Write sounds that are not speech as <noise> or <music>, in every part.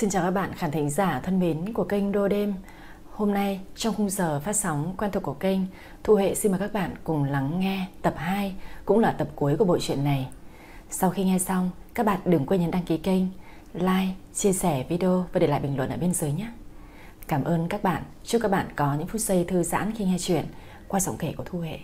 Xin chào các bạn khán thính giả thân mến của kênh Đô Đêm. Hôm nay trong khung giờ phát sóng quen thuộc của kênh, Thu Hệ xin mời các bạn cùng lắng nghe tập 2, cũng là tập cuối của bộ truyện này. Sau khi nghe xong, các bạn đừng quên nhấn đăng ký kênh, like, chia sẻ video và để lại bình luận ở bên dưới nhé. Cảm ơn các bạn, chúc các bạn có những phút giây thư giãn khi nghe chuyện qua giọng kể của Thu Hệ.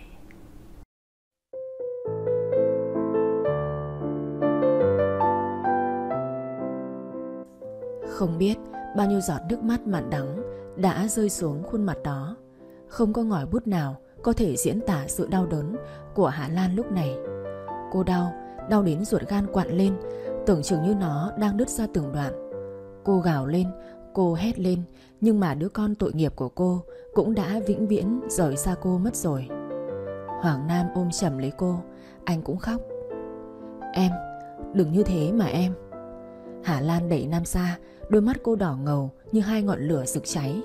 Không biết bao nhiêu giọt nước mắt mặn đắng đã rơi xuống khuôn mặt đó. Không có ngòi bút nào có thể diễn tả sự đau đớn của Hạ Lan lúc này. Cô đau, đau đến ruột gan quặn lên, tưởng chừng như nó đang đứt ra từng đoạn. Cô gào lên, cô hét lên, nhưng mà đứa con tội nghiệp của cô cũng đã vĩnh viễn rời xa cô mất rồi. Hoàng Nam ôm chầm lấy cô, anh cũng khóc. Em, đừng như thế mà em. Hà Lan đẩy Nam ra, Đôi mắt cô đỏ ngầu như hai ngọn lửa rực cháy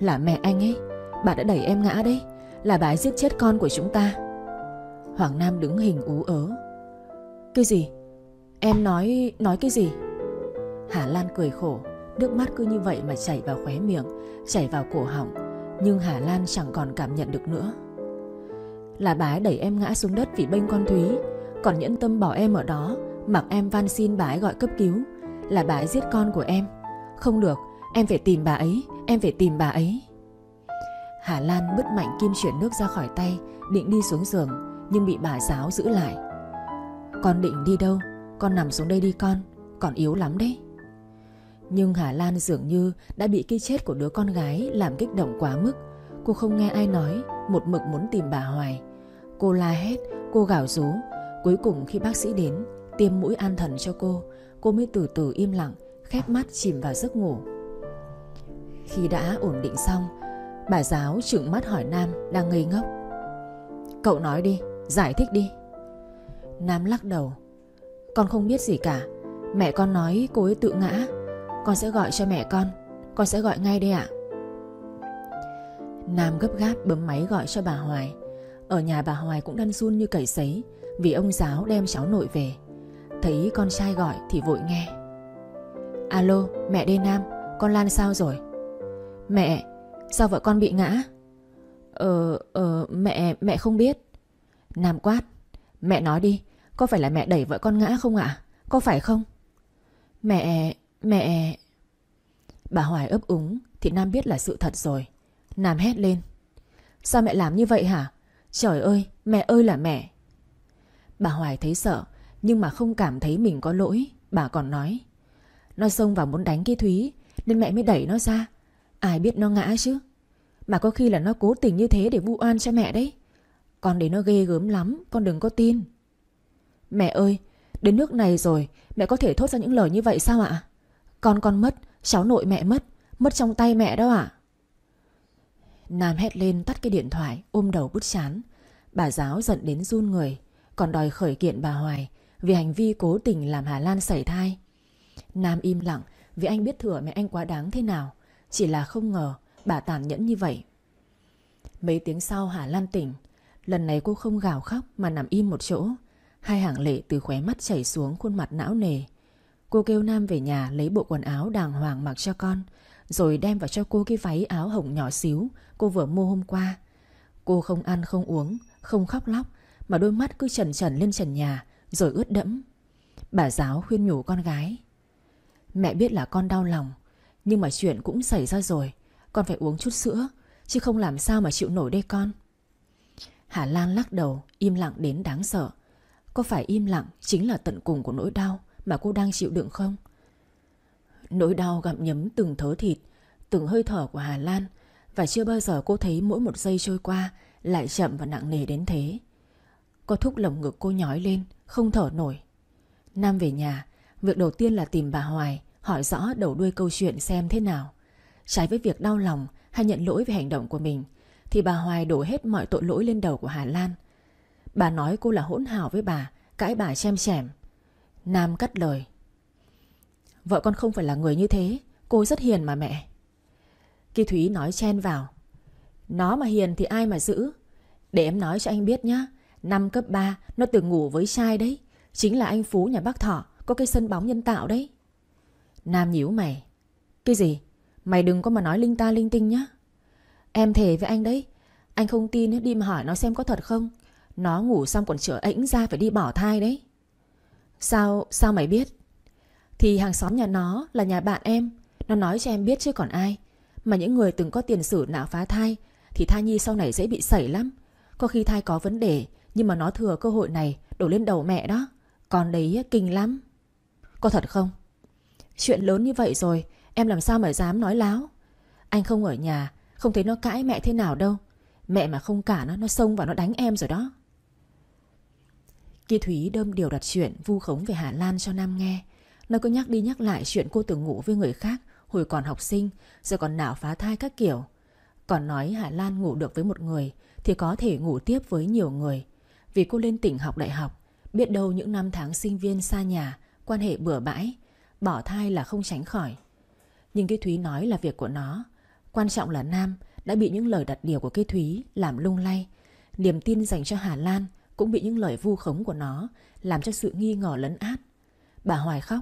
Là mẹ anh ấy Bà đã đẩy em ngã đấy Là bà giết chết con của chúng ta Hoàng Nam đứng hình ú ớ Cái gì? Em nói... nói cái gì? Hà Lan cười khổ Nước mắt cứ như vậy mà chảy vào khóe miệng Chảy vào cổ họng Nhưng Hà Lan chẳng còn cảm nhận được nữa Là bà ấy đẩy em ngã xuống đất vì bênh con Thúy Còn nhẫn tâm bỏ em ở đó Mặc em van xin bà ấy gọi cấp cứu là bà ấy giết con của em Không được, em phải tìm bà ấy, em phải tìm bà ấy Hà Lan bứt mạnh kim chuyển nước ra khỏi tay Định đi xuống giường Nhưng bị bà giáo giữ lại Con định đi đâu Con nằm xuống đây đi con Còn yếu lắm đấy Nhưng Hà Lan dường như đã bị cái chết của đứa con gái Làm kích động quá mức Cô không nghe ai nói Một mực muốn tìm bà Hoài Cô la hét, cô gào rú Cuối cùng khi bác sĩ đến Tiêm mũi an thần cho cô cô mới từ từ im lặng, khép mắt chìm vào giấc ngủ. Khi đã ổn định xong, bà giáo trừng mắt hỏi Nam đang ngây ngốc. Cậu nói đi, giải thích đi. Nam lắc đầu. Con không biết gì cả. Mẹ con nói cô ấy tự ngã. Con sẽ gọi cho mẹ con. Con sẽ gọi ngay đây ạ. Nam gấp gáp bấm máy gọi cho bà Hoài. Ở nhà bà Hoài cũng đang run như cầy sấy vì ông giáo đem cháu nội về. Thấy con trai gọi thì vội nghe Alo mẹ Đê Nam Con Lan sao rồi Mẹ sao vợ con bị ngã Ờ ờ mẹ mẹ không biết Nam quát Mẹ nói đi Có phải là mẹ đẩy vợ con ngã không ạ Có phải không Mẹ mẹ Bà Hoài ấp úng Thì Nam biết là sự thật rồi Nam hét lên Sao mẹ làm như vậy hả Trời ơi mẹ ơi là mẹ Bà Hoài thấy sợ nhưng mà không cảm thấy mình có lỗi Bà còn nói Nó xông vào muốn đánh cái Thúy Nên mẹ mới đẩy nó ra Ai biết nó ngã chứ Mà có khi là nó cố tình như thế để vu oan cho mẹ đấy Con để nó ghê gớm lắm Con đừng có tin Mẹ ơi Đến nước này rồi Mẹ có thể thốt ra những lời như vậy sao ạ Con con mất Cháu nội mẹ mất Mất trong tay mẹ đó ạ Nam hét lên tắt cái điện thoại Ôm đầu bứt chán Bà giáo giận đến run người Còn đòi khởi kiện bà Hoài vì hành vi cố tình làm Hà Lan sẩy thai. Nam im lặng vì anh biết thừa mẹ anh quá đáng thế nào. Chỉ là không ngờ bà tàn nhẫn như vậy. Mấy tiếng sau Hà Lan tỉnh. Lần này cô không gào khóc mà nằm im một chỗ. Hai hàng lệ từ khóe mắt chảy xuống khuôn mặt não nề. Cô kêu Nam về nhà lấy bộ quần áo đàng hoàng mặc cho con. Rồi đem vào cho cô cái váy áo hồng nhỏ xíu cô vừa mua hôm qua. Cô không ăn không uống, không khóc lóc mà đôi mắt cứ trần trần lên trần nhà rồi ướt đẫm. Bà giáo khuyên nhủ con gái. Mẹ biết là con đau lòng, nhưng mà chuyện cũng xảy ra rồi, con phải uống chút sữa, chứ không làm sao mà chịu nổi đây con. Hà Lan lắc đầu, im lặng đến đáng sợ. Có phải im lặng chính là tận cùng của nỗi đau mà cô đang chịu đựng không? Nỗi đau gặm nhấm từng thớ thịt, từng hơi thở của Hà Lan và chưa bao giờ cô thấy mỗi một giây trôi qua lại chậm và nặng nề đến thế. Có thúc lồng ngực cô nhói lên không thở nổi. Nam về nhà, việc đầu tiên là tìm bà Hoài, hỏi rõ đầu đuôi câu chuyện xem thế nào. Trái với việc đau lòng hay nhận lỗi về hành động của mình, thì bà Hoài đổ hết mọi tội lỗi lên đầu của Hà Lan. Bà nói cô là hỗn hào với bà, cãi bà xem chẻm. Nam cắt lời. Vợ con không phải là người như thế, cô rất hiền mà mẹ. Kỳ Thúy nói chen vào. Nó mà hiền thì ai mà giữ. Để em nói cho anh biết nhá, Năm cấp 3 Nó từng ngủ với trai đấy Chính là anh Phú nhà bác Thọ Có cái sân bóng nhân tạo đấy Nam nhíu mày Cái gì Mày đừng có mà nói linh ta linh tinh nhá Em thề với anh đấy Anh không tin đi mà hỏi nó xem có thật không Nó ngủ xong còn chữa ảnh ra phải đi bỏ thai đấy Sao, sao mày biết Thì hàng xóm nhà nó là nhà bạn em Nó nói cho em biết chứ còn ai Mà những người từng có tiền sử não phá thai Thì thai nhi sau này dễ bị sẩy lắm Có khi thai có vấn đề nhưng mà nó thừa cơ hội này đổ lên đầu mẹ đó Con đấy kinh lắm Có thật không? Chuyện lớn như vậy rồi Em làm sao mà dám nói láo Anh không ở nhà Không thấy nó cãi mẹ thế nào đâu Mẹ mà không cả nó Nó xông vào nó đánh em rồi đó Kỳ Thúy đâm điều đặt chuyện vu khống về Hà Lan cho Nam nghe Nó cứ nhắc đi nhắc lại chuyện cô từng ngủ với người khác Hồi còn học sinh Rồi còn nạo phá thai các kiểu Còn nói Hà Lan ngủ được với một người Thì có thể ngủ tiếp với nhiều người vì cô lên tỉnh học đại học Biết đâu những năm tháng sinh viên xa nhà Quan hệ bừa bãi Bỏ thai là không tránh khỏi Nhưng cái Thúy nói là việc của nó Quan trọng là Nam đã bị những lời đặt điều của cái Thúy Làm lung lay Niềm tin dành cho Hà Lan Cũng bị những lời vu khống của nó Làm cho sự nghi ngờ lấn át Bà Hoài khóc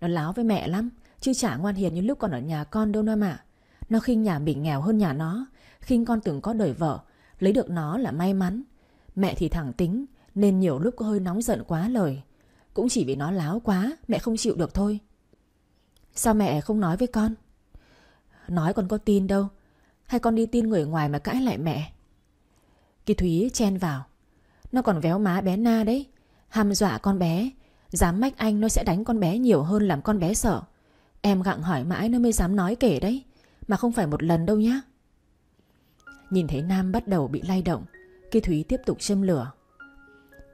Nó láo với mẹ lắm Chứ chả ngoan hiền như lúc còn ở nhà con đâu Nam ạ Nó khinh nhà mình nghèo hơn nhà nó Khinh con từng có đời vợ Lấy được nó là may mắn Mẹ thì thẳng tính Nên nhiều lúc hơi nóng giận quá lời Cũng chỉ vì nó láo quá Mẹ không chịu được thôi Sao mẹ không nói với con Nói còn có tin đâu Hay con đi tin người ngoài mà cãi lại mẹ Kỳ Thúy chen vào Nó còn véo má bé Na đấy Hàm dọa con bé Dám mách anh nó sẽ đánh con bé nhiều hơn làm con bé sợ Em gặng hỏi mãi nó mới dám nói kể đấy Mà không phải một lần đâu nhá Nhìn thấy Nam bắt đầu bị lay động khi Thúy tiếp tục châm lửa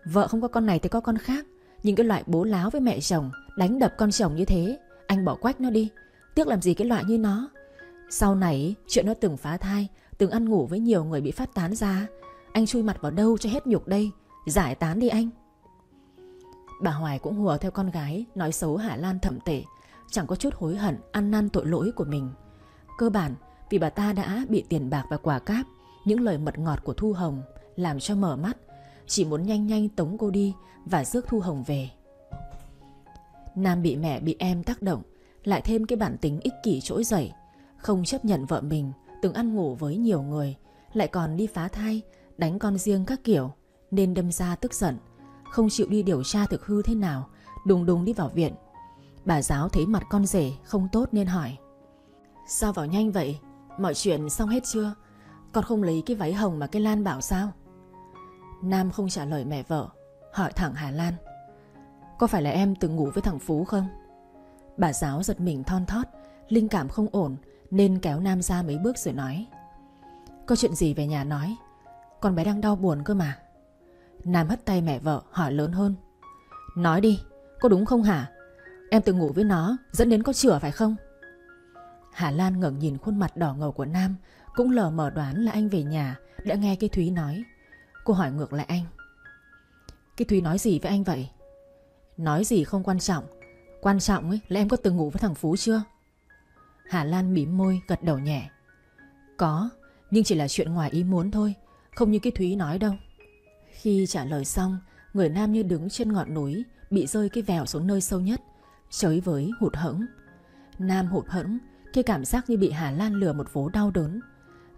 Vợ không có con này thì có con khác Những cái loại bố láo với mẹ chồng Đánh đập con chồng như thế Anh bỏ quách nó đi Tiếc làm gì cái loại như nó Sau này chuyện nó từng phá thai Từng ăn ngủ với nhiều người bị phát tán ra Anh chui mặt vào đâu cho hết nhục đây Giải tán đi anh Bà Hoài cũng hùa theo con gái Nói xấu Hà Lan thẩm tệ Chẳng có chút hối hận ăn năn tội lỗi của mình Cơ bản vì bà ta đã bị tiền bạc và quả cáp Những lời mật ngọt của Thu Hồng làm cho mở mắt, chỉ muốn nhanh nhanh tống cô đi và rước Thu Hồng về. Nam bị mẹ bị em tác động, lại thêm cái bản tính ích kỷ trỗi dậy, không chấp nhận vợ mình từng ăn ngủ với nhiều người, lại còn đi phá thai, đánh con riêng các kiểu, nên đâm ra tức giận, không chịu đi điều tra thực hư thế nào, đùng đùng đi vào viện. Bà giáo thấy mặt con rể không tốt nên hỏi Sao vào nhanh vậy? Mọi chuyện xong hết chưa? Con không lấy cái váy hồng mà cái Lan bảo sao? Nam không trả lời mẹ vợ Hỏi thẳng Hà Lan Có phải là em từng ngủ với thằng Phú không? Bà giáo giật mình thon thót Linh cảm không ổn Nên kéo Nam ra mấy bước rồi nói Có chuyện gì về nhà nói Con bé đang đau buồn cơ mà Nam hất tay mẹ vợ hỏi lớn hơn Nói đi, có đúng không hả? Em từng ngủ với nó dẫn đến có chữa phải không? Hà Lan ngẩng nhìn khuôn mặt đỏ ngầu của Nam Cũng lờ mờ đoán là anh về nhà Đã nghe cái Thúy nói Cô hỏi ngược lại anh Cái Thúy nói gì với anh vậy Nói gì không quan trọng Quan trọng ấy là em có từng ngủ với thằng Phú chưa Hà Lan mím môi gật đầu nhẹ Có Nhưng chỉ là chuyện ngoài ý muốn thôi Không như cái Thúy nói đâu Khi trả lời xong Người nam như đứng trên ngọn núi Bị rơi cái vèo xuống nơi sâu nhất Chới với hụt hẫng Nam hụt hẫng cái cảm giác như bị Hà Lan lừa một vố đau đớn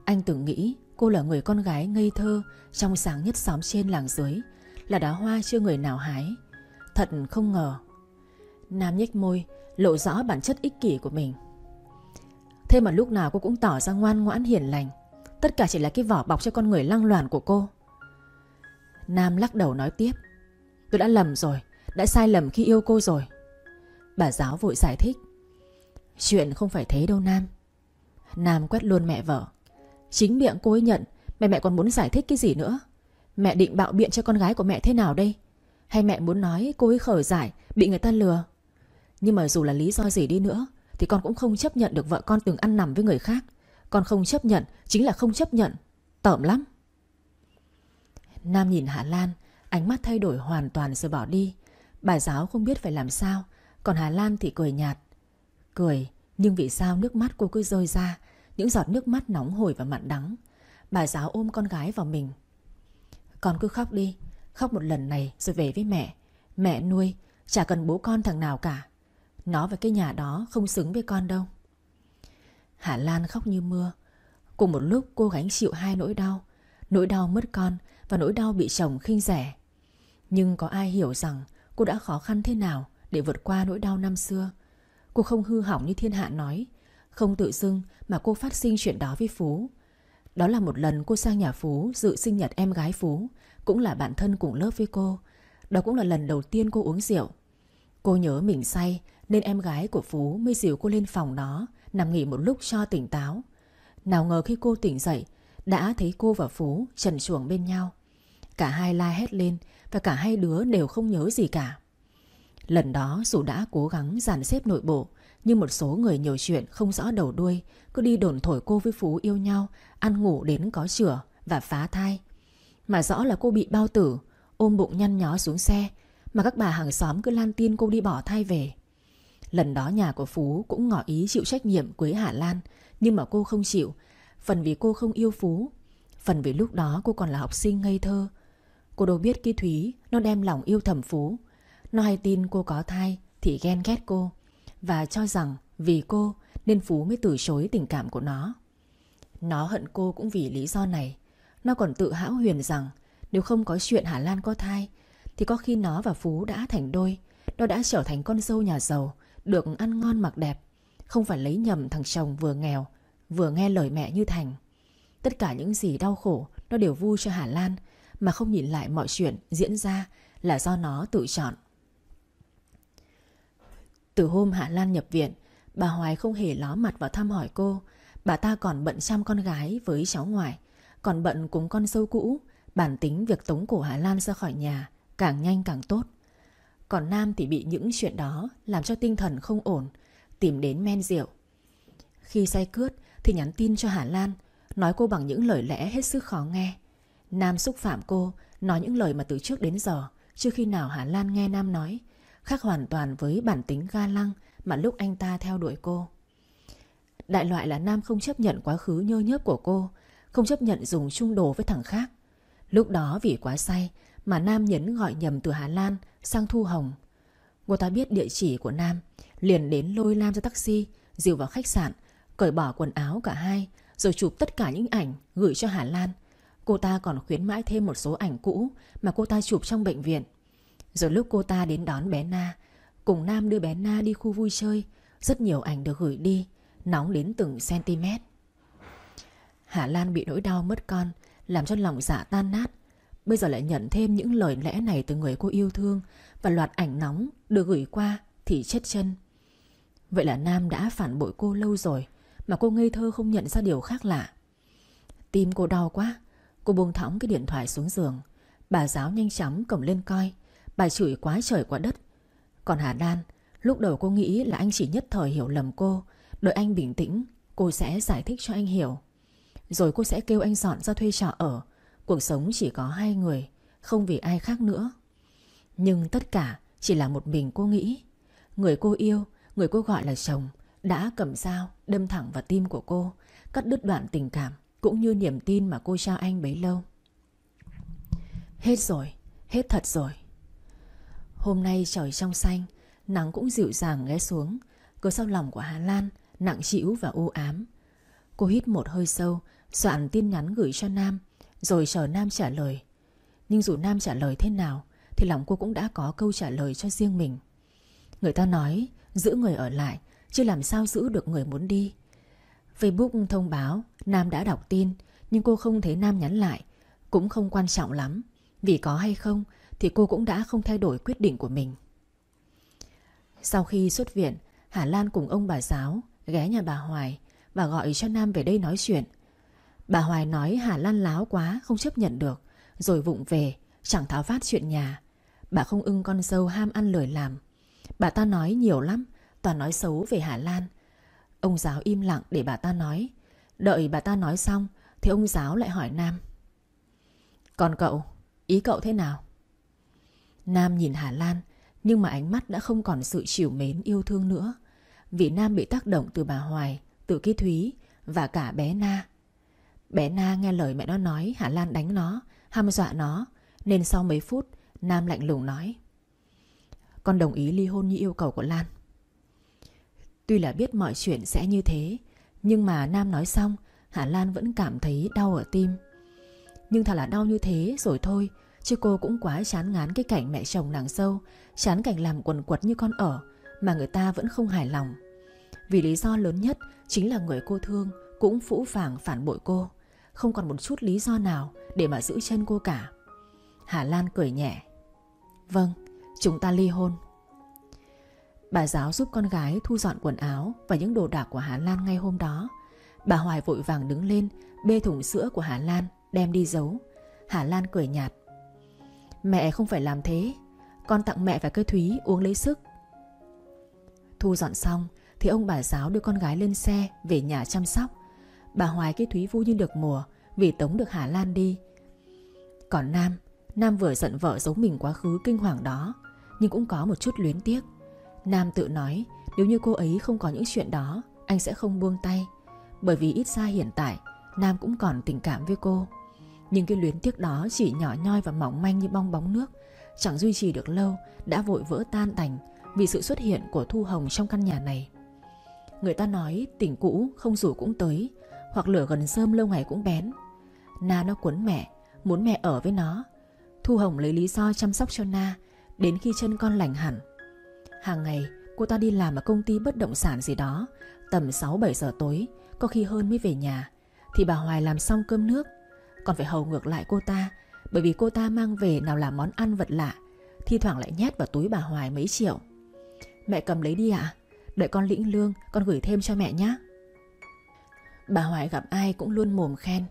Anh từng nghĩ Cô là người con gái ngây thơ Trong sáng nhất xóm trên làng dưới Là đá hoa chưa người nào hái Thật không ngờ Nam nhếch môi lộ rõ bản chất ích kỷ của mình Thế mà lúc nào cô cũng tỏ ra ngoan ngoãn hiền lành Tất cả chỉ là cái vỏ bọc cho con người lăng loàn của cô Nam lắc đầu nói tiếp Tôi đã lầm rồi Đã sai lầm khi yêu cô rồi Bà giáo vội giải thích Chuyện không phải thế đâu Nam Nam quét luôn mẹ vợ Chính miệng cô ấy nhận Mẹ mẹ còn muốn giải thích cái gì nữa Mẹ định bạo biện cho con gái của mẹ thế nào đây Hay mẹ muốn nói cô ấy khởi giải Bị người ta lừa Nhưng mà dù là lý do gì đi nữa Thì con cũng không chấp nhận được vợ con từng ăn nằm với người khác Con không chấp nhận Chính là không chấp nhận Tởm lắm Nam nhìn hà Lan Ánh mắt thay đổi hoàn toàn rồi bỏ đi Bà giáo không biết phải làm sao Còn Hà Lan thì cười nhạt Cười nhưng vì sao nước mắt cô cứ rơi ra những giọt nước mắt nóng hổi và mặn đắng Bà giáo ôm con gái vào mình Con cứ khóc đi Khóc một lần này rồi về với mẹ Mẹ nuôi Chả cần bố con thằng nào cả Nó và cái nhà đó không xứng với con đâu Hà Lan khóc như mưa Cùng một lúc cô gánh chịu hai nỗi đau Nỗi đau mất con Và nỗi đau bị chồng khinh rẻ Nhưng có ai hiểu rằng Cô đã khó khăn thế nào Để vượt qua nỗi đau năm xưa Cô không hư hỏng như thiên hạ nói không tự dưng mà cô phát sinh chuyện đó với Phú. Đó là một lần cô sang nhà Phú dự sinh nhật em gái Phú, cũng là bạn thân cùng lớp với cô. Đó cũng là lần đầu tiên cô uống rượu. Cô nhớ mình say nên em gái của Phú mới dìu cô lên phòng đó nằm nghỉ một lúc cho tỉnh táo. Nào ngờ khi cô tỉnh dậy, đã thấy cô và Phú trần chuồng bên nhau. Cả hai la hét lên và cả hai đứa đều không nhớ gì cả. Lần đó dù đã cố gắng dàn xếp nội bộ nhưng một số người nhiều chuyện không rõ đầu đuôi Cứ đi đồn thổi cô với Phú yêu nhau Ăn ngủ đến có chửa và phá thai Mà rõ là cô bị bao tử Ôm bụng nhăn nhó xuống xe Mà các bà hàng xóm cứ lan tin cô đi bỏ thai về Lần đó nhà của Phú cũng ngỏ ý chịu trách nhiệm cưới Hà Lan Nhưng mà cô không chịu Phần vì cô không yêu Phú Phần vì lúc đó cô còn là học sinh ngây thơ Cô đâu biết cái Thúy Nó đem lòng yêu thầm Phú Nó hay tin cô có thai Thì ghen ghét cô và cho rằng vì cô nên Phú mới từ chối tình cảm của nó. Nó hận cô cũng vì lý do này. Nó còn tự hão huyền rằng nếu không có chuyện Hà Lan có thai thì có khi nó và Phú đã thành đôi, nó đã trở thành con dâu nhà giàu, được ăn ngon mặc đẹp, không phải lấy nhầm thằng chồng vừa nghèo, vừa nghe lời mẹ như Thành. Tất cả những gì đau khổ nó đều vui cho Hà Lan mà không nhìn lại mọi chuyện diễn ra là do nó tự chọn. Từ hôm Hạ Lan nhập viện, bà Hoài không hề ló mặt vào thăm hỏi cô. Bà ta còn bận chăm con gái với cháu ngoại, còn bận cùng con sâu cũ. Bản tính việc tống cổ Hạ Lan ra khỏi nhà, càng nhanh càng tốt. Còn Nam thì bị những chuyện đó làm cho tinh thần không ổn, tìm đến men rượu. Khi say cướt thì nhắn tin cho Hà Lan, nói cô bằng những lời lẽ hết sức khó nghe. Nam xúc phạm cô, nói những lời mà từ trước đến giờ, chưa khi nào Hà Lan nghe Nam nói, khác hoàn toàn với bản tính ga lăng mà lúc anh ta theo đuổi cô. Đại loại là Nam không chấp nhận quá khứ nhơ nhớp của cô, không chấp nhận dùng chung đồ với thằng khác. Lúc đó vì quá say mà Nam nhấn gọi nhầm từ Hà Lan sang Thu Hồng. Cô ta biết địa chỉ của Nam, liền đến lôi Nam ra taxi, dìu vào khách sạn, cởi bỏ quần áo cả hai, rồi chụp tất cả những ảnh gửi cho Hà Lan. Cô ta còn khuyến mãi thêm một số ảnh cũ mà cô ta chụp trong bệnh viện. Rồi lúc cô ta đến đón bé Na Cùng Nam đưa bé Na đi khu vui chơi Rất nhiều ảnh được gửi đi Nóng đến từng cm Hà Lan bị nỗi đau mất con Làm cho lòng dạ tan nát Bây giờ lại nhận thêm những lời lẽ này Từ người cô yêu thương Và loạt ảnh nóng được gửi qua Thì chết chân Vậy là Nam đã phản bội cô lâu rồi Mà cô ngây thơ không nhận ra điều khác lạ Tim cô đau quá Cô buông thõng cái điện thoại xuống giường Bà giáo nhanh chóng cầm lên coi Bà chửi quá trời quá đất Còn Hà Đan Lúc đầu cô nghĩ là anh chỉ nhất thời hiểu lầm cô Đợi anh bình tĩnh Cô sẽ giải thích cho anh hiểu Rồi cô sẽ kêu anh dọn ra thuê trọ ở Cuộc sống chỉ có hai người Không vì ai khác nữa Nhưng tất cả chỉ là một mình cô nghĩ Người cô yêu Người cô gọi là chồng Đã cầm dao đâm thẳng vào tim của cô Cắt đứt đoạn tình cảm Cũng như niềm tin mà cô cho anh bấy lâu Hết rồi Hết thật rồi Hôm nay trời trong xanh, nắng cũng dịu dàng ghé xuống, cứ sau lòng của Hà Lan nặng trĩu và u ám. Cô hít một hơi sâu, soạn tin nhắn gửi cho Nam, rồi chờ Nam trả lời. Nhưng dù Nam trả lời thế nào, thì lòng cô cũng đã có câu trả lời cho riêng mình. Người ta nói, giữ người ở lại, chứ làm sao giữ được người muốn đi. Facebook thông báo Nam đã đọc tin, nhưng cô không thấy Nam nhắn lại, cũng không quan trọng lắm. Vì có hay không thì cô cũng đã không thay đổi quyết định của mình. Sau khi xuất viện, Hà Lan cùng ông bà giáo ghé nhà bà Hoài và gọi cho Nam về đây nói chuyện. Bà Hoài nói Hà Lan láo quá không chấp nhận được, rồi vụng về, chẳng tháo phát chuyện nhà. Bà không ưng con dâu ham ăn lười làm. Bà ta nói nhiều lắm, toàn nói xấu về Hà Lan. Ông giáo im lặng để bà ta nói. Đợi bà ta nói xong thì ông giáo lại hỏi Nam. Còn cậu, ý cậu thế nào? Nam nhìn Hà Lan Nhưng mà ánh mắt đã không còn sự chiều mến yêu thương nữa Vì Nam bị tác động từ bà Hoài Từ cái Thúy Và cả bé Na Bé Na nghe lời mẹ nó nói Hà Lan đánh nó Ham dọa nó Nên sau mấy phút Nam lạnh lùng nói Con đồng ý ly hôn như yêu cầu của Lan Tuy là biết mọi chuyện sẽ như thế Nhưng mà Nam nói xong Hà Lan vẫn cảm thấy đau ở tim Nhưng thật là đau như thế rồi thôi Chứ cô cũng quá chán ngán cái cảnh mẹ chồng nàng sâu Chán cảnh làm quần quật như con ở Mà người ta vẫn không hài lòng Vì lý do lớn nhất Chính là người cô thương Cũng phũ phàng phản bội cô Không còn một chút lý do nào Để mà giữ chân cô cả Hà Lan cười nhẹ Vâng, chúng ta ly hôn Bà giáo giúp con gái thu dọn quần áo Và những đồ đạc của Hà Lan ngay hôm đó Bà Hoài vội vàng đứng lên Bê thùng sữa của Hà Lan Đem đi giấu Hà Lan cười nhạt Mẹ không phải làm thế Con tặng mẹ và cây thúy uống lấy sức Thu dọn xong Thì ông bà giáo đưa con gái lên xe Về nhà chăm sóc Bà Hoài cây thúy vui như được mùa Vì tống được Hà Lan đi Còn Nam Nam vừa giận vợ giấu mình quá khứ kinh hoàng đó Nhưng cũng có một chút luyến tiếc Nam tự nói Nếu như cô ấy không có những chuyện đó Anh sẽ không buông tay Bởi vì ít ra hiện tại Nam cũng còn tình cảm với cô nhưng cái luyến tiếc đó chỉ nhỏ nhoi và mỏng manh như bong bóng nước Chẳng duy trì được lâu Đã vội vỡ tan tành Vì sự xuất hiện của Thu Hồng trong căn nhà này Người ta nói tình cũ không rủ cũng tới Hoặc lửa gần sơm lâu ngày cũng bén Na nó cuốn mẹ Muốn mẹ ở với nó Thu Hồng lấy lý do chăm sóc cho Na Đến khi chân con lành hẳn Hàng ngày cô ta đi làm ở công ty bất động sản gì đó Tầm 6-7 giờ tối Có khi hơn mới về nhà Thì bà Hoài làm xong cơm nước còn phải hầu ngược lại cô ta Bởi vì cô ta mang về nào là món ăn vật lạ Thi thoảng lại nhét vào túi bà Hoài mấy triệu Mẹ cầm lấy đi ạ à? Đợi con lĩnh lương con gửi thêm cho mẹ nhé Bà Hoài gặp ai cũng luôn mồm khen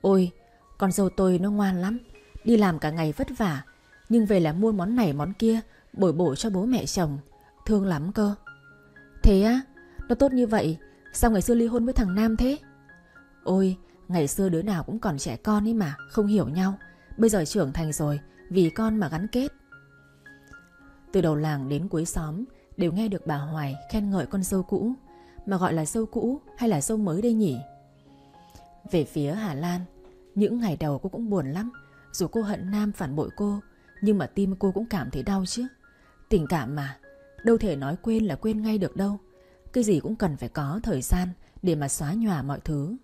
Ôi con dâu tôi nó ngoan lắm Đi làm cả ngày vất vả Nhưng về là mua món này món kia Bồi bổ cho bố mẹ chồng Thương lắm cơ Thế á, nó tốt như vậy Sao ngày xưa ly hôn với thằng Nam thế Ôi, Ngày xưa đứa nào cũng còn trẻ con ấy mà Không hiểu nhau Bây giờ trưởng thành rồi Vì con mà gắn kết Từ đầu làng đến cuối xóm Đều nghe được bà Hoài khen ngợi con dâu cũ Mà gọi là dâu cũ hay là dâu mới đây nhỉ Về phía Hà Lan Những ngày đầu cô cũng buồn lắm Dù cô hận Nam phản bội cô Nhưng mà tim cô cũng cảm thấy đau chứ Tình cảm mà Đâu thể nói quên là quên ngay được đâu Cái gì cũng cần phải có thời gian Để mà xóa nhòa mọi thứ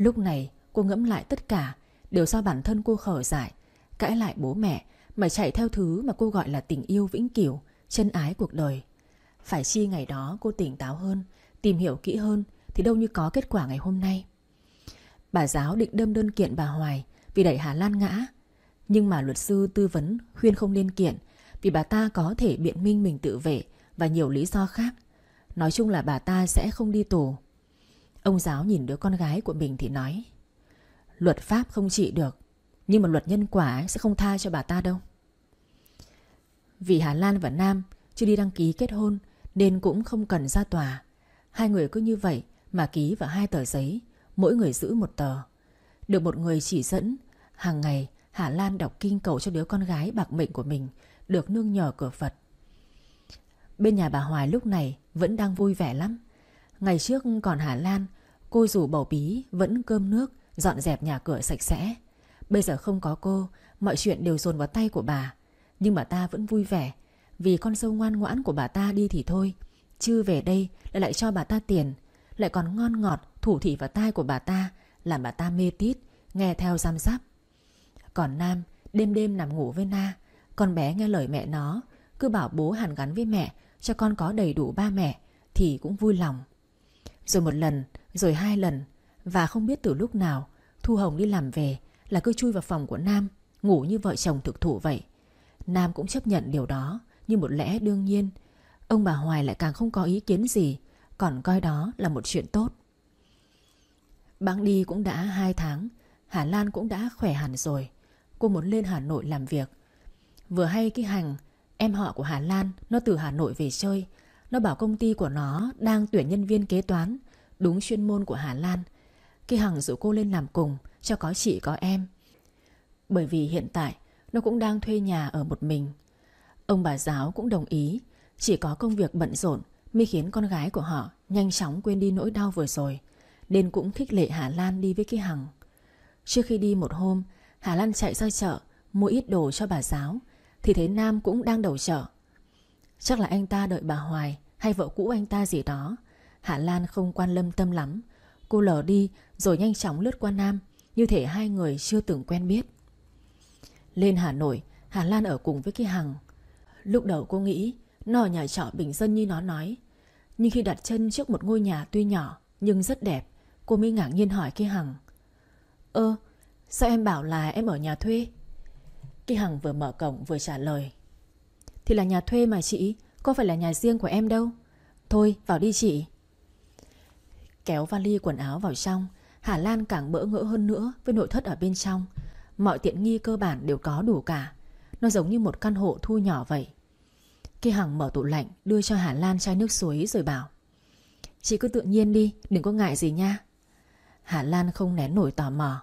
Lúc này cô ngẫm lại tất cả Đều do bản thân cô khở giải Cãi lại bố mẹ Mà chạy theo thứ mà cô gọi là tình yêu vĩnh cửu Chân ái cuộc đời Phải chi ngày đó cô tỉnh táo hơn Tìm hiểu kỹ hơn Thì đâu như có kết quả ngày hôm nay Bà giáo định đâm đơn kiện bà Hoài Vì đẩy Hà Lan ngã Nhưng mà luật sư tư vấn khuyên không nên kiện Vì bà ta có thể biện minh mình tự vệ Và nhiều lý do khác Nói chung là bà ta sẽ không đi tù Ông giáo nhìn đứa con gái của mình thì nói Luật pháp không trị được Nhưng mà luật nhân quả sẽ không tha cho bà ta đâu Vì Hà Lan và Nam chưa đi đăng ký kết hôn Nên cũng không cần ra tòa Hai người cứ như vậy mà ký vào hai tờ giấy Mỗi người giữ một tờ Được một người chỉ dẫn Hàng ngày Hà Lan đọc kinh cầu cho đứa con gái bạc mệnh của mình Được nương nhờ cửa Phật Bên nhà bà Hoài lúc này vẫn đang vui vẻ lắm Ngày trước còn Hà Lan, cô dù bầu bí vẫn cơm nước, dọn dẹp nhà cửa sạch sẽ. Bây giờ không có cô, mọi chuyện đều dồn vào tay của bà. Nhưng bà ta vẫn vui vẻ, vì con sâu ngoan ngoãn của bà ta đi thì thôi. Chứ về đây lại lại cho bà ta tiền, lại còn ngon ngọt thủ thị vào tai của bà ta, làm bà ta mê tít, nghe theo giam giáp. Còn Nam đêm đêm nằm ngủ với Na, con bé nghe lời mẹ nó, cứ bảo bố hàn gắn với mẹ cho con có đầy đủ ba mẹ thì cũng vui lòng. Rồi một lần, rồi hai lần Và không biết từ lúc nào Thu Hồng đi làm về là cứ chui vào phòng của Nam Ngủ như vợ chồng thực thụ vậy Nam cũng chấp nhận điều đó Như một lẽ đương nhiên Ông bà Hoài lại càng không có ý kiến gì Còn coi đó là một chuyện tốt Bác đi cũng đã 2 tháng Hà Lan cũng đã khỏe hẳn rồi Cô muốn lên Hà Nội làm việc Vừa hay cái hành Em họ của Hà Lan Nó từ Hà Nội về chơi nó bảo công ty của nó đang tuyển nhân viên kế toán Đúng chuyên môn của Hà Lan Khi Hằng rủ cô lên làm cùng Cho có chị có em Bởi vì hiện tại Nó cũng đang thuê nhà ở một mình Ông bà giáo cũng đồng ý Chỉ có công việc bận rộn Mới khiến con gái của họ nhanh chóng quên đi nỗi đau vừa rồi Nên cũng khích lệ Hà Lan đi với cái Hằng Trước khi đi một hôm Hà Lan chạy ra chợ Mua ít đồ cho bà giáo Thì thấy Nam cũng đang đầu chợ Chắc là anh ta đợi bà Hoài Hay vợ cũ anh ta gì đó Hạ Lan không quan lâm tâm lắm Cô lờ đi rồi nhanh chóng lướt qua Nam Như thể hai người chưa từng quen biết Lên Hà Nội Hà Lan ở cùng với cái Hằng Lúc đầu cô nghĩ Nó nhà trọ bình dân như nó nói Nhưng khi đặt chân trước một ngôi nhà tuy nhỏ Nhưng rất đẹp Cô mới ngạc nhiên hỏi cái Hằng Ơ sao em bảo là em ở nhà thuê Cái Hằng vừa mở cổng vừa trả lời thì là nhà thuê mà chị Có phải là nhà riêng của em đâu Thôi vào đi chị Kéo vali quần áo vào trong Hà Lan càng bỡ ngỡ hơn nữa Với nội thất ở bên trong Mọi tiện nghi cơ bản đều có đủ cả Nó giống như một căn hộ thu nhỏ vậy Khi Hằng mở tủ lạnh Đưa cho Hà Lan chai nước suối rồi bảo Chị cứ tự nhiên đi Đừng có ngại gì nha Hà Lan không nén nổi tò mò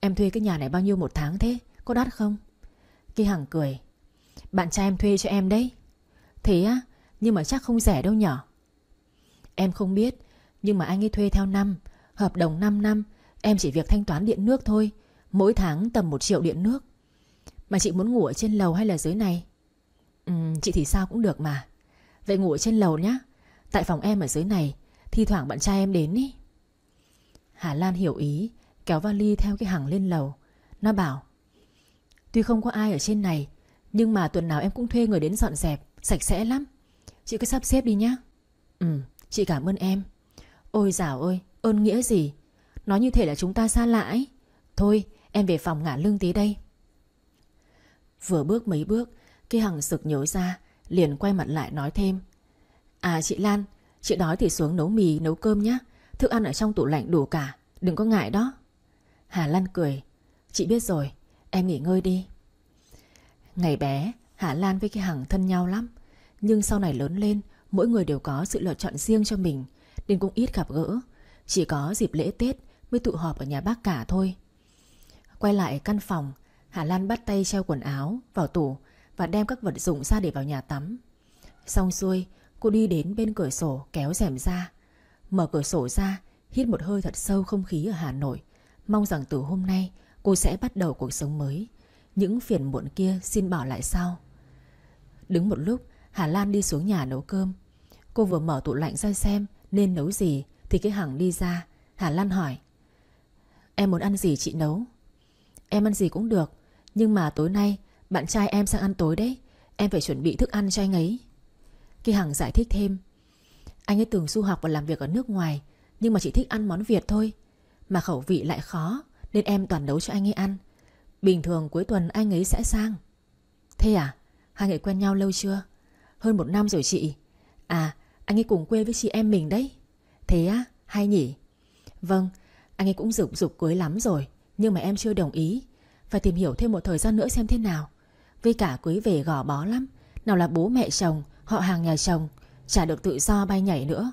Em thuê cái nhà này bao nhiêu một tháng thế Có đắt không Khi Hằng cười bạn trai em thuê cho em đấy Thế á Nhưng mà chắc không rẻ đâu nhở Em không biết Nhưng mà anh ấy thuê theo năm Hợp đồng 5 năm Em chỉ việc thanh toán điện nước thôi Mỗi tháng tầm 1 triệu điện nước Mà chị muốn ngủ ở trên lầu hay là dưới này Ừ chị thì sao cũng được mà Vậy ngủ ở trên lầu nhá Tại phòng em ở dưới này Thi thoảng bạn trai em đến ý Hà Lan hiểu ý Kéo vali theo cái hàng lên lầu Nó bảo Tuy không có ai ở trên này nhưng mà tuần nào em cũng thuê người đến dọn dẹp Sạch sẽ lắm Chị cứ sắp xếp đi nhá Ừ chị cảm ơn em Ôi dảo ơi ơn nghĩa gì Nói như thể là chúng ta xa lạ ấy Thôi em về phòng ngả lưng tí đây Vừa bước mấy bước Cái hằng sực nhớ ra Liền quay mặt lại nói thêm À chị Lan Chị đói thì xuống nấu mì nấu cơm nhá Thức ăn ở trong tủ lạnh đủ cả Đừng có ngại đó Hà Lan cười Chị biết rồi em nghỉ ngơi đi Ngày bé, Hạ Lan với cái Hằng thân nhau lắm. Nhưng sau này lớn lên, mỗi người đều có sự lựa chọn riêng cho mình, nên cũng ít gặp gỡ. Chỉ có dịp lễ Tết mới tụ họp ở nhà bác cả thôi. Quay lại căn phòng, Hạ Lan bắt tay treo quần áo vào tủ và đem các vật dụng ra để vào nhà tắm. Xong xuôi, cô đi đến bên cửa sổ kéo rèm ra. Mở cửa sổ ra, hít một hơi thật sâu không khí ở Hà Nội. Mong rằng từ hôm nay cô sẽ bắt đầu cuộc sống mới. Những phiền muộn kia xin bỏ lại sau Đứng một lúc Hà Lan đi xuống nhà nấu cơm Cô vừa mở tủ lạnh ra xem Nên nấu gì thì cái hàng đi ra Hà Lan hỏi Em muốn ăn gì chị nấu Em ăn gì cũng được Nhưng mà tối nay bạn trai em sang ăn tối đấy Em phải chuẩn bị thức ăn cho anh ấy Khi Hằng giải thích thêm Anh ấy từng du học và làm việc ở nước ngoài Nhưng mà chỉ thích ăn món Việt thôi Mà khẩu vị lại khó Nên em toàn nấu cho anh ấy ăn Bình thường cuối tuần anh ấy sẽ sang Thế à Hai người quen nhau lâu chưa Hơn một năm rồi chị À anh ấy cùng quê với chị em mình đấy Thế á hay nhỉ Vâng anh ấy cũng dục dục cưới lắm rồi Nhưng mà em chưa đồng ý Phải tìm hiểu thêm một thời gian nữa xem thế nào Với cả cưới về gò bó lắm Nào là bố mẹ chồng Họ hàng nhà chồng Chả được tự do bay nhảy nữa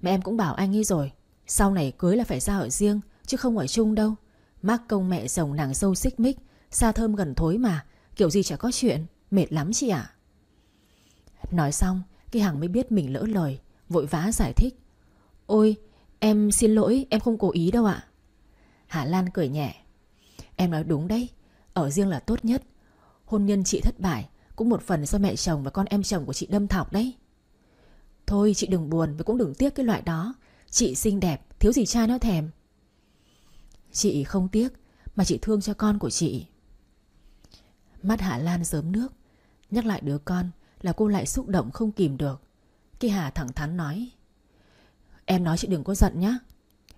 mẹ em cũng bảo anh ấy rồi Sau này cưới là phải ra ở riêng Chứ không ở chung đâu Mắc công mẹ chồng nàng sâu xích mích Xa thơm gần thối mà Kiểu gì chả có chuyện Mệt lắm chị ạ Nói xong Cái hàng mới biết mình lỡ lời Vội vã giải thích Ôi em xin lỗi em không cố ý đâu ạ Hà Lan cười nhẹ Em nói đúng đấy Ở riêng là tốt nhất Hôn nhân chị thất bại Cũng một phần do mẹ chồng và con em chồng của chị đâm thọc đấy Thôi chị đừng buồn Và cũng đừng tiếc cái loại đó Chị xinh đẹp Thiếu gì trai nó thèm Chị không tiếc Mà chị thương cho con của chị Mắt hà Lan sớm nước Nhắc lại đứa con là cô lại xúc động không kìm được Khi Hà thẳng thắn nói Em nói chị đừng có giận nhá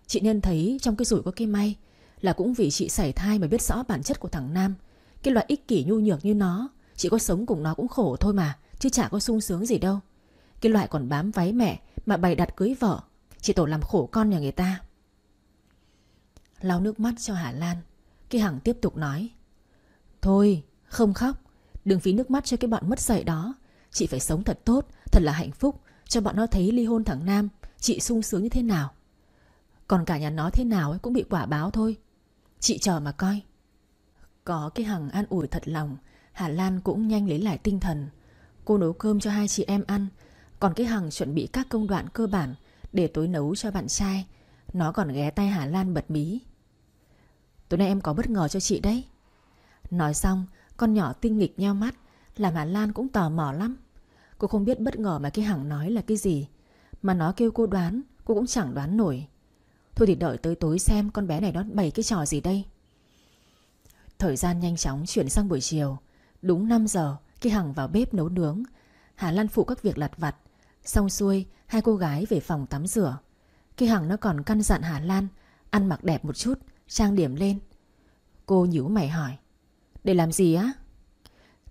Chị nên thấy trong cái rủi có cái may Là cũng vì chị xảy thai mà biết rõ bản chất của thằng Nam Cái loại ích kỷ nhu nhược như nó Chị có sống cùng nó cũng khổ thôi mà Chứ chả có sung sướng gì đâu Cái loại còn bám váy mẹ Mà bày đặt cưới vợ Chị tổ làm khổ con nhà người ta lau nước mắt cho Hà Lan. Cái Hằng tiếp tục nói. Thôi, không khóc. Đừng phí nước mắt cho cái bọn mất dạy đó. Chị phải sống thật tốt, thật là hạnh phúc. Cho bọn nó thấy ly hôn thằng Nam, chị sung sướng như thế nào. Còn cả nhà nó thế nào ấy cũng bị quả báo thôi. Chị chờ mà coi. Có cái Hằng an ủi thật lòng, Hà Lan cũng nhanh lấy lại tinh thần. Cô nấu cơm cho hai chị em ăn, còn cái Hằng chuẩn bị các công đoạn cơ bản để tối nấu cho bạn trai. Nó còn ghé tay Hà Lan bật mí Tối nay em có bất ngờ cho chị đấy Nói xong Con nhỏ tinh nghịch nheo mắt Làm Hà Lan cũng tò mò lắm Cô không biết bất ngờ mà cái hằng nói là cái gì Mà nó kêu cô đoán Cô cũng chẳng đoán nổi Thôi thì đợi tới tối xem con bé này đón bày cái trò gì đây Thời gian nhanh chóng chuyển sang buổi chiều Đúng 5 giờ Khi Hằng vào bếp nấu nướng Hà Lan phụ các việc lặt vặt Xong xuôi hai cô gái về phòng tắm rửa Khi Hằng nó còn căn dặn Hà Lan Ăn mặc đẹp một chút Trang điểm lên Cô nhíu mày hỏi Để làm gì á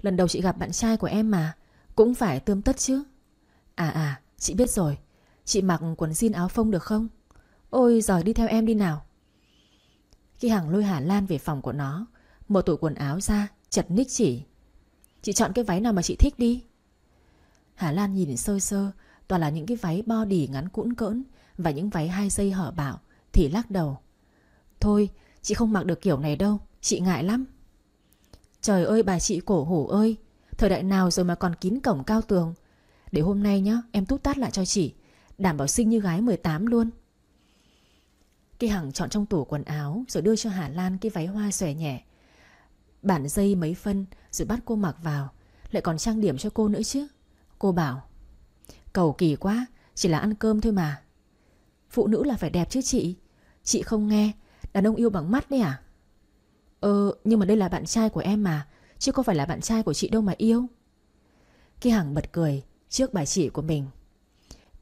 Lần đầu chị gặp bạn trai của em mà Cũng phải tươm tất chứ À à chị biết rồi Chị mặc quần jean áo phông được không Ôi giời đi theo em đi nào Khi Hằng lôi Hà Lan về phòng của nó Mở tủ quần áo ra Chật ních chỉ Chị chọn cái váy nào mà chị thích đi Hà Lan nhìn sơ sơ Toàn là những cái váy body ngắn cũn cỡn Và những váy hai dây hở bạo Thì lắc đầu Thôi chị không mặc được kiểu này đâu Chị ngại lắm Trời ơi bà chị cổ hủ ơi Thời đại nào rồi mà còn kín cổng cao tường Để hôm nay nhá em tút tát lại cho chị Đảm bảo xinh như gái 18 luôn Cái hằng chọn trong tủ quần áo Rồi đưa cho Hà Lan cái váy hoa xòe nhẹ Bản dây mấy phân Rồi bắt cô mặc vào Lại còn trang điểm cho cô nữa chứ Cô bảo Cầu kỳ quá Chỉ là ăn cơm thôi mà Phụ nữ là phải đẹp chứ chị Chị không nghe Đàn ông yêu bằng mắt đấy à Ờ nhưng mà đây là bạn trai của em mà Chứ có phải là bạn trai của chị đâu mà yêu Khi Hằng bật cười Trước bài chị của mình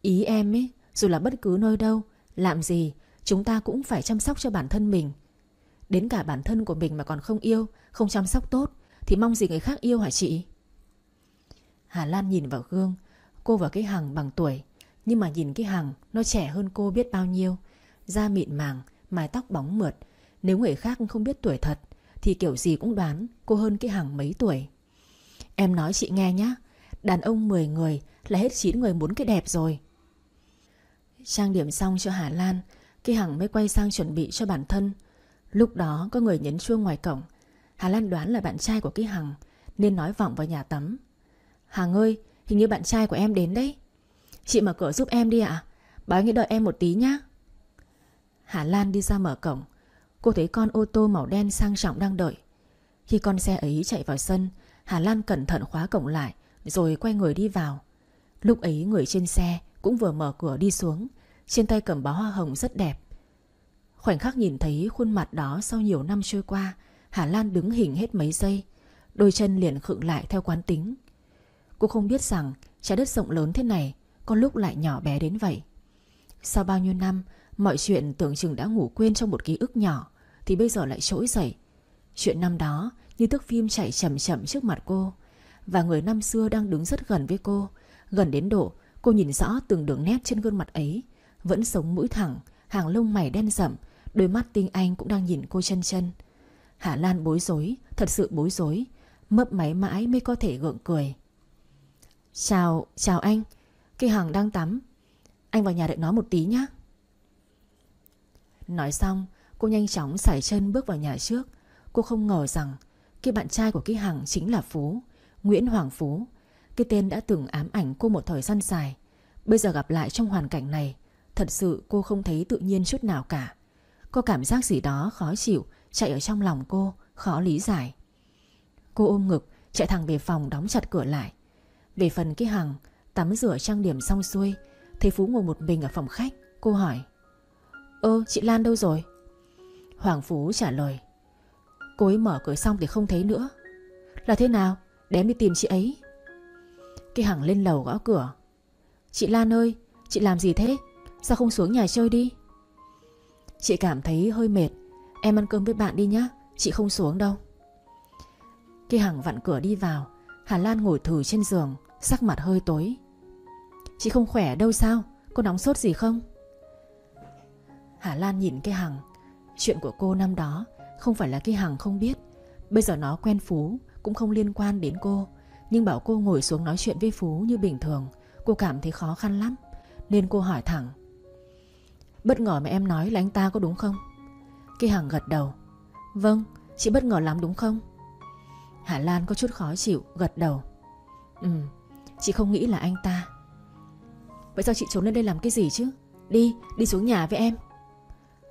Ý em ấy Dù là bất cứ nơi đâu Làm gì Chúng ta cũng phải chăm sóc cho bản thân mình Đến cả bản thân của mình mà còn không yêu Không chăm sóc tốt Thì mong gì người khác yêu hả chị Hà Lan nhìn vào gương Cô và cái Hằng bằng tuổi Nhưng mà nhìn cái Hằng Nó trẻ hơn cô biết bao nhiêu Da mịn màng mái tóc bóng mượt. Nếu người khác không biết tuổi thật thì kiểu gì cũng đoán cô hơn cái hàng mấy tuổi. Em nói chị nghe nhé, đàn ông 10 người là hết 9 người muốn cái đẹp rồi. Trang điểm xong cho Hà Lan, cái hằng mới quay sang chuẩn bị cho bản thân. Lúc đó có người nhấn chuông ngoài cổng. Hà Lan đoán là bạn trai của cái hằng nên nói vọng vào nhà tắm. Hằng ơi, hình như bạn trai của em đến đấy. Chị mở cửa giúp em đi ạ. À? Báo anh ấy đợi em một tí nhá. Hà Lan đi ra mở cổng Cô thấy con ô tô màu đen sang trọng đang đợi Khi con xe ấy chạy vào sân Hà Lan cẩn thận khóa cổng lại Rồi quay người đi vào Lúc ấy người trên xe cũng vừa mở cửa đi xuống Trên tay cầm bó hoa hồng rất đẹp Khoảnh khắc nhìn thấy khuôn mặt đó sau nhiều năm trôi qua Hà Lan đứng hình hết mấy giây Đôi chân liền khựng lại theo quán tính Cô không biết rằng trái đất rộng lớn thế này Có lúc lại nhỏ bé đến vậy Sau bao nhiêu năm Mọi chuyện tưởng chừng đã ngủ quên trong một ký ức nhỏ Thì bây giờ lại trỗi dậy Chuyện năm đó như thước phim chạy chậm chậm trước mặt cô Và người năm xưa đang đứng rất gần với cô Gần đến độ cô nhìn rõ từng đường nét trên gương mặt ấy Vẫn sống mũi thẳng Hàng lông mày đen rậm Đôi mắt tinh anh cũng đang nhìn cô chân chân hạ Lan bối rối Thật sự bối rối Mấp máy mãi mới có thể gượng cười Chào, chào anh Cây hàng đang tắm Anh vào nhà đợi nó một tí nhé Nói xong cô nhanh chóng sải chân bước vào nhà trước Cô không ngờ rằng Khi bạn trai của Ký Hằng chính là Phú Nguyễn Hoàng Phú Cái tên đã từng ám ảnh cô một thời gian dài Bây giờ gặp lại trong hoàn cảnh này Thật sự cô không thấy tự nhiên chút nào cả cô cảm giác gì đó khó chịu Chạy ở trong lòng cô Khó lý giải Cô ôm ngực chạy thẳng về phòng đóng chặt cửa lại Về phần Ký Hằng Tắm rửa trang điểm xong xuôi Thấy Phú ngồi một mình ở phòng khách Cô hỏi Ơ chị Lan đâu rồi Hoàng Phú trả lời Cô ấy mở cửa xong thì không thấy nữa Là thế nào đem đi tìm chị ấy Cái hằng lên lầu gõ cửa Chị Lan ơi Chị làm gì thế Sao không xuống nhà chơi đi Chị cảm thấy hơi mệt Em ăn cơm với bạn đi nhá Chị không xuống đâu Cái hằng vặn cửa đi vào Hà Lan ngồi thử trên giường Sắc mặt hơi tối Chị không khỏe đâu sao Có nóng sốt gì không Hà Lan nhìn cái Hằng Chuyện của cô năm đó Không phải là cái Hằng không biết Bây giờ nó quen Phú Cũng không liên quan đến cô Nhưng bảo cô ngồi xuống nói chuyện với Phú như bình thường Cô cảm thấy khó khăn lắm Nên cô hỏi thẳng Bất ngờ mà em nói là anh ta có đúng không Cái Hằng gật đầu Vâng chị bất ngờ lắm đúng không Hà Lan có chút khó chịu gật đầu Ừ chị không nghĩ là anh ta Vậy sao chị trốn lên đây làm cái gì chứ Đi đi xuống nhà với em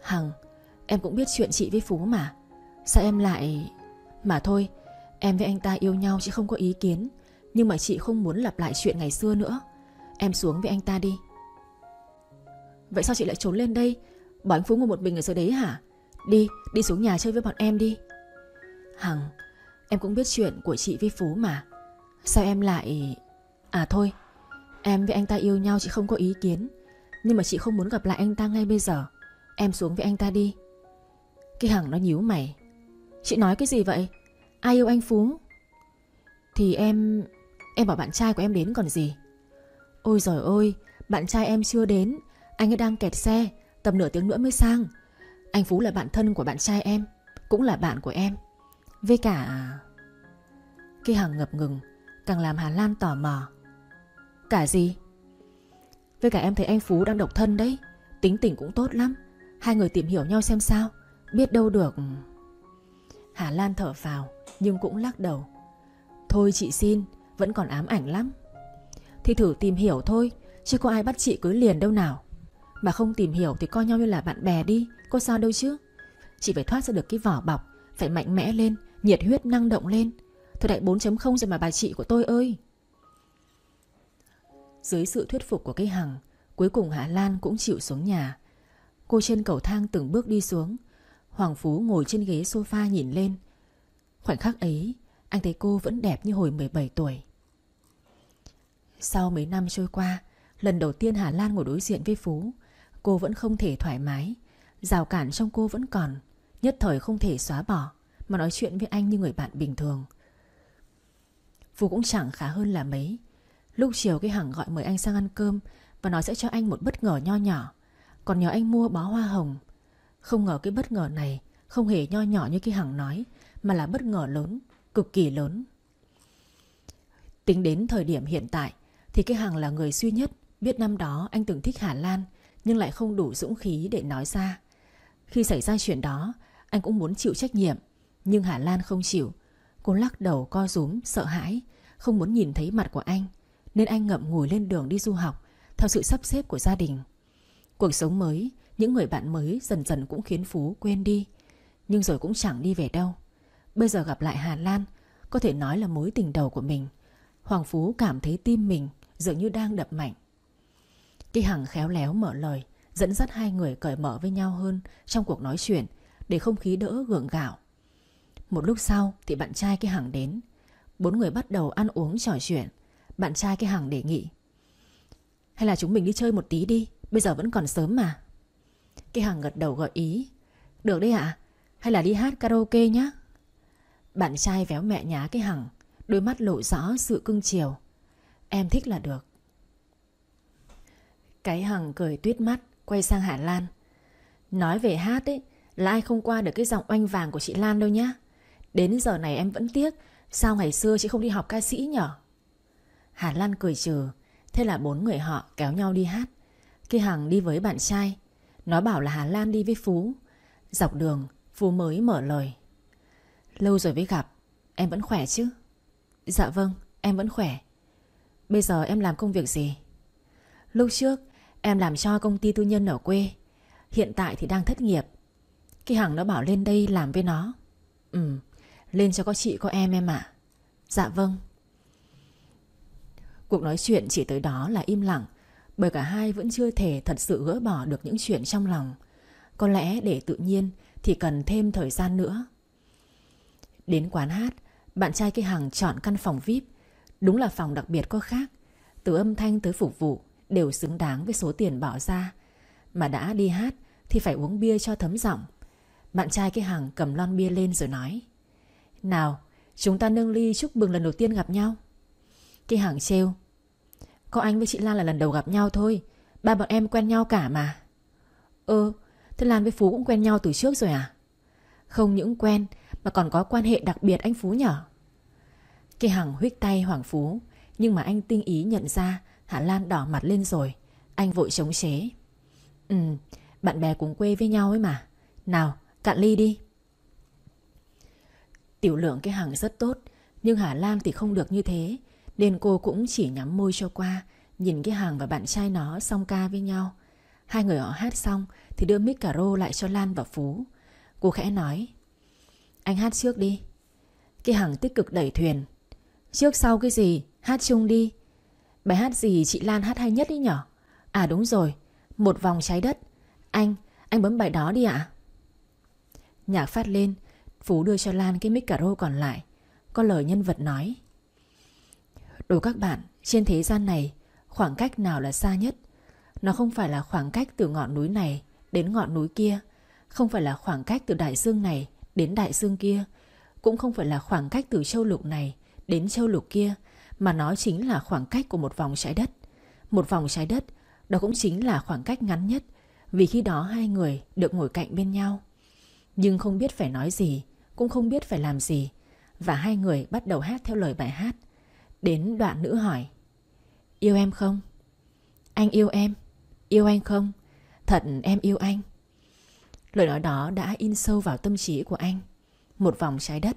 Hằng Em cũng biết chuyện chị với Phú mà Sao em lại Mà thôi Em với anh ta yêu nhau chị không có ý kiến Nhưng mà chị không muốn lặp lại chuyện ngày xưa nữa Em xuống với anh ta đi Vậy sao chị lại trốn lên đây Bảo anh Phú ngồi một mình ở dưới đấy hả Đi, đi xuống nhà chơi với bọn em đi Hằng Em cũng biết chuyện của chị với Phú mà Sao em lại À thôi Em với anh ta yêu nhau chị không có ý kiến Nhưng mà chị không muốn gặp lại anh ta ngay bây giờ Em xuống với anh ta đi Cái Hằng nó nhíu mày Chị nói cái gì vậy Ai yêu anh Phú Thì em Em bảo bạn trai của em đến còn gì Ôi giời ơi Bạn trai em chưa đến Anh ấy đang kẹt xe Tầm nửa tiếng nữa mới sang Anh Phú là bạn thân của bạn trai em Cũng là bạn của em Với cả Cái Hằng ngập ngừng Càng làm Hà Lan tò mò Cả gì Với cả em thấy anh Phú đang độc thân đấy Tính tình cũng tốt lắm Hai người tìm hiểu nhau xem sao Biết đâu được Hà Lan thở vào Nhưng cũng lắc đầu Thôi chị xin Vẫn còn ám ảnh lắm Thì thử tìm hiểu thôi Chứ có ai bắt chị cưới liền đâu nào Mà không tìm hiểu thì coi nhau như là bạn bè đi Có sao đâu chứ Chị phải thoát ra được cái vỏ bọc Phải mạnh mẽ lên Nhiệt huyết năng động lên Thời đại 4.0 rồi mà bà chị của tôi ơi Dưới sự thuyết phục của cái hằng Cuối cùng Hà Lan cũng chịu xuống nhà Cô trên cầu thang từng bước đi xuống Hoàng Phú ngồi trên ghế sofa nhìn lên Khoảnh khắc ấy Anh thấy cô vẫn đẹp như hồi 17 tuổi Sau mấy năm trôi qua Lần đầu tiên Hà Lan ngồi đối diện với Phú Cô vẫn không thể thoải mái Rào cản trong cô vẫn còn Nhất thời không thể xóa bỏ Mà nói chuyện với anh như người bạn bình thường Phú cũng chẳng khá hơn là mấy Lúc chiều cái hằng gọi mời anh sang ăn cơm Và nói sẽ cho anh một bất ngờ nho nhỏ còn nhờ anh mua bó hoa hồng Không ngờ cái bất ngờ này Không hề nho nhỏ như cái Hằng nói Mà là bất ngờ lớn, cực kỳ lớn Tính đến thời điểm hiện tại Thì cái Hằng là người duy nhất Biết năm đó anh từng thích Hà Lan Nhưng lại không đủ dũng khí để nói ra Khi xảy ra chuyện đó Anh cũng muốn chịu trách nhiệm Nhưng Hà Lan không chịu Cô lắc đầu co rúm, sợ hãi Không muốn nhìn thấy mặt của anh Nên anh ngậm ngùi lên đường đi du học Theo sự sắp xếp của gia đình Cuộc sống mới, những người bạn mới dần dần cũng khiến Phú quên đi Nhưng rồi cũng chẳng đi về đâu Bây giờ gặp lại Hà Lan Có thể nói là mối tình đầu của mình Hoàng Phú cảm thấy tim mình dường như đang đập mạnh Cái hằng khéo léo mở lời Dẫn dắt hai người cởi mở với nhau hơn Trong cuộc nói chuyện Để không khí đỡ gượng gạo Một lúc sau thì bạn trai cái hằng đến Bốn người bắt đầu ăn uống trò chuyện Bạn trai cái hằng đề nghị Hay là chúng mình đi chơi một tí đi Bây giờ vẫn còn sớm mà Cái hàng gật đầu gợi ý Được đấy ạ Hay là đi hát karaoke nhá Bạn trai véo mẹ nhá cái hằng Đôi mắt lộ rõ sự cưng chiều Em thích là được Cái hằng cười tuyết mắt Quay sang Hà Lan Nói về hát ấy Là ai không qua được cái giọng oanh vàng của chị Lan đâu nhá Đến giờ này em vẫn tiếc Sao ngày xưa chị không đi học ca sĩ nhở Hà Lan cười trừ Thế là bốn người họ kéo nhau đi hát khi Hằng đi với bạn trai Nó bảo là Hà Lan đi với Phú Dọc đường Phú mới mở lời Lâu rồi mới gặp Em vẫn khỏe chứ Dạ vâng em vẫn khỏe Bây giờ em làm công việc gì Lúc trước em làm cho công ty tư nhân ở quê Hiện tại thì đang thất nghiệp Khi Hằng nó bảo lên đây làm với nó Ừ Lên cho có chị có em em ạ Dạ vâng Cuộc nói chuyện chỉ tới đó là im lặng bởi cả hai vẫn chưa thể thật sự gỡ bỏ được những chuyện trong lòng. Có lẽ để tự nhiên thì cần thêm thời gian nữa. Đến quán hát, bạn trai cây hàng chọn căn phòng VIP. Đúng là phòng đặc biệt có khác. Từ âm thanh tới phục vụ đều xứng đáng với số tiền bỏ ra. Mà đã đi hát thì phải uống bia cho thấm giọng. Bạn trai cây hàng cầm lon bia lên rồi nói. Nào, chúng ta nâng ly chúc mừng lần đầu tiên gặp nhau. Cây hàng treo. Có anh với chị Lan là lần đầu gặp nhau thôi Ba bọn em quen nhau cả mà Ơ ừ, Thế Lan với Phú cũng quen nhau từ trước rồi à Không những quen Mà còn có quan hệ đặc biệt anh Phú nhở Kỳ Hằng huyết tay Hoàng Phú Nhưng mà anh tinh ý nhận ra Hạ Lan đỏ mặt lên rồi Anh vội chống chế Ừ Bạn bè cùng quê với nhau ấy mà Nào cạn ly đi Tiểu lượng cái Hằng rất tốt Nhưng Hà Lan thì không được như thế nên cô cũng chỉ nhắm môi cho qua, nhìn cái hàng và bạn trai nó song ca với nhau. Hai người họ hát xong thì đưa mic cà rô lại cho Lan và Phú. Cô khẽ nói, anh hát trước đi. Cái hàng tích cực đẩy thuyền. Trước sau cái gì, hát chung đi. Bài hát gì chị Lan hát hay nhất ấy nhở? À đúng rồi, một vòng trái đất. Anh, anh bấm bài đó đi ạ. Nhạc phát lên, Phú đưa cho Lan cái mic cà rô còn lại. Có lời nhân vật nói. Đối các bạn, trên thế gian này, khoảng cách nào là xa nhất? Nó không phải là khoảng cách từ ngọn núi này đến ngọn núi kia, không phải là khoảng cách từ đại dương này đến đại dương kia, cũng không phải là khoảng cách từ châu lục này đến châu lục kia, mà nó chính là khoảng cách của một vòng trái đất. Một vòng trái đất, đó cũng chính là khoảng cách ngắn nhất, vì khi đó hai người được ngồi cạnh bên nhau. Nhưng không biết phải nói gì, cũng không biết phải làm gì, và hai người bắt đầu hát theo lời bài hát – Đến đoạn nữ hỏi Yêu em không? Anh yêu em Yêu anh không? Thật em yêu anh Lời nói đó đã in sâu vào tâm trí của anh Một vòng trái đất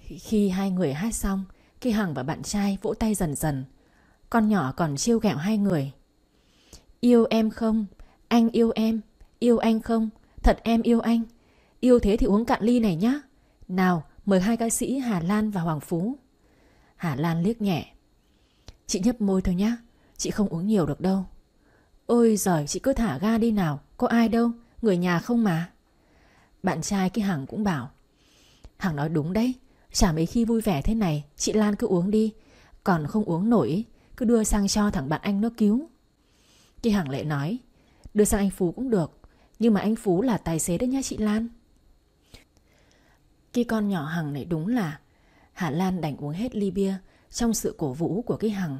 Khi hai người hát xong Khi Hằng và bạn trai vỗ tay dần dần Con nhỏ còn chiêu gẹo hai người Yêu em không? Anh yêu em Yêu anh không? Thật em yêu anh Yêu thế thì uống cạn ly này nhá Nào mời hai ca sĩ Hà Lan và Hoàng Phú Hà Lan liếc nhẹ Chị nhấp môi thôi nhá Chị không uống nhiều được đâu Ôi giời chị cứ thả ga đi nào Có ai đâu Người nhà không mà Bạn trai cái Hằng cũng bảo Hằng nói đúng đấy Chả mấy khi vui vẻ thế này Chị Lan cứ uống đi Còn không uống nổi Cứ đưa sang cho thằng bạn anh nó cứu Cái Hằng lại nói Đưa sang anh Phú cũng được Nhưng mà anh Phú là tài xế đấy nhá chị Lan Cái con nhỏ Hằng này đúng là Hà Lan đành uống hết ly bia trong sự cổ vũ của cái hằng.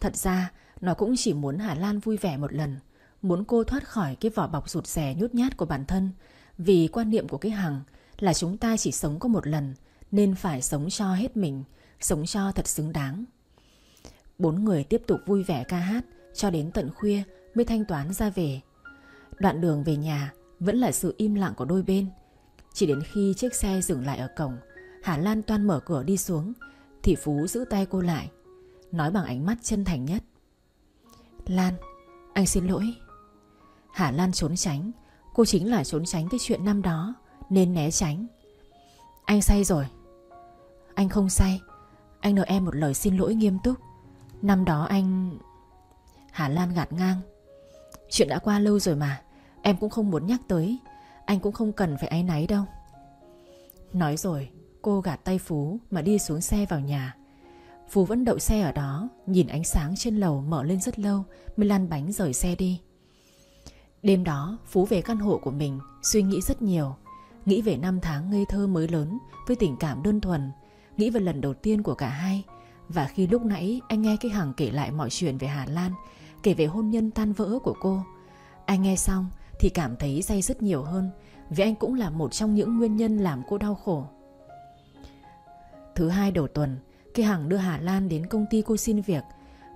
Thật ra, nó cũng chỉ muốn Hà Lan vui vẻ một lần, muốn cô thoát khỏi cái vỏ bọc rụt rè nhút nhát của bản thân, vì quan niệm của cái hằng là chúng ta chỉ sống có một lần, nên phải sống cho hết mình, sống cho thật xứng đáng. Bốn người tiếp tục vui vẻ ca hát cho đến tận khuya mới thanh toán ra về. Đoạn đường về nhà vẫn là sự im lặng của đôi bên. Chỉ đến khi chiếc xe dừng lại ở cổng Hà Lan toan mở cửa đi xuống Thị Phú giữ tay cô lại Nói bằng ánh mắt chân thành nhất Lan, anh xin lỗi Hà Lan trốn tránh Cô chính là trốn tránh cái chuyện năm đó Nên né tránh Anh say rồi Anh không say Anh nợ em một lời xin lỗi nghiêm túc Năm đó anh... Hà Lan gạt ngang Chuyện đã qua lâu rồi mà Em cũng không muốn nhắc tới Anh cũng không cần phải áy náy đâu Nói rồi Cô gạt tay Phú mà đi xuống xe vào nhà Phú vẫn đậu xe ở đó Nhìn ánh sáng trên lầu mở lên rất lâu Mới lăn bánh rời xe đi Đêm đó Phú về căn hộ của mình Suy nghĩ rất nhiều Nghĩ về năm tháng ngây thơ mới lớn Với tình cảm đơn thuần Nghĩ về lần đầu tiên của cả hai Và khi lúc nãy anh nghe cái hàng kể lại mọi chuyện về Hà Lan Kể về hôn nhân tan vỡ của cô Anh nghe xong thì cảm thấy say rất nhiều hơn Vì anh cũng là một trong những nguyên nhân làm cô đau khổ Thứ hai đầu tuần Khi Hằng đưa Hà Lan đến công ty cô xin việc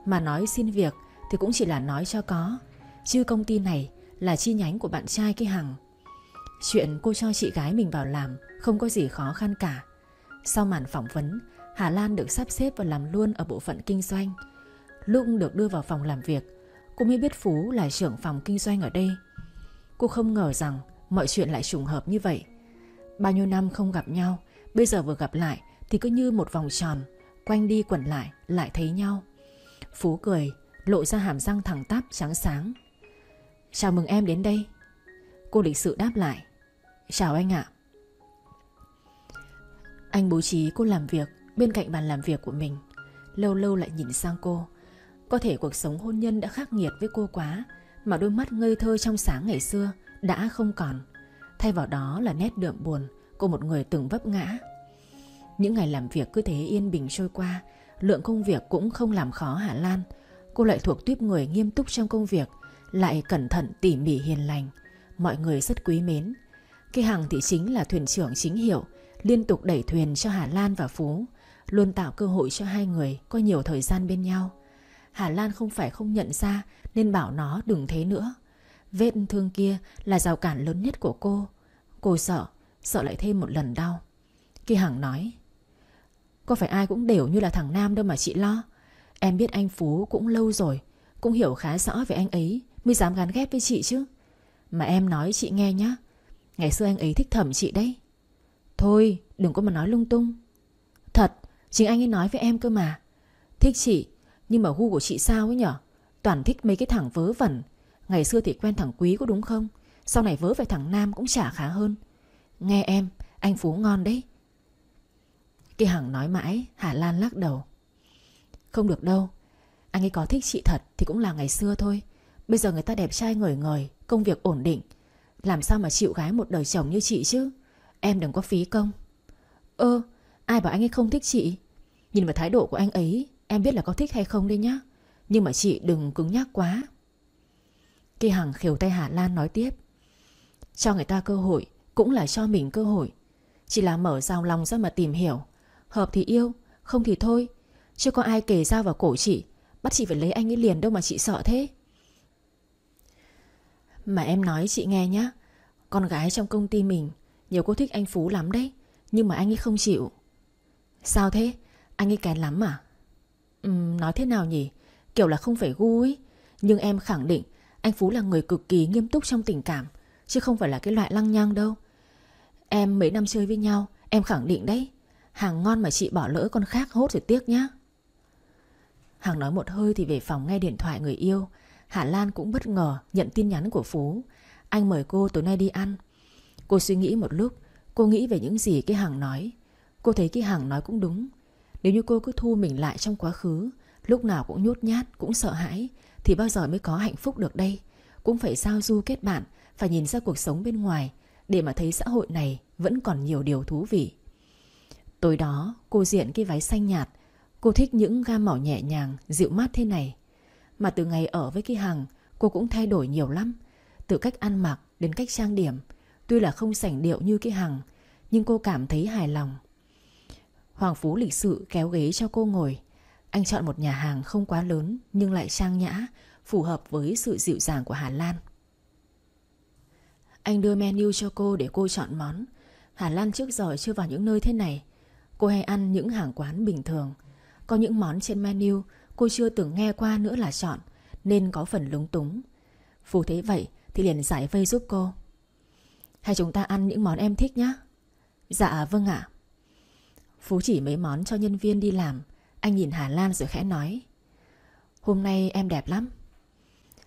Mà nói xin việc thì cũng chỉ là nói cho có Chứ công ty này là chi nhánh của bạn trai cái Hằng Chuyện cô cho chị gái mình vào làm Không có gì khó khăn cả Sau màn phỏng vấn Hà Lan được sắp xếp và làm luôn ở bộ phận kinh doanh Lúc được đưa vào phòng làm việc Cô mới biết Phú là trưởng phòng kinh doanh ở đây Cô không ngờ rằng Mọi chuyện lại trùng hợp như vậy Bao nhiêu năm không gặp nhau Bây giờ vừa gặp lại thì cứ như một vòng tròn, quanh đi quẩn lại, lại thấy nhau. Phú cười, lộ ra hàm răng thẳng tắp trắng sáng. Chào mừng em đến đây. Cô lịch sự đáp lại. Chào anh ạ. Anh bố trí cô làm việc bên cạnh bàn làm việc của mình. Lâu lâu lại nhìn sang cô. Có thể cuộc sống hôn nhân đã khắc nghiệt với cô quá mà đôi mắt ngây thơ trong sáng ngày xưa đã không còn. Thay vào đó là nét đượm buồn của một người từng vấp ngã. Những ngày làm việc cứ thế yên bình trôi qua Lượng công việc cũng không làm khó Hà Lan Cô lại thuộc tuyếp người nghiêm túc trong công việc Lại cẩn thận tỉ mỉ hiền lành Mọi người rất quý mến Cái Hằng thì chính là thuyền trưởng chính hiệu Liên tục đẩy thuyền cho Hà Lan và Phú Luôn tạo cơ hội cho hai người Có nhiều thời gian bên nhau Hà Lan không phải không nhận ra Nên bảo nó đừng thế nữa Vết thương kia là rào cản lớn nhất của cô Cô sợ Sợ lại thêm một lần đau Kỳ Hằng nói có phải ai cũng đều như là thằng Nam đâu mà chị lo Em biết anh Phú cũng lâu rồi Cũng hiểu khá rõ về anh ấy Mới dám gắn ghép với chị chứ Mà em nói chị nghe nhá Ngày xưa anh ấy thích thẩm chị đấy Thôi đừng có mà nói lung tung Thật chính anh ấy nói với em cơ mà Thích chị Nhưng mà gu của chị sao ấy nhở Toàn thích mấy cái thằng vớ vẩn Ngày xưa thì quen thằng Quý có đúng không Sau này vớ về thằng Nam cũng chả khá hơn Nghe em anh Phú ngon đấy khi Hằng nói mãi Hà Lan lắc đầu Không được đâu Anh ấy có thích chị thật thì cũng là ngày xưa thôi Bây giờ người ta đẹp trai ngời ngời Công việc ổn định Làm sao mà chịu gái một đời chồng như chị chứ Em đừng có phí công Ơ ai bảo anh ấy không thích chị Nhìn vào thái độ của anh ấy Em biết là có thích hay không đi nhá Nhưng mà chị đừng cứng nhắc quá Kỳ Hằng khều tay Hà Lan nói tiếp Cho người ta cơ hội Cũng là cho mình cơ hội Chỉ là mở rào lòng ra mà tìm hiểu Hợp thì yêu Không thì thôi chưa có ai kể dao vào cổ chị Bắt chị phải lấy anh ấy liền đâu mà chị sợ thế Mà em nói chị nghe nhá Con gái trong công ty mình Nhiều cô thích anh Phú lắm đấy Nhưng mà anh ấy không chịu Sao thế? Anh ấy kén lắm à? Uhm, nói thế nào nhỉ? Kiểu là không phải gu ấy Nhưng em khẳng định Anh Phú là người cực kỳ nghiêm túc trong tình cảm Chứ không phải là cái loại lăng nhăng đâu Em mấy năm chơi với nhau Em khẳng định đấy Hàng ngon mà chị bỏ lỡ con khác hốt rồi tiếc nhá Hàng nói một hơi thì về phòng nghe điện thoại người yêu Hà Lan cũng bất ngờ nhận tin nhắn của Phú Anh mời cô tối nay đi ăn Cô suy nghĩ một lúc Cô nghĩ về những gì cái Hằng nói Cô thấy cái Hằng nói cũng đúng Nếu như cô cứ thu mình lại trong quá khứ Lúc nào cũng nhút nhát, cũng sợ hãi Thì bao giờ mới có hạnh phúc được đây Cũng phải giao du kết bạn Phải nhìn ra cuộc sống bên ngoài Để mà thấy xã hội này vẫn còn nhiều điều thú vị Tối đó cô diện cái váy xanh nhạt Cô thích những gam màu nhẹ nhàng Dịu mát thế này Mà từ ngày ở với cái hàng Cô cũng thay đổi nhiều lắm Từ cách ăn mặc đến cách trang điểm Tuy là không sảnh điệu như cái hàng Nhưng cô cảm thấy hài lòng Hoàng Phú lịch sự kéo ghế cho cô ngồi Anh chọn một nhà hàng không quá lớn Nhưng lại trang nhã Phù hợp với sự dịu dàng của Hà Lan Anh đưa menu cho cô để cô chọn món Hà Lan trước giờ chưa vào những nơi thế này Cô hay ăn những hàng quán bình thường Có những món trên menu cô chưa từng nghe qua nữa là chọn Nên có phần lúng túng Phù thấy vậy thì liền giải vây giúp cô Hay chúng ta ăn những món em thích nhé Dạ vâng ạ Phú chỉ mấy món cho nhân viên đi làm Anh nhìn Hà Lan rồi khẽ nói Hôm nay em đẹp lắm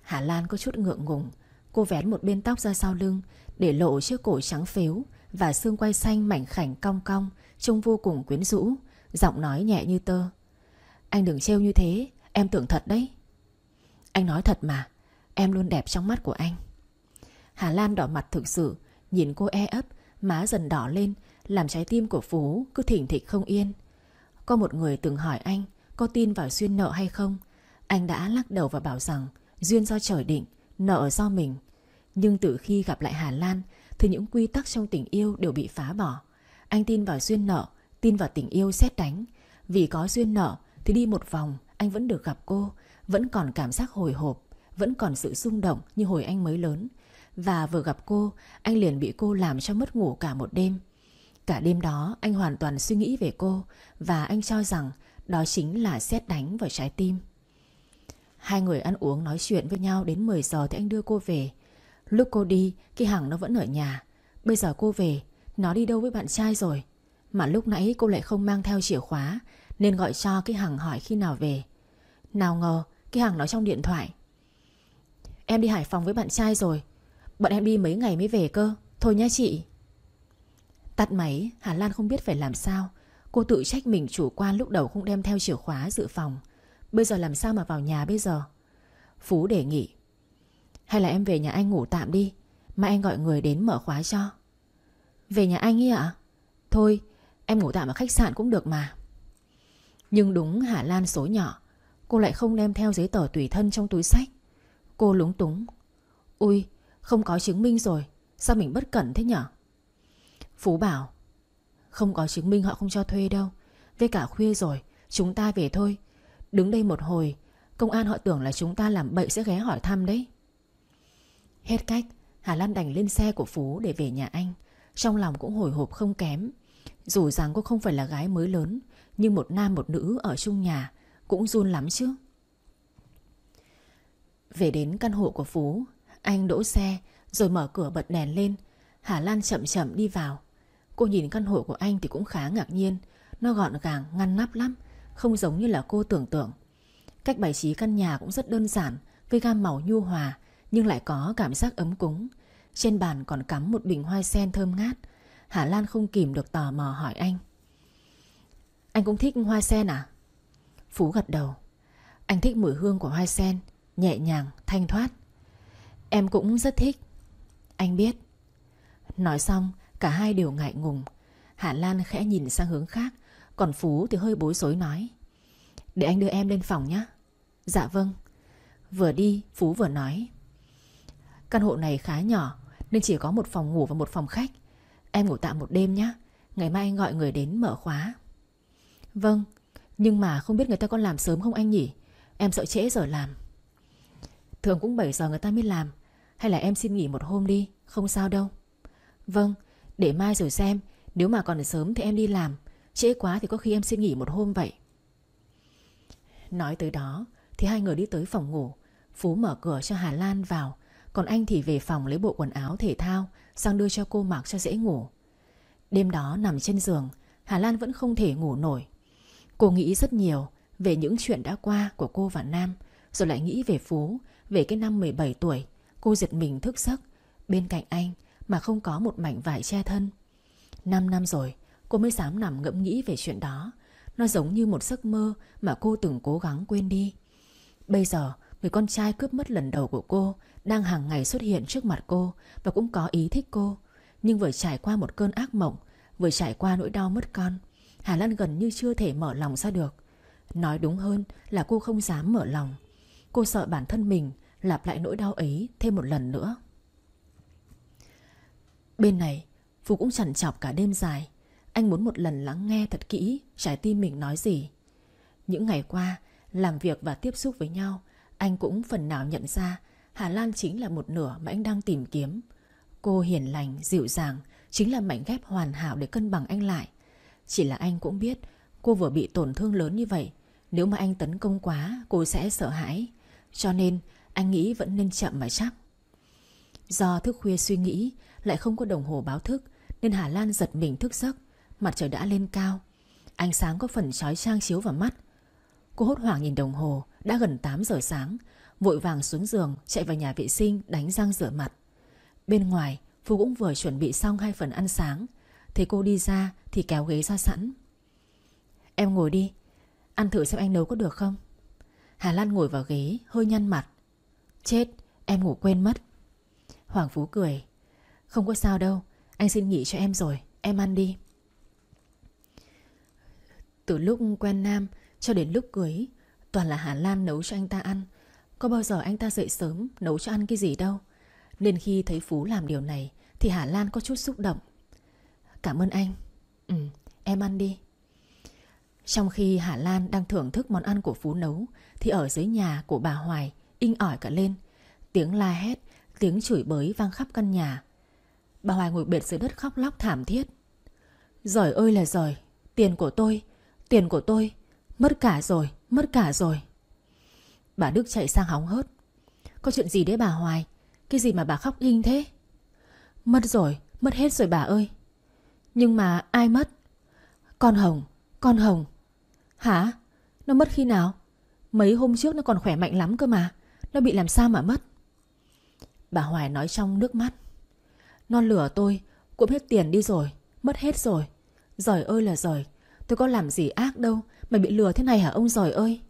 Hà Lan có chút ngượng ngùng Cô vén một bên tóc ra sau lưng Để lộ chiếc cổ trắng phếu Và xương quay xanh mảnh khảnh cong cong Trông vô cùng quyến rũ Giọng nói nhẹ như tơ Anh đừng trêu như thế Em tưởng thật đấy Anh nói thật mà Em luôn đẹp trong mắt của anh Hà Lan đỏ mặt thực sự Nhìn cô e ấp Má dần đỏ lên Làm trái tim của Phú cứ thỉnh thịch không yên Có một người từng hỏi anh Có tin vào duyên nợ hay không Anh đã lắc đầu và bảo rằng Duyên do trời định Nợ do mình Nhưng từ khi gặp lại Hà Lan Thì những quy tắc trong tình yêu đều bị phá bỏ anh tin vào duyên nợ, tin vào tình yêu xét đánh. Vì có duyên nợ thì đi một vòng, anh vẫn được gặp cô, vẫn còn cảm giác hồi hộp, vẫn còn sự xung động như hồi anh mới lớn. Và vừa gặp cô, anh liền bị cô làm cho mất ngủ cả một đêm. Cả đêm đó anh hoàn toàn suy nghĩ về cô và anh cho rằng đó chính là xét đánh vào trái tim. Hai người ăn uống nói chuyện với nhau đến 10 giờ thì anh đưa cô về. Lúc cô đi, cái hàng nó vẫn ở nhà. Bây giờ cô về, nó đi đâu với bạn trai rồi Mà lúc nãy cô lại không mang theo chìa khóa Nên gọi cho cái hàng hỏi khi nào về Nào ngờ cái hàng nói trong điện thoại Em đi Hải Phòng với bạn trai rồi Bọn em đi mấy ngày mới về cơ Thôi nha chị Tắt máy Hà Lan không biết phải làm sao Cô tự trách mình chủ quan lúc đầu không đem theo chìa khóa dự phòng Bây giờ làm sao mà vào nhà bây giờ Phú đề nghị Hay là em về nhà anh ngủ tạm đi Mà anh gọi người đến mở khóa cho về nhà anh ấy ạ Thôi em ngủ tạm ở khách sạn cũng được mà Nhưng đúng Hà Lan số nhỏ Cô lại không đem theo giấy tờ tùy thân trong túi sách Cô lúng túng Ui không có chứng minh rồi Sao mình bất cẩn thế nhở Phú bảo Không có chứng minh họ không cho thuê đâu Với cả khuya rồi Chúng ta về thôi Đứng đây một hồi Công an họ tưởng là chúng ta làm bậy sẽ ghé hỏi thăm đấy Hết cách Hà Lan đành lên xe của Phú để về nhà anh trong lòng cũng hồi hộp không kém Dù rằng cô không phải là gái mới lớn Nhưng một nam một nữ ở chung nhà Cũng run lắm chứ Về đến căn hộ của Phú Anh đỗ xe Rồi mở cửa bật đèn lên Hà Lan chậm chậm đi vào Cô nhìn căn hộ của anh thì cũng khá ngạc nhiên Nó gọn gàng, ngăn nắp lắm Không giống như là cô tưởng tượng Cách bài trí căn nhà cũng rất đơn giản Với gam màu nhu hòa Nhưng lại có cảm giác ấm cúng trên bàn còn cắm một bình hoa sen thơm ngát Hà Lan không kìm được tò mò hỏi anh Anh cũng thích hoa sen à? Phú gật đầu Anh thích mùi hương của hoa sen Nhẹ nhàng, thanh thoát Em cũng rất thích Anh biết Nói xong cả hai đều ngại ngùng Hà Lan khẽ nhìn sang hướng khác Còn Phú thì hơi bối rối nói Để anh đưa em lên phòng nhé Dạ vâng Vừa đi Phú vừa nói Căn hộ này khá nhỏ nên chỉ có một phòng ngủ và một phòng khách Em ngủ tạm một đêm nhé Ngày mai anh gọi người đến mở khóa Vâng Nhưng mà không biết người ta có làm sớm không anh nhỉ Em sợ trễ giờ làm Thường cũng 7 giờ người ta mới làm Hay là em xin nghỉ một hôm đi Không sao đâu Vâng Để mai rồi xem Nếu mà còn sớm thì em đi làm Trễ quá thì có khi em xin nghỉ một hôm vậy Nói tới đó Thì hai người đi tới phòng ngủ Phú mở cửa cho Hà Lan vào còn anh thì về phòng lấy bộ quần áo thể thao Sang đưa cho cô mặc cho dễ ngủ Đêm đó nằm trên giường Hà Lan vẫn không thể ngủ nổi Cô nghĩ rất nhiều Về những chuyện đã qua của cô và Nam Rồi lại nghĩ về Phú Về cái năm 17 tuổi Cô giật mình thức giấc Bên cạnh anh mà không có một mảnh vải che thân 5 năm rồi Cô mới dám nằm ngẫm nghĩ về chuyện đó Nó giống như một giấc mơ Mà cô từng cố gắng quên đi Bây giờ Người con trai cướp mất lần đầu của cô Đang hàng ngày xuất hiện trước mặt cô Và cũng có ý thích cô Nhưng vừa trải qua một cơn ác mộng Vừa trải qua nỗi đau mất con Hà Lan gần như chưa thể mở lòng ra được Nói đúng hơn là cô không dám mở lòng Cô sợ bản thân mình Lặp lại nỗi đau ấy thêm một lần nữa Bên này Phú cũng chẳng chọc cả đêm dài Anh muốn một lần lắng nghe thật kỹ Trái tim mình nói gì Những ngày qua Làm việc và tiếp xúc với nhau anh cũng phần nào nhận ra Hà Lan chính là một nửa mà anh đang tìm kiếm Cô hiền lành, dịu dàng Chính là mảnh ghép hoàn hảo để cân bằng anh lại Chỉ là anh cũng biết Cô vừa bị tổn thương lớn như vậy Nếu mà anh tấn công quá Cô sẽ sợ hãi Cho nên anh nghĩ vẫn nên chậm và chắc Do thức khuya suy nghĩ Lại không có đồng hồ báo thức Nên Hà Lan giật mình thức giấc Mặt trời đã lên cao Ánh sáng có phần chói trang chiếu vào mắt Cô hốt hoảng nhìn đồng hồ Đã gần 8 giờ sáng Vội vàng xuống giường chạy vào nhà vệ sinh Đánh răng rửa mặt Bên ngoài Phú cũng vừa chuẩn bị xong hai phần ăn sáng Thấy cô đi ra thì kéo ghế ra sẵn Em ngồi đi Ăn thử xem anh nấu có được không Hà Lan ngồi vào ghế hơi nhăn mặt Chết em ngủ quên mất Hoàng Phú cười Không có sao đâu Anh xin nghỉ cho em rồi Em ăn đi Từ lúc quen Nam cho đến lúc cưới Toàn là Hà Lan nấu cho anh ta ăn Có bao giờ anh ta dậy sớm nấu cho ăn cái gì đâu Nên khi thấy Phú làm điều này Thì Hà Lan có chút xúc động Cảm ơn anh Ừ em ăn đi Trong khi Hà Lan đang thưởng thức món ăn của Phú nấu Thì ở dưới nhà của bà Hoài In ỏi cả lên Tiếng la hét Tiếng chửi bới vang khắp căn nhà Bà Hoài ngồi bệt dưới đất khóc lóc thảm thiết Giỏi ơi là giỏi Tiền của tôi Tiền của tôi Mất cả rồi, mất cả rồi Bà Đức chạy sang hóng hớt Có chuyện gì đấy bà Hoài Cái gì mà bà khóc inh thế Mất rồi, mất hết rồi bà ơi Nhưng mà ai mất Con Hồng, con Hồng Hả? Nó mất khi nào? Mấy hôm trước nó còn khỏe mạnh lắm cơ mà Nó bị làm sao mà mất Bà Hoài nói trong nước mắt Non lửa tôi Cũng hết tiền đi rồi Mất hết rồi Rồi ơi là rồi. Tôi có làm gì ác đâu Mày bị lừa thế này hả ông giỏi ơi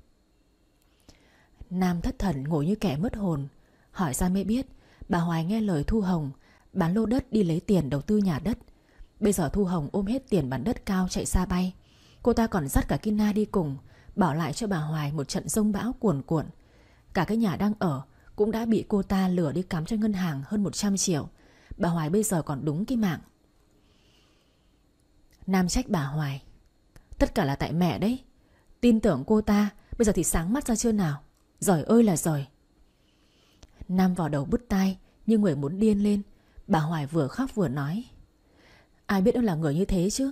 Nam thất thần ngồi như kẻ mất hồn Hỏi ra mới biết Bà Hoài nghe lời Thu Hồng Bán lô đất đi lấy tiền đầu tư nhà đất Bây giờ Thu Hồng ôm hết tiền bán đất cao chạy xa bay Cô ta còn dắt cả Kina đi cùng bảo lại cho bà Hoài một trận rông bão cuồn cuộn Cả cái nhà đang ở Cũng đã bị cô ta lừa đi cắm cho ngân hàng hơn 100 triệu Bà Hoài bây giờ còn đúng cái mạng Nam trách bà Hoài Tất cả là tại mẹ đấy Tin tưởng cô ta Bây giờ thì sáng mắt ra chưa nào Giỏi ơi là giỏi Nam vào đầu bứt tai Như người muốn điên lên Bà Hoài vừa khóc vừa nói Ai biết ông là người như thế chứ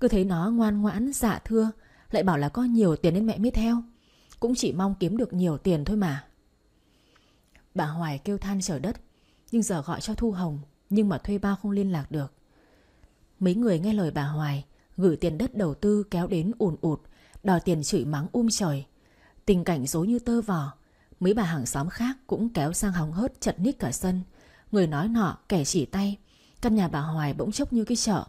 Cứ thấy nó ngoan ngoãn dạ thưa Lại bảo là có nhiều tiền nên mẹ mới theo Cũng chỉ mong kiếm được nhiều tiền thôi mà Bà Hoài kêu than trời đất Nhưng giờ gọi cho Thu Hồng Nhưng mà thuê bao không liên lạc được Mấy người nghe lời bà Hoài gửi tiền đất đầu tư kéo đến ùn ụt, đòi tiền chửi mắng um trời. Tình cảnh dối như tơ vò, mấy bà hàng xóm khác cũng kéo sang hóng hớt chật ních cả sân. Người nói nọ, kẻ chỉ tay, căn nhà bà Hoài bỗng chốc như cái chợ.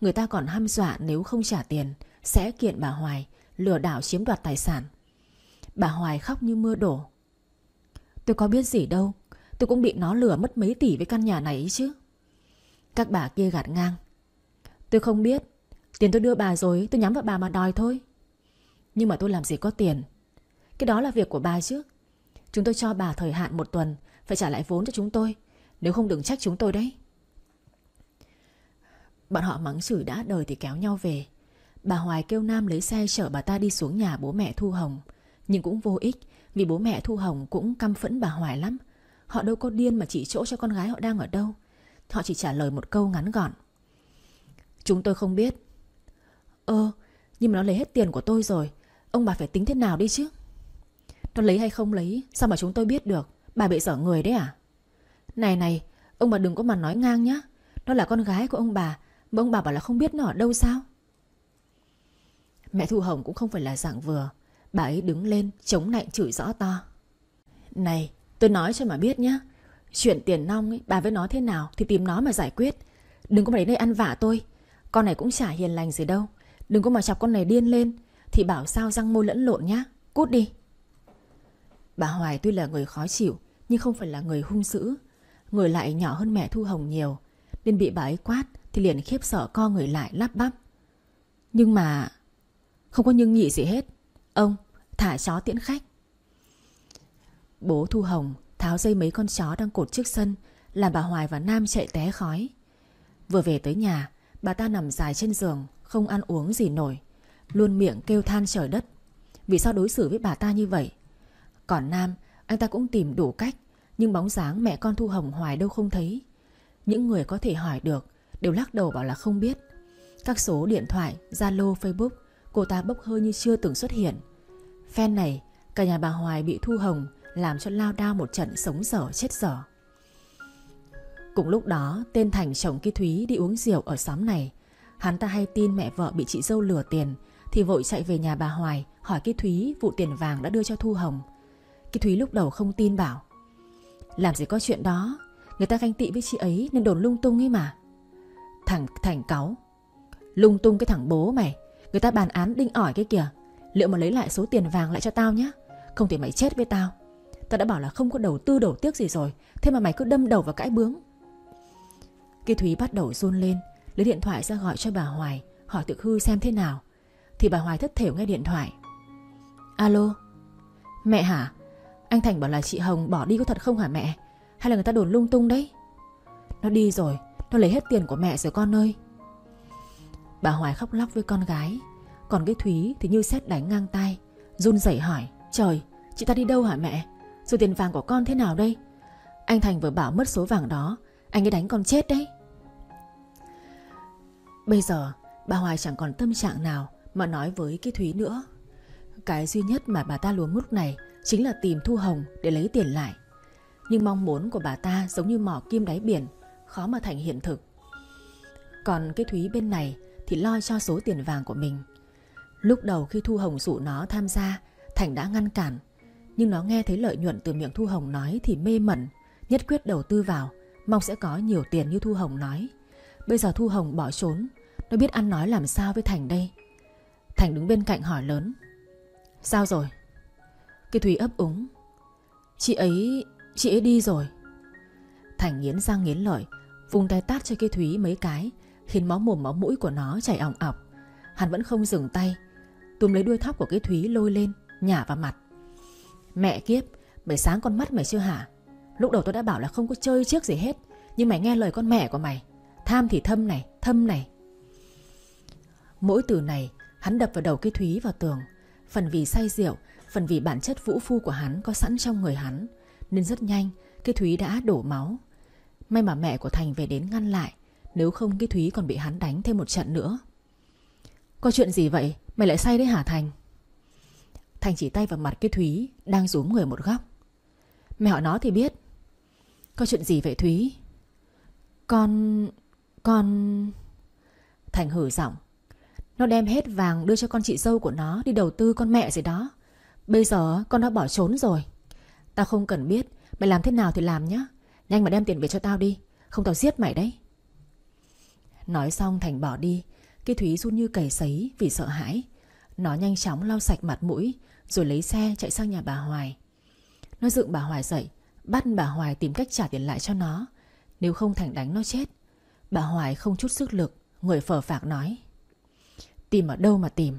Người ta còn ham dọa nếu không trả tiền, sẽ kiện bà Hoài, lừa đảo chiếm đoạt tài sản. Bà Hoài khóc như mưa đổ. Tôi có biết gì đâu, tôi cũng bị nó lừa mất mấy tỷ với căn nhà này ấy chứ. Các bà kia gạt ngang. Tôi không biết, Tiền tôi đưa bà rồi Tôi nhắm vào bà mà đòi thôi Nhưng mà tôi làm gì có tiền Cái đó là việc của bà chứ Chúng tôi cho bà thời hạn một tuần Phải trả lại vốn cho chúng tôi Nếu không đừng trách chúng tôi đấy Bọn họ mắng chửi đã đời thì kéo nhau về Bà Hoài kêu Nam lấy xe chở bà ta đi xuống nhà bố mẹ Thu Hồng Nhưng cũng vô ích Vì bố mẹ Thu Hồng cũng căm phẫn bà Hoài lắm Họ đâu có điên mà chỉ chỗ cho con gái họ đang ở đâu Họ chỉ trả lời một câu ngắn gọn Chúng tôi không biết ơ, nhưng mà nó lấy hết tiền của tôi rồi Ông bà phải tính thế nào đi chứ Nó lấy hay không lấy Sao mà chúng tôi biết được Bà bị sợ người đấy à Này này Ông bà đừng có mà nói ngang nhá Nó là con gái của ông bà Mà ông bà bảo là không biết nó ở đâu sao Mẹ Thu Hồng cũng không phải là dạng vừa Bà ấy đứng lên chống nạnh chửi rõ to Này tôi nói cho mà biết nhá Chuyện tiền nong ấy, bà với nó thế nào Thì tìm nó mà giải quyết Đừng có mà đến đây ăn vả tôi Con này cũng chả hiền lành gì đâu Đừng có mà chọc con này điên lên Thì bảo sao răng môi lẫn lộn nhá Cút đi Bà Hoài tuy là người khó chịu Nhưng không phải là người hung dữ Người lại nhỏ hơn mẹ Thu Hồng nhiều Nên bị bà ấy quát Thì liền khiếp sợ co người lại lắp bắp Nhưng mà Không có nhưng nhị gì hết Ông thả chó tiễn khách Bố Thu Hồng tháo dây mấy con chó đang cột trước sân Làm bà Hoài và Nam chạy té khói Vừa về tới nhà Bà ta nằm dài trên giường không ăn uống gì nổi Luôn miệng kêu than trời đất Vì sao đối xử với bà ta như vậy Còn Nam Anh ta cũng tìm đủ cách Nhưng bóng dáng mẹ con Thu Hồng hoài đâu không thấy Những người có thể hỏi được Đều lắc đầu bảo là không biết Các số điện thoại, Zalo, Facebook Cô ta bốc hơi như chưa từng xuất hiện Phen này Cả nhà bà Hoài bị Thu Hồng Làm cho lao đao một trận sống dở chết dở Cùng lúc đó, tên Thành chồng Ki Thúy đi uống rượu ở xóm này Hắn ta hay tin mẹ vợ bị chị dâu lừa tiền Thì vội chạy về nhà bà Hoài Hỏi cái Thúy vụ tiền vàng đã đưa cho Thu Hồng Cái Thúy lúc đầu không tin bảo Làm gì có chuyện đó Người ta ganh tị với chị ấy nên đồn lung tung ấy mà Thằng Thành cáo, Lung tung cái thằng bố mày Người ta bàn án đinh ỏi cái kìa Liệu mà lấy lại số tiền vàng lại cho tao nhé Không thể mày chết với tao Tao đã bảo là không có đầu tư đổ tiếc gì rồi Thế mà mày cứ đâm đầu vào cãi bướng Kỳ Thúy bắt đầu run lên Lấy điện thoại ra gọi cho bà Hoài Hỏi tự hư xem thế nào Thì bà Hoài thất thểu nghe điện thoại Alo Mẹ hả Anh Thành bảo là chị Hồng bỏ đi có thật không hả mẹ Hay là người ta đồn lung tung đấy Nó đi rồi Nó lấy hết tiền của mẹ rồi con ơi Bà Hoài khóc lóc với con gái Còn cái Thúy thì như xét đánh ngang tay Run rẩy hỏi Trời chị ta đi đâu hả mẹ Rồi tiền vàng của con thế nào đây Anh Thành vừa bảo mất số vàng đó Anh ấy đánh con chết đấy Bây giờ bà Hoài chẳng còn tâm trạng nào mà nói với cái Thúy nữa. Cái duy nhất mà bà ta luống lúc này chính là tìm Thu Hồng để lấy tiền lại. Nhưng mong muốn của bà ta giống như mỏ kim đáy biển, khó mà thành hiện thực. Còn cái Thúy bên này thì lo cho số tiền vàng của mình. Lúc đầu khi Thu Hồng rủ nó tham gia, Thành đã ngăn cản. Nhưng nó nghe thấy lợi nhuận từ miệng Thu Hồng nói thì mê mẩn, nhất quyết đầu tư vào, mong sẽ có nhiều tiền như Thu Hồng nói. Bây giờ Thu Hồng bỏ trốn Nó biết ăn nói làm sao với Thành đây Thành đứng bên cạnh hỏi lớn Sao rồi Cái Thúy ấp úng Chị ấy, chị ấy đi rồi Thành nghiến răng nghiến lợi Vùng tay tát cho cái Thúy mấy cái Khiến máu mồm máu mũi của nó chảy ỏng ọc Hắn vẫn không dừng tay Tùm lấy đuôi thóc của cái Thúy lôi lên Nhả vào mặt Mẹ kiếp, mày sáng con mắt mày chưa hả Lúc đầu tôi đã bảo là không có chơi trước gì hết Nhưng mày nghe lời con mẹ của mày Tham thì thâm này, thâm này. Mỗi từ này, hắn đập vào đầu cái Thúy vào tường. Phần vì say rượu, phần vì bản chất vũ phu của hắn có sẵn trong người hắn. Nên rất nhanh, cái Thúy đã đổ máu. May mà mẹ của Thành về đến ngăn lại. Nếu không cái Thúy còn bị hắn đánh thêm một trận nữa. Có chuyện gì vậy? Mày lại say đấy hả Thành? Thành chỉ tay vào mặt cái Thúy đang rúm người một góc. Mẹ họ nó thì biết. Có chuyện gì vậy Thúy? Con... Con... Thành hử giọng Nó đem hết vàng đưa cho con chị dâu của nó Đi đầu tư con mẹ gì đó Bây giờ con đã bỏ trốn rồi Tao không cần biết Mày làm thế nào thì làm nhá Nhanh mà đem tiền về cho tao đi Không tao giết mày đấy Nói xong Thành bỏ đi Cái Thúy run như cầy sấy vì sợ hãi Nó nhanh chóng lau sạch mặt mũi Rồi lấy xe chạy sang nhà bà Hoài Nó dựng bà Hoài dậy Bắt bà Hoài tìm cách trả tiền lại cho nó Nếu không Thành đánh nó chết Bà Hoài không chút sức lực Người phở phạc nói Tìm ở đâu mà tìm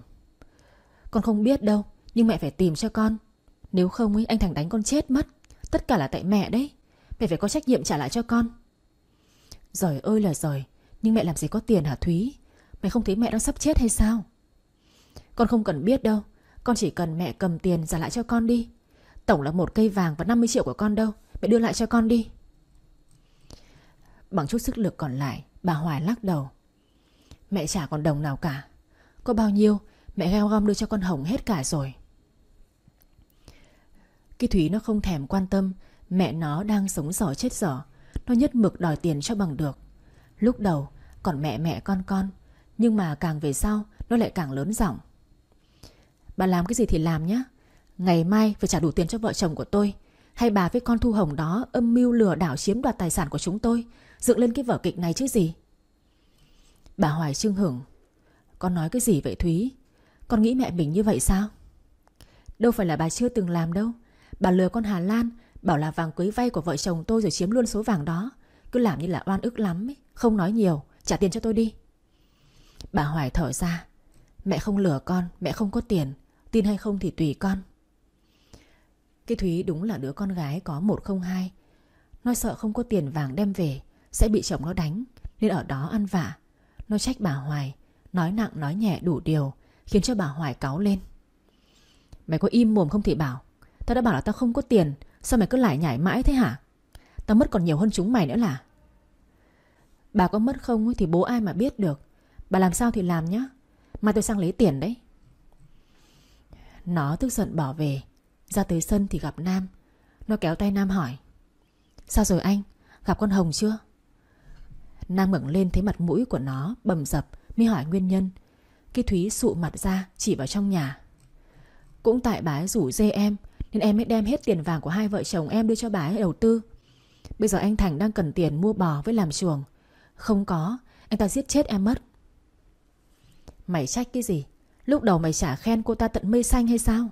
Con không biết đâu Nhưng mẹ phải tìm cho con Nếu không ấy anh Thành đánh con chết mất Tất cả là tại mẹ đấy Mẹ phải có trách nhiệm trả lại cho con Rồi ơi là rồi, Nhưng mẹ làm gì có tiền hả Thúy Mẹ không thấy mẹ đang sắp chết hay sao Con không cần biết đâu Con chỉ cần mẹ cầm tiền trả lại cho con đi Tổng là một cây vàng và 50 triệu của con đâu Mẹ đưa lại cho con đi Bằng chút sức lực còn lại Bà Hoài lắc đầu Mẹ chả còn đồng nào cả Có bao nhiêu mẹ gao gom đưa cho con Hồng hết cả rồi Cái Thúy nó không thèm quan tâm Mẹ nó đang sống dở chết dở Nó nhất mực đòi tiền cho bằng được Lúc đầu còn mẹ mẹ con con Nhưng mà càng về sau Nó lại càng lớn giọng Bà làm cái gì thì làm nhé Ngày mai phải trả đủ tiền cho vợ chồng của tôi Hay bà với con Thu Hồng đó âm mưu lừa đảo chiếm đoạt tài sản của chúng tôi dựng lên cái vở kịch này chứ gì Bà Hoài trưng hưởng Con nói cái gì vậy Thúy Con nghĩ mẹ mình như vậy sao Đâu phải là bà chưa từng làm đâu Bà lừa con Hà Lan Bảo là vàng cưới vay của vợ chồng tôi rồi chiếm luôn số vàng đó Cứ làm như là oan ức lắm ấy. Không nói nhiều Trả tiền cho tôi đi Bà Hoài thở ra Mẹ không lừa con Mẹ không có tiền Tin hay không thì tùy con Cái Thúy đúng là đứa con gái có 102 Nó sợ không có tiền vàng đem về sẽ bị chồng nó đánh Nên ở đó ăn vạ Nó trách bà Hoài Nói nặng nói nhẹ đủ điều Khiến cho bà Hoài cáu lên Mày có im mồm không thì bảo Tao đã bảo là tao không có tiền Sao mày cứ lại nhảy mãi thế hả Tao mất còn nhiều hơn chúng mày nữa là Bà có mất không thì bố ai mà biết được Bà làm sao thì làm nhá mà tôi sang lấy tiền đấy Nó tức giận bỏ về Ra tới sân thì gặp Nam Nó kéo tay Nam hỏi Sao rồi anh Gặp con Hồng chưa Nam ngẩng lên thấy mặt mũi của nó bầm dập mới hỏi nguyên nhân. Cái Thúy sụ mặt ra chỉ vào trong nhà. Cũng tại bà ấy rủ dê em nên em mới đem hết tiền vàng của hai vợ chồng em đưa cho bà ấy đầu tư. Bây giờ anh Thành đang cần tiền mua bò với làm chuồng. Không có, anh ta giết chết em mất. Mày trách cái gì? Lúc đầu mày trả khen cô ta tận mây xanh hay sao?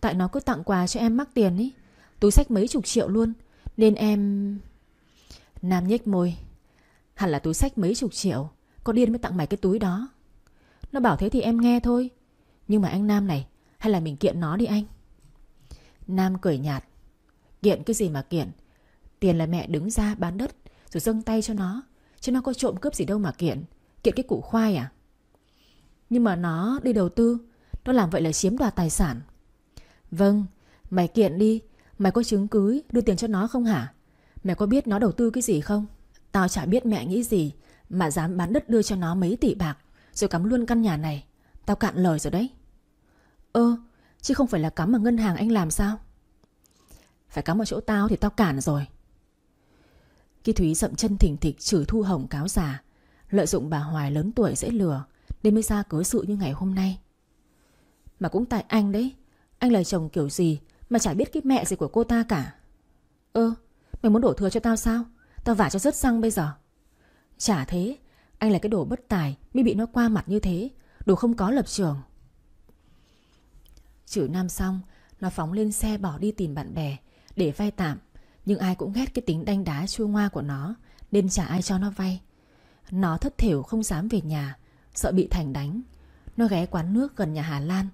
Tại nó cứ tặng quà cho em mắc tiền ý. Túi sách mấy chục triệu luôn. Nên em... Nam nhếch môi Hẳn là túi sách mấy chục triệu Có điên mới tặng mày cái túi đó Nó bảo thế thì em nghe thôi Nhưng mà anh Nam này Hay là mình kiện nó đi anh Nam cười nhạt Kiện cái gì mà kiện Tiền là mẹ đứng ra bán đất Rồi dâng tay cho nó Chứ nó có trộm cướp gì đâu mà kiện Kiện cái củ khoai à Nhưng mà nó đi đầu tư Nó làm vậy là chiếm đoạt tài sản Vâng Mày kiện đi Mày có chứng cứ đưa tiền cho nó không hả Mày có biết nó đầu tư cái gì không Tao chả biết mẹ nghĩ gì Mà dám bán đất đưa cho nó mấy tỷ bạc Rồi cắm luôn căn nhà này Tao cạn lời rồi đấy Ơ chứ không phải là cắm ở ngân hàng anh làm sao Phải cắm ở chỗ tao thì tao cản rồi Khi Thúy dậm chân thỉnh thịch chửi Thu Hồng cáo già Lợi dụng bà Hoài lớn tuổi dễ lừa Nên mới ra cớ sự như ngày hôm nay Mà cũng tại anh đấy Anh là chồng kiểu gì Mà chả biết cái mẹ gì của cô ta cả Ơ mày muốn đổ thừa cho tao sao Tao vả cho rớt răng bây giờ Chả thế Anh là cái đồ bất tài Mới bị nó qua mặt như thế Đồ không có lập trường Chửi Nam xong Nó phóng lên xe bỏ đi tìm bạn bè Để vay tạm Nhưng ai cũng ghét cái tính đanh đá chua ngoa của nó Nên chả ai cho nó vay Nó thất thểu không dám về nhà Sợ bị Thành đánh Nó ghé quán nước gần nhà Hà Lan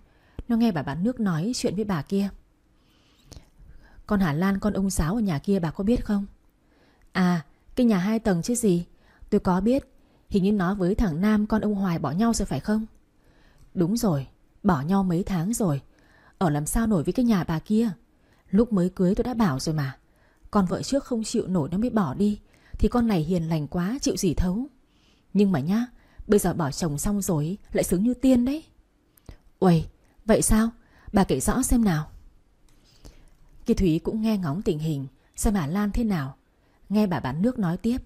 Nó nghe bà bán nước nói chuyện với bà kia Con Hà Lan con ông giáo ở nhà kia bà có biết không À cái nhà hai tầng chứ gì Tôi có biết Hình như nó với thằng Nam con ông Hoài bỏ nhau rồi phải không Đúng rồi Bỏ nhau mấy tháng rồi Ở làm sao nổi với cái nhà bà kia Lúc mới cưới tôi đã bảo rồi mà Con vợ trước không chịu nổi nó mới bỏ đi Thì con này hiền lành quá chịu gì thấu Nhưng mà nhá Bây giờ bỏ chồng xong rồi lại sướng như tiên đấy Uầy Vậy sao Bà kể rõ xem nào Kỳ Thúy cũng nghe ngóng tình hình Xem Hà Lan thế nào Nghe bà bán nước nói tiếp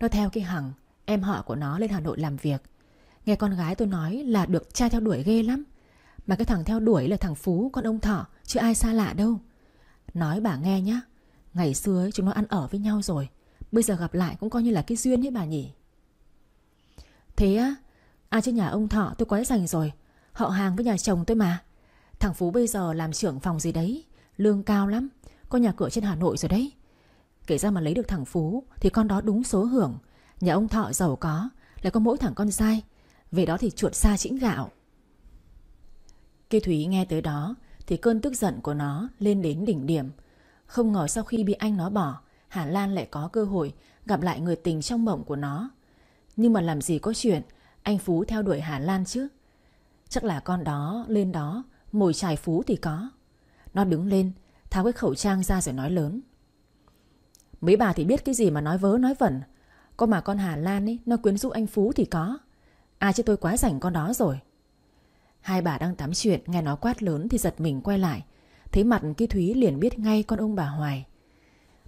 Nó theo cái Hằng Em họ của nó lên Hà Nội làm việc Nghe con gái tôi nói là được cha theo đuổi ghê lắm Mà cái thằng theo đuổi là thằng Phú Con ông Thọ chứ ai xa lạ đâu Nói bà nghe nhá Ngày xưa ấy, chúng nó ăn ở với nhau rồi Bây giờ gặp lại cũng coi như là cái duyên ấy bà nhỉ Thế á À chứ nhà ông Thọ tôi quá rành rồi Họ hàng với nhà chồng tôi mà Thằng Phú bây giờ làm trưởng phòng gì đấy Lương cao lắm Có nhà cửa trên Hà Nội rồi đấy Kể ra mà lấy được thằng Phú Thì con đó đúng số hưởng Nhà ông Thọ giàu có Lại có mỗi thằng con trai Về đó thì chuột xa chĩnh gạo Khi Thúy nghe tới đó Thì cơn tức giận của nó lên đến đỉnh điểm Không ngờ sau khi bị anh nó bỏ Hà Lan lại có cơ hội Gặp lại người tình trong mộng của nó Nhưng mà làm gì có chuyện Anh Phú theo đuổi Hà Lan chứ Chắc là con đó lên đó Mồi chài Phú thì có Nó đứng lên Tháo cái khẩu trang ra rồi nói lớn Mấy bà thì biết cái gì mà nói vớ nói vẩn Có mà con Hà Lan ấy Nó quyến rũ anh Phú thì có Ai à, chứ tôi quá rảnh con đó rồi Hai bà đang tắm chuyện Nghe nó quát lớn thì giật mình quay lại Thấy mặt cái Thúy liền biết ngay con ông bà Hoài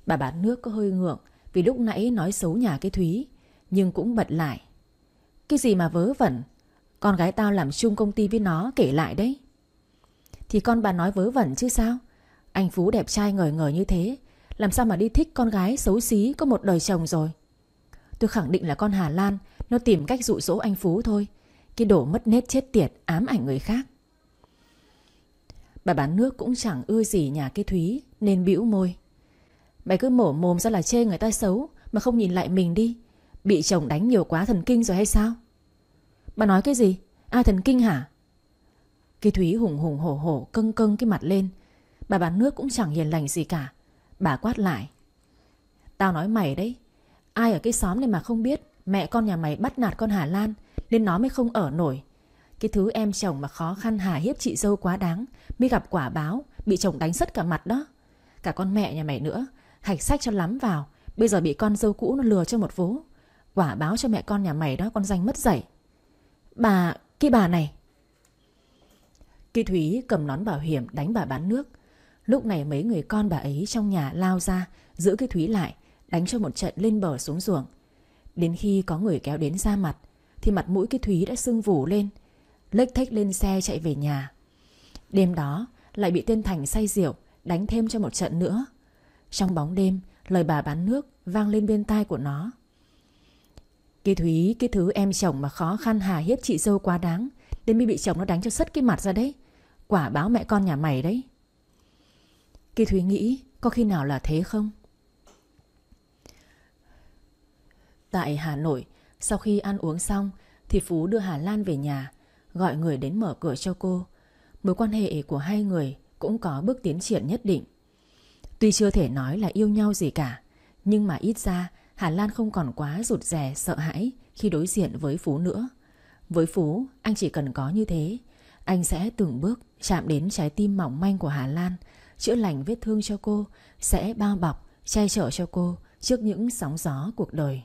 Bà bán nước có hơi ngượng Vì lúc nãy nói xấu nhà cái Thúy Nhưng cũng bật lại Cái gì mà vớ vẩn Con gái tao làm chung công ty với nó kể lại đấy Thì con bà nói vớ vẩn chứ sao Anh Phú đẹp trai ngời ngời như thế làm sao mà đi thích con gái xấu xí Có một đời chồng rồi Tôi khẳng định là con Hà Lan Nó tìm cách dụ dỗ anh Phú thôi Cái đổ mất nết chết tiệt ám ảnh người khác Bà bán nước cũng chẳng ưa gì nhà cái Thúy Nên bĩu môi Mày cứ mổ mồm ra là chê người ta xấu Mà không nhìn lại mình đi Bị chồng đánh nhiều quá thần kinh rồi hay sao Bà nói cái gì Ai thần kinh hả Cái Thúy hùng hùng hổ hổ cưng cưng cái mặt lên Bà bán nước cũng chẳng hiền lành gì cả Bà quát lại Tao nói mày đấy Ai ở cái xóm này mà không biết Mẹ con nhà mày bắt nạt con Hà Lan Nên nó mới không ở nổi Cái thứ em chồng mà khó khăn hà hiếp chị dâu quá đáng Mới gặp quả báo Bị chồng đánh sất cả mặt đó Cả con mẹ nhà mày nữa Hạch sách cho lắm vào Bây giờ bị con dâu cũ nó lừa cho một vố Quả báo cho mẹ con nhà mày đó con danh mất dạy Bà, cái bà này Kỳ Thúy cầm nón bảo hiểm đánh bà bán nước Lúc này mấy người con bà ấy trong nhà lao ra Giữ cái Thúy lại Đánh cho một trận lên bờ xuống ruộng Đến khi có người kéo đến ra mặt Thì mặt mũi cái Thúy đã sưng vù lên Lếch thách lên xe chạy về nhà Đêm đó lại bị tên Thành say rượu Đánh thêm cho một trận nữa Trong bóng đêm Lời bà bán nước vang lên bên tai của nó Cái Thúy Cái thứ em chồng mà khó khăn hà hiếp chị dâu quá đáng Đến mới bị chồng nó đánh cho sất cái mặt ra đấy Quả báo mẹ con nhà mày đấy Kỳ Thúy nghĩ có khi nào là thế không? Tại Hà Nội, sau khi ăn uống xong thì Phú đưa Hà Lan về nhà, gọi người đến mở cửa cho cô. Mối quan hệ của hai người cũng có bước tiến triển nhất định. Tuy chưa thể nói là yêu nhau gì cả, nhưng mà ít ra Hà Lan không còn quá rụt rè sợ hãi khi đối diện với Phú nữa. Với Phú, anh chỉ cần có như thế, anh sẽ từng bước chạm đến trái tim mỏng manh của Hà Lan chữa lành vết thương cho cô, sẽ bao bọc, che chở cho cô trước những sóng gió cuộc đời.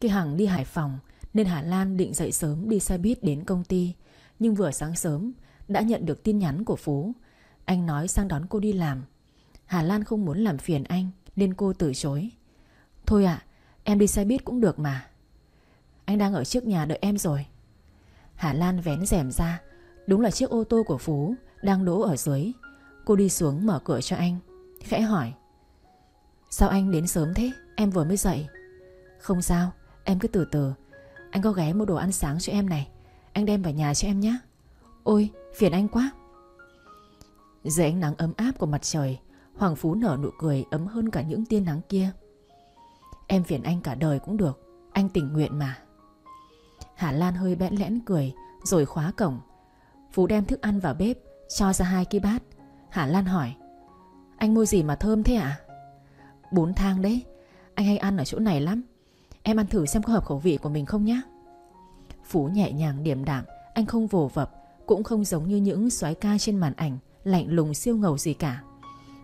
Khi Hằng đi Hải Phòng nên Hà Lan định dậy sớm đi xe buýt đến công ty. Nhưng vừa sáng sớm đã nhận được tin nhắn của Phú. Anh nói sang đón cô đi làm. Hà Lan không muốn làm phiền anh nên cô từ chối. Thôi ạ, em đi xe buýt cũng được mà. Anh đang ở trước nhà đợi em rồi. Hà Lan vén rèm ra. Đúng là chiếc ô tô của Phú đang đỗ ở dưới. Cô đi xuống mở cửa cho anh Khẽ hỏi Sao anh đến sớm thế Em vừa mới dậy Không sao Em cứ từ từ Anh có ghé mua đồ ăn sáng cho em này Anh đem vào nhà cho em nhé Ôi phiền anh quá Dưới ánh nắng ấm áp của mặt trời Hoàng Phú nở nụ cười ấm hơn cả những tia nắng kia Em phiền anh cả đời cũng được Anh tình nguyện mà Hà Lan hơi bẽn lẽn cười Rồi khóa cổng Phú đem thức ăn vào bếp Cho ra hai cái bát Hà Lan hỏi Anh mua gì mà thơm thế ạ à? Bốn thang đấy Anh hay ăn ở chỗ này lắm Em ăn thử xem có hợp khẩu vị của mình không nhé Phú nhẹ nhàng điềm đạm Anh không vồ vập Cũng không giống như những soái ca trên màn ảnh Lạnh lùng siêu ngầu gì cả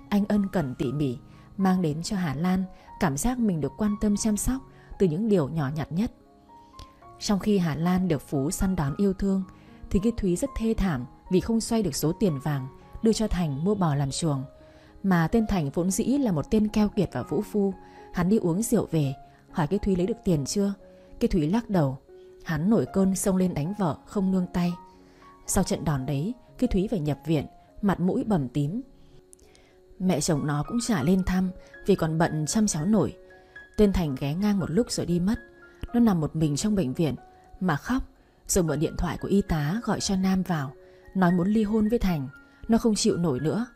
Anh ân cần tỉ mỉ Mang đến cho Hà Lan Cảm giác mình được quan tâm chăm sóc Từ những điều nhỏ nhặt nhất Trong khi Hà Lan được Phú săn đón yêu thương Thì cái Thúy rất thê thảm Vì không xoay được số tiền vàng đưa cho Thành mua bò làm chuồng. Mà tên Thành vốn dĩ là một tên keo kiệt và vũ phu. Hắn đi uống rượu về, hỏi cái Thúy lấy được tiền chưa? Cái Thúy lắc đầu. Hắn nổi cơn xông lên đánh vợ, không nương tay. Sau trận đòn đấy, cái Thúy phải nhập viện, mặt mũi bầm tím. Mẹ chồng nó cũng trả lên thăm vì còn bận chăm cháu nổi. Tên Thành ghé ngang một lúc rồi đi mất. Nó nằm một mình trong bệnh viện mà khóc rồi mượn điện thoại của y tá gọi cho Nam vào, nói muốn ly hôn với Thành. Nó không chịu nổi nữa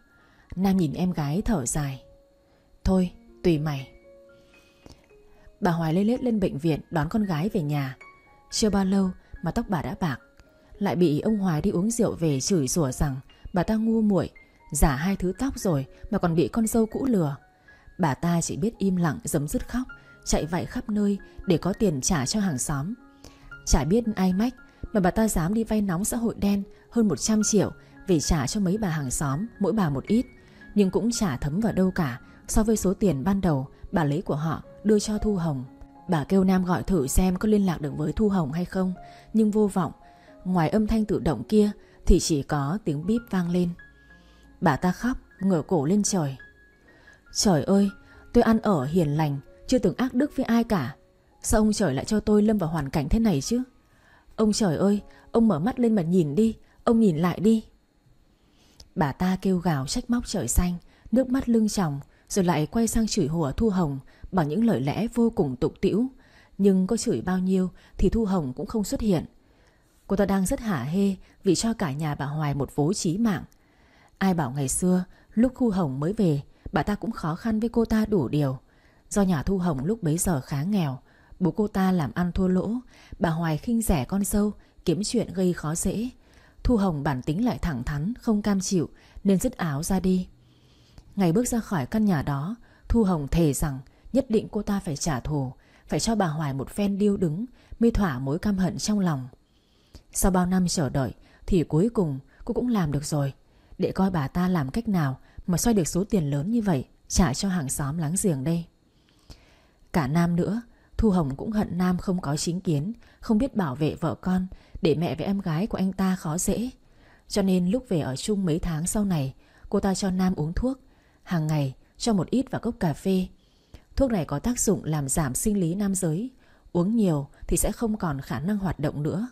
Nam nhìn em gái thở dài Thôi tùy mày Bà Hoài lê lết lên bệnh viện Đón con gái về nhà Chưa bao lâu mà tóc bà đã bạc Lại bị ông Hoài đi uống rượu về chửi rủa rằng Bà ta ngu muội Giả hai thứ tóc rồi mà còn bị con dâu cũ lừa Bà ta chỉ biết im lặng giấm dứt khóc Chạy vạy khắp nơi Để có tiền trả cho hàng xóm Chả biết ai mách Mà bà ta dám đi vay nóng xã hội đen Hơn 100 triệu vì trả cho mấy bà hàng xóm Mỗi bà một ít Nhưng cũng trả thấm vào đâu cả So với số tiền ban đầu bà lấy của họ Đưa cho Thu Hồng Bà kêu Nam gọi thử xem có liên lạc được với Thu Hồng hay không Nhưng vô vọng Ngoài âm thanh tự động kia Thì chỉ có tiếng bíp vang lên Bà ta khóc ngửa cổ lên trời Trời ơi Tôi ăn ở hiền lành Chưa từng ác đức với ai cả Sao ông trời lại cho tôi lâm vào hoàn cảnh thế này chứ Ông trời ơi Ông mở mắt lên mà nhìn đi Ông nhìn lại đi Bà ta kêu gào trách móc trời xanh, nước mắt lưng tròng, rồi lại quay sang chửi hùa Thu Hồng bằng những lời lẽ vô cùng tục tĩu. Nhưng có chửi bao nhiêu thì Thu Hồng cũng không xuất hiện. Cô ta đang rất hả hê vì cho cả nhà bà Hoài một vố chí mạng. Ai bảo ngày xưa, lúc Thu Hồng mới về, bà ta cũng khó khăn với cô ta đủ điều. Do nhà Thu Hồng lúc bấy giờ khá nghèo, bố cô ta làm ăn thua lỗ, bà Hoài khinh rẻ con dâu, kiếm chuyện gây khó dễ, Thu Hồng bản tính lại thẳng thắn Không cam chịu nên dứt áo ra đi Ngày bước ra khỏi căn nhà đó Thu Hồng thề rằng Nhất định cô ta phải trả thù Phải cho bà Hoài một phen điêu đứng Mới thỏa mối căm hận trong lòng Sau bao năm chờ đợi Thì cuối cùng cô cũng làm được rồi Để coi bà ta làm cách nào Mà xoay được số tiền lớn như vậy Trả cho hàng xóm láng giềng đây Cả Nam nữa Thu Hồng cũng hận Nam không có chính kiến Không biết bảo vệ vợ con để mẹ với em gái của anh ta khó dễ Cho nên lúc về ở chung mấy tháng sau này Cô ta cho Nam uống thuốc Hàng ngày cho một ít vào cốc cà phê Thuốc này có tác dụng làm giảm sinh lý nam giới Uống nhiều thì sẽ không còn khả năng hoạt động nữa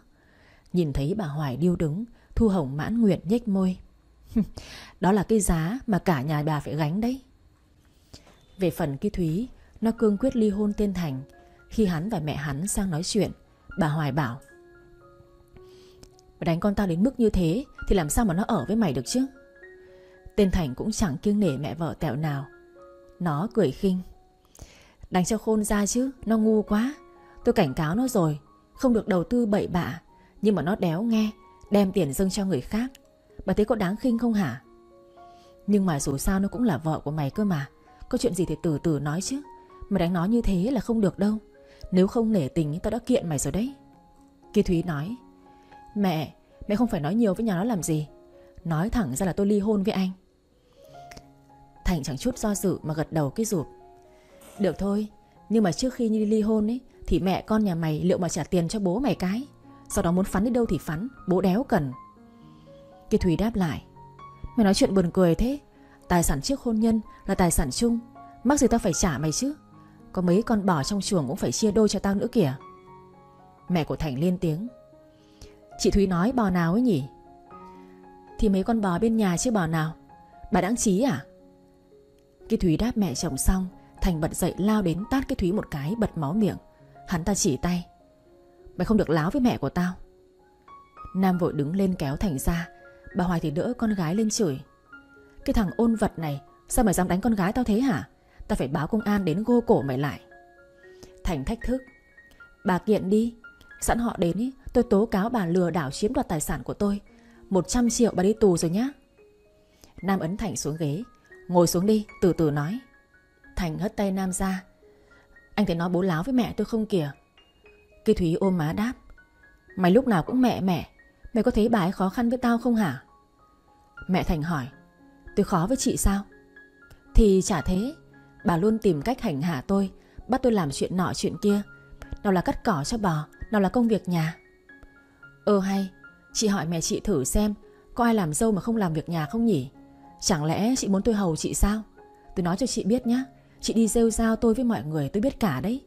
Nhìn thấy bà Hoài điêu đứng Thu Hồng mãn nguyện nhếch môi <laughs> Đó là cái giá mà cả nhà bà phải gánh đấy Về phần Ki Thúy Nó cương quyết ly hôn tên Thành Khi hắn và mẹ hắn sang nói chuyện Bà Hoài bảo đánh con tao đến mức như thế Thì làm sao mà nó ở với mày được chứ Tên Thành cũng chẳng kiêng nể mẹ vợ tẹo nào Nó cười khinh Đánh cho khôn ra chứ Nó ngu quá Tôi cảnh cáo nó rồi Không được đầu tư bậy bạ Nhưng mà nó đéo nghe Đem tiền dâng cho người khác Bà thấy có đáng khinh không hả Nhưng mà dù sao nó cũng là vợ của mày cơ mà Có chuyện gì thì từ từ nói chứ Mà đánh nó như thế là không được đâu Nếu không nể tình tao đã kiện mày rồi đấy Kỳ Thúy nói Mẹ, mẹ không phải nói nhiều với nhà nó làm gì Nói thẳng ra là tôi ly hôn với anh Thành chẳng chút do dự mà gật đầu cái rụp Được thôi Nhưng mà trước khi Nhi ly hôn ấy Thì mẹ con nhà mày liệu mà trả tiền cho bố mày cái Sau đó muốn phắn đi đâu thì phắn Bố đéo cần Cái Thủy đáp lại Mày nói chuyện buồn cười thế Tài sản trước hôn nhân là tài sản chung Mắc gì tao phải trả mày chứ Có mấy con bò trong chuồng cũng phải chia đôi cho tao nữa kìa Mẹ của Thành lên tiếng Chị Thúy nói bò nào ấy nhỉ Thì mấy con bò bên nhà chứ bò nào Bà đáng trí à Cái Thúy đáp mẹ chồng xong Thành bật dậy lao đến tát cái Thúy một cái bật máu miệng Hắn ta chỉ tay Mày không được láo với mẹ của tao Nam vội đứng lên kéo Thành ra Bà Hoài thì đỡ con gái lên chửi Cái thằng ôn vật này Sao mày dám đánh con gái tao thế hả Tao phải báo công an đến gô cổ mày lại Thành thách thức Bà kiện đi Sẵn họ đến ý Tôi tố cáo bà lừa đảo chiếm đoạt tài sản của tôi 100 triệu bà đi tù rồi nhá Nam ấn Thành xuống ghế Ngồi xuống đi từ từ nói Thành hất tay Nam ra Anh thấy nói bố láo với mẹ tôi không kìa Kỳ Thúy ôm má đáp Mày lúc nào cũng mẹ mẹ Mày có thấy bà ấy khó khăn với tao không hả Mẹ Thành hỏi Tôi khó với chị sao Thì chả thế Bà luôn tìm cách hành hạ tôi Bắt tôi làm chuyện nọ chuyện kia Nào là cắt cỏ cho bò Nào là công việc nhà Ơ hay Chị hỏi mẹ chị thử xem Có ai làm dâu mà không làm việc nhà không nhỉ Chẳng lẽ chị muốn tôi hầu chị sao Tôi nói cho chị biết nhé Chị đi rêu rao tôi với mọi người tôi biết cả đấy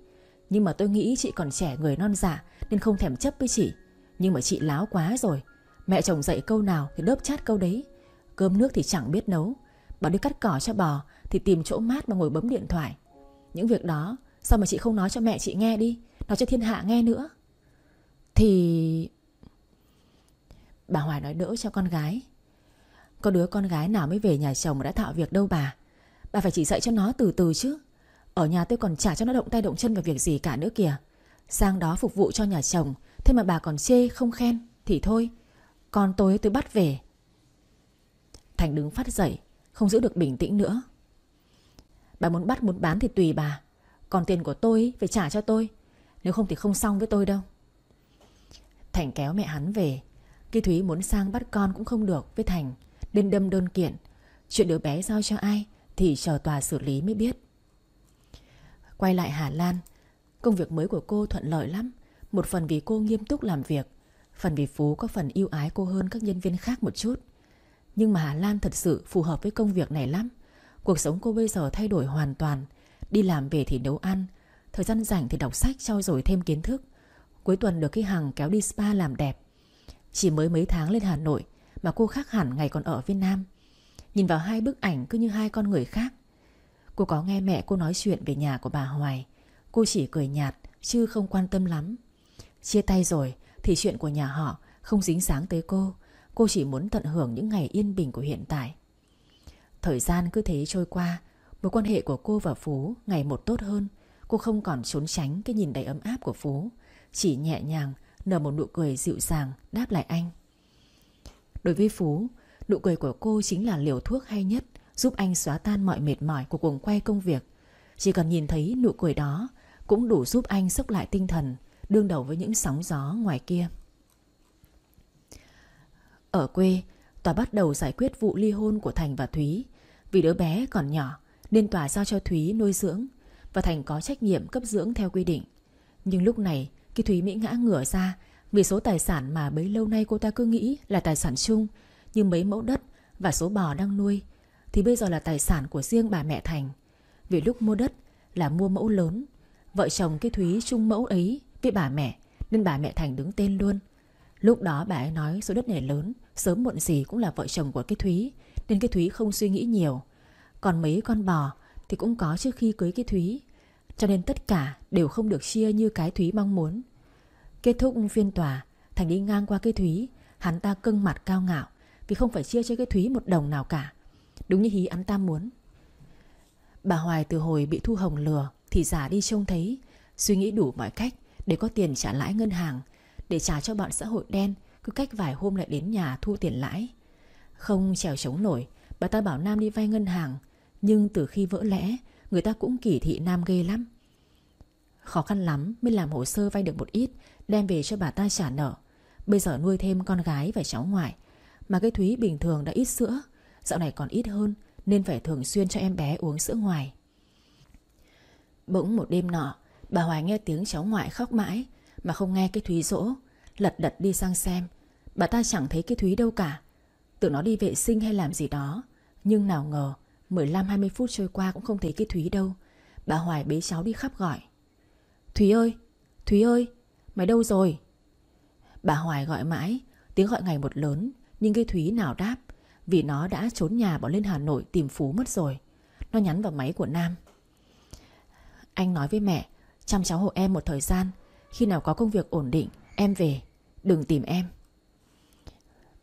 Nhưng mà tôi nghĩ chị còn trẻ người non dạ Nên không thèm chấp với chị Nhưng mà chị láo quá rồi Mẹ chồng dạy câu nào thì đớp chát câu đấy Cơm nước thì chẳng biết nấu Bảo đi cắt cỏ cho bò Thì tìm chỗ mát mà ngồi bấm điện thoại Những việc đó sao mà chị không nói cho mẹ chị nghe đi Nói cho thiên hạ nghe nữa Thì Bà Hoài nói đỡ cho con gái Có đứa con gái nào mới về nhà chồng đã thạo việc đâu bà Bà phải chỉ dạy cho nó từ từ chứ Ở nhà tôi còn trả cho nó động tay động chân vào việc gì cả nữa kìa Sang đó phục vụ cho nhà chồng Thế mà bà còn chê không khen Thì thôi Con tôi tôi bắt về Thành đứng phát dậy Không giữ được bình tĩnh nữa Bà muốn bắt muốn bán thì tùy bà Còn tiền của tôi phải trả cho tôi Nếu không thì không xong với tôi đâu Thành kéo mẹ hắn về khi Thúy muốn sang bắt con cũng không được với Thành Nên đâm đơn kiện Chuyện đứa bé giao cho ai Thì chờ tòa xử lý mới biết Quay lại Hà Lan Công việc mới của cô thuận lợi lắm Một phần vì cô nghiêm túc làm việc Phần vì Phú có phần yêu ái cô hơn các nhân viên khác một chút Nhưng mà Hà Lan thật sự phù hợp với công việc này lắm Cuộc sống cô bây giờ thay đổi hoàn toàn Đi làm về thì nấu ăn Thời gian rảnh thì đọc sách trao dồi thêm kiến thức Cuối tuần được cái hàng kéo đi spa làm đẹp chỉ mới mấy tháng lên Hà Nội mà cô khác hẳn ngày còn ở Việt Nam. Nhìn vào hai bức ảnh cứ như hai con người khác. Cô có nghe mẹ cô nói chuyện về nhà của bà Hoài. Cô chỉ cười nhạt chứ không quan tâm lắm. Chia tay rồi thì chuyện của nhà họ không dính sáng tới cô. Cô chỉ muốn tận hưởng những ngày yên bình của hiện tại. Thời gian cứ thế trôi qua, mối quan hệ của cô và Phú ngày một tốt hơn. Cô không còn trốn tránh cái nhìn đầy ấm áp của Phú, chỉ nhẹ nhàng nở một nụ cười dịu dàng đáp lại anh. Đối với Phú, nụ cười của cô chính là liều thuốc hay nhất giúp anh xóa tan mọi mệt mỏi của cuồng quay công việc. Chỉ cần nhìn thấy nụ cười đó cũng đủ giúp anh sốc lại tinh thần, đương đầu với những sóng gió ngoài kia. Ở quê, tòa bắt đầu giải quyết vụ ly hôn của Thành và Thúy. Vì đứa bé còn nhỏ nên tòa giao cho Thúy nuôi dưỡng và Thành có trách nhiệm cấp dưỡng theo quy định. Nhưng lúc này khi Thúy Mỹ ngã ngửa ra Vì số tài sản mà bấy lâu nay cô ta cứ nghĩ là tài sản chung Như mấy mẫu đất và số bò đang nuôi Thì bây giờ là tài sản của riêng bà mẹ Thành Vì lúc mua đất là mua mẫu lớn Vợ chồng cái Thúy chung mẫu ấy với bà mẹ Nên bà mẹ Thành đứng tên luôn Lúc đó bà ấy nói số đất này lớn Sớm muộn gì cũng là vợ chồng của cái Thúy Nên cái Thúy không suy nghĩ nhiều Còn mấy con bò thì cũng có trước khi cưới cái Thúy cho nên tất cả đều không được chia như cái Thúy mong muốn. Kết thúc phiên tòa, Thành đi ngang qua cái Thúy, hắn ta cưng mặt cao ngạo vì không phải chia cho cái Thúy một đồng nào cả. Đúng như hí hắn ta muốn. Bà Hoài từ hồi bị Thu Hồng lừa thì giả đi trông thấy, suy nghĩ đủ mọi cách để có tiền trả lãi ngân hàng, để trả cho bọn xã hội đen cứ cách vài hôm lại đến nhà thu tiền lãi. Không trèo chống nổi, bà ta bảo Nam đi vay ngân hàng, nhưng từ khi vỡ lẽ Người ta cũng kỳ thị Nam ghê lắm Khó khăn lắm mới làm hồ sơ vay được một ít Đem về cho bà ta trả nợ Bây giờ nuôi thêm con gái và cháu ngoại Mà cái Thúy bình thường đã ít sữa Dạo này còn ít hơn Nên phải thường xuyên cho em bé uống sữa ngoài Bỗng một đêm nọ Bà Hoài nghe tiếng cháu ngoại khóc mãi Mà không nghe cái Thúy rỗ, Lật đật đi sang xem Bà ta chẳng thấy cái Thúy đâu cả Tưởng nó đi vệ sinh hay làm gì đó Nhưng nào ngờ 15-20 phút trôi qua cũng không thấy cái Thúy đâu Bà Hoài bế cháu đi khắp gọi Thúy ơi, Thúy ơi, mày đâu rồi? Bà Hoài gọi mãi, tiếng gọi ngày một lớn Nhưng cái Thúy nào đáp Vì nó đã trốn nhà bỏ lên Hà Nội tìm Phú mất rồi Nó nhắn vào máy của Nam Anh nói với mẹ Chăm cháu hộ em một thời gian Khi nào có công việc ổn định Em về, đừng tìm em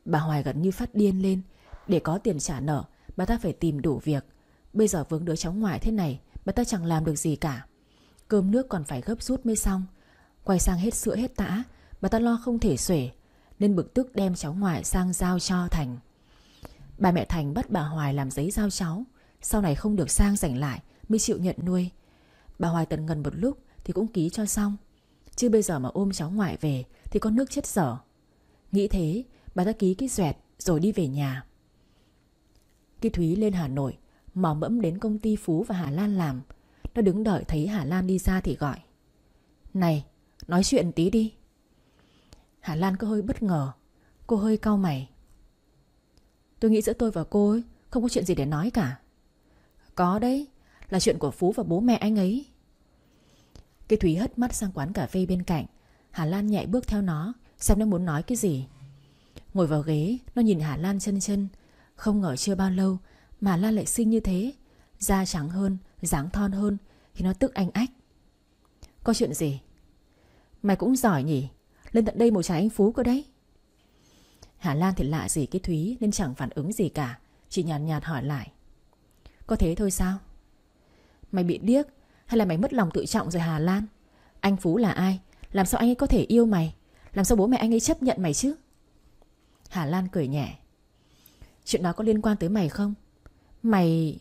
Bà Hoài gần như phát điên lên Để có tiền trả nợ Bà ta phải tìm đủ việc Bây giờ vướng đứa cháu ngoại thế này Bà ta chẳng làm được gì cả Cơm nước còn phải gấp rút mới xong Quay sang hết sữa hết tã Bà ta lo không thể xuể Nên bực tức đem cháu ngoại sang giao cho Thành Bà mẹ Thành bắt bà Hoài làm giấy giao cháu Sau này không được sang giành lại Mới chịu nhận nuôi Bà Hoài tận ngần một lúc thì cũng ký cho xong Chứ bây giờ mà ôm cháu ngoại về Thì con nước chết dở Nghĩ thế bà ta ký cái duẹt rồi đi về nhà khi Thúy lên Hà Nội Mò mẫm đến công ty Phú và Hà Lan làm Nó đứng đợi thấy Hà Lan đi ra thì gọi Này Nói chuyện tí đi Hà Lan có hơi bất ngờ Cô hơi cau mày Tôi nghĩ giữa tôi và cô ấy Không có chuyện gì để nói cả Có đấy Là chuyện của Phú và bố mẹ anh ấy Cái Thúy hất mắt sang quán cà phê bên cạnh Hà Lan nhẹ bước theo nó Xem nó muốn nói cái gì Ngồi vào ghế Nó nhìn Hà Lan chân chân không ngờ chưa bao lâu Mà Lan lại xinh như thế Da trắng hơn, dáng thon hơn Thì nó tức anh ách Có chuyện gì? Mày cũng giỏi nhỉ Lên tận đây một trái anh Phú cơ đấy Hà Lan thì lạ gì cái Thúy Nên chẳng phản ứng gì cả Chỉ nhàn nhạt, nhạt hỏi lại Có thế thôi sao? Mày bị điếc hay là mày mất lòng tự trọng rồi Hà Lan Anh Phú là ai Làm sao anh ấy có thể yêu mày Làm sao bố mẹ anh ấy chấp nhận mày chứ Hà Lan cười nhẹ Chuyện đó có liên quan tới mày không Mày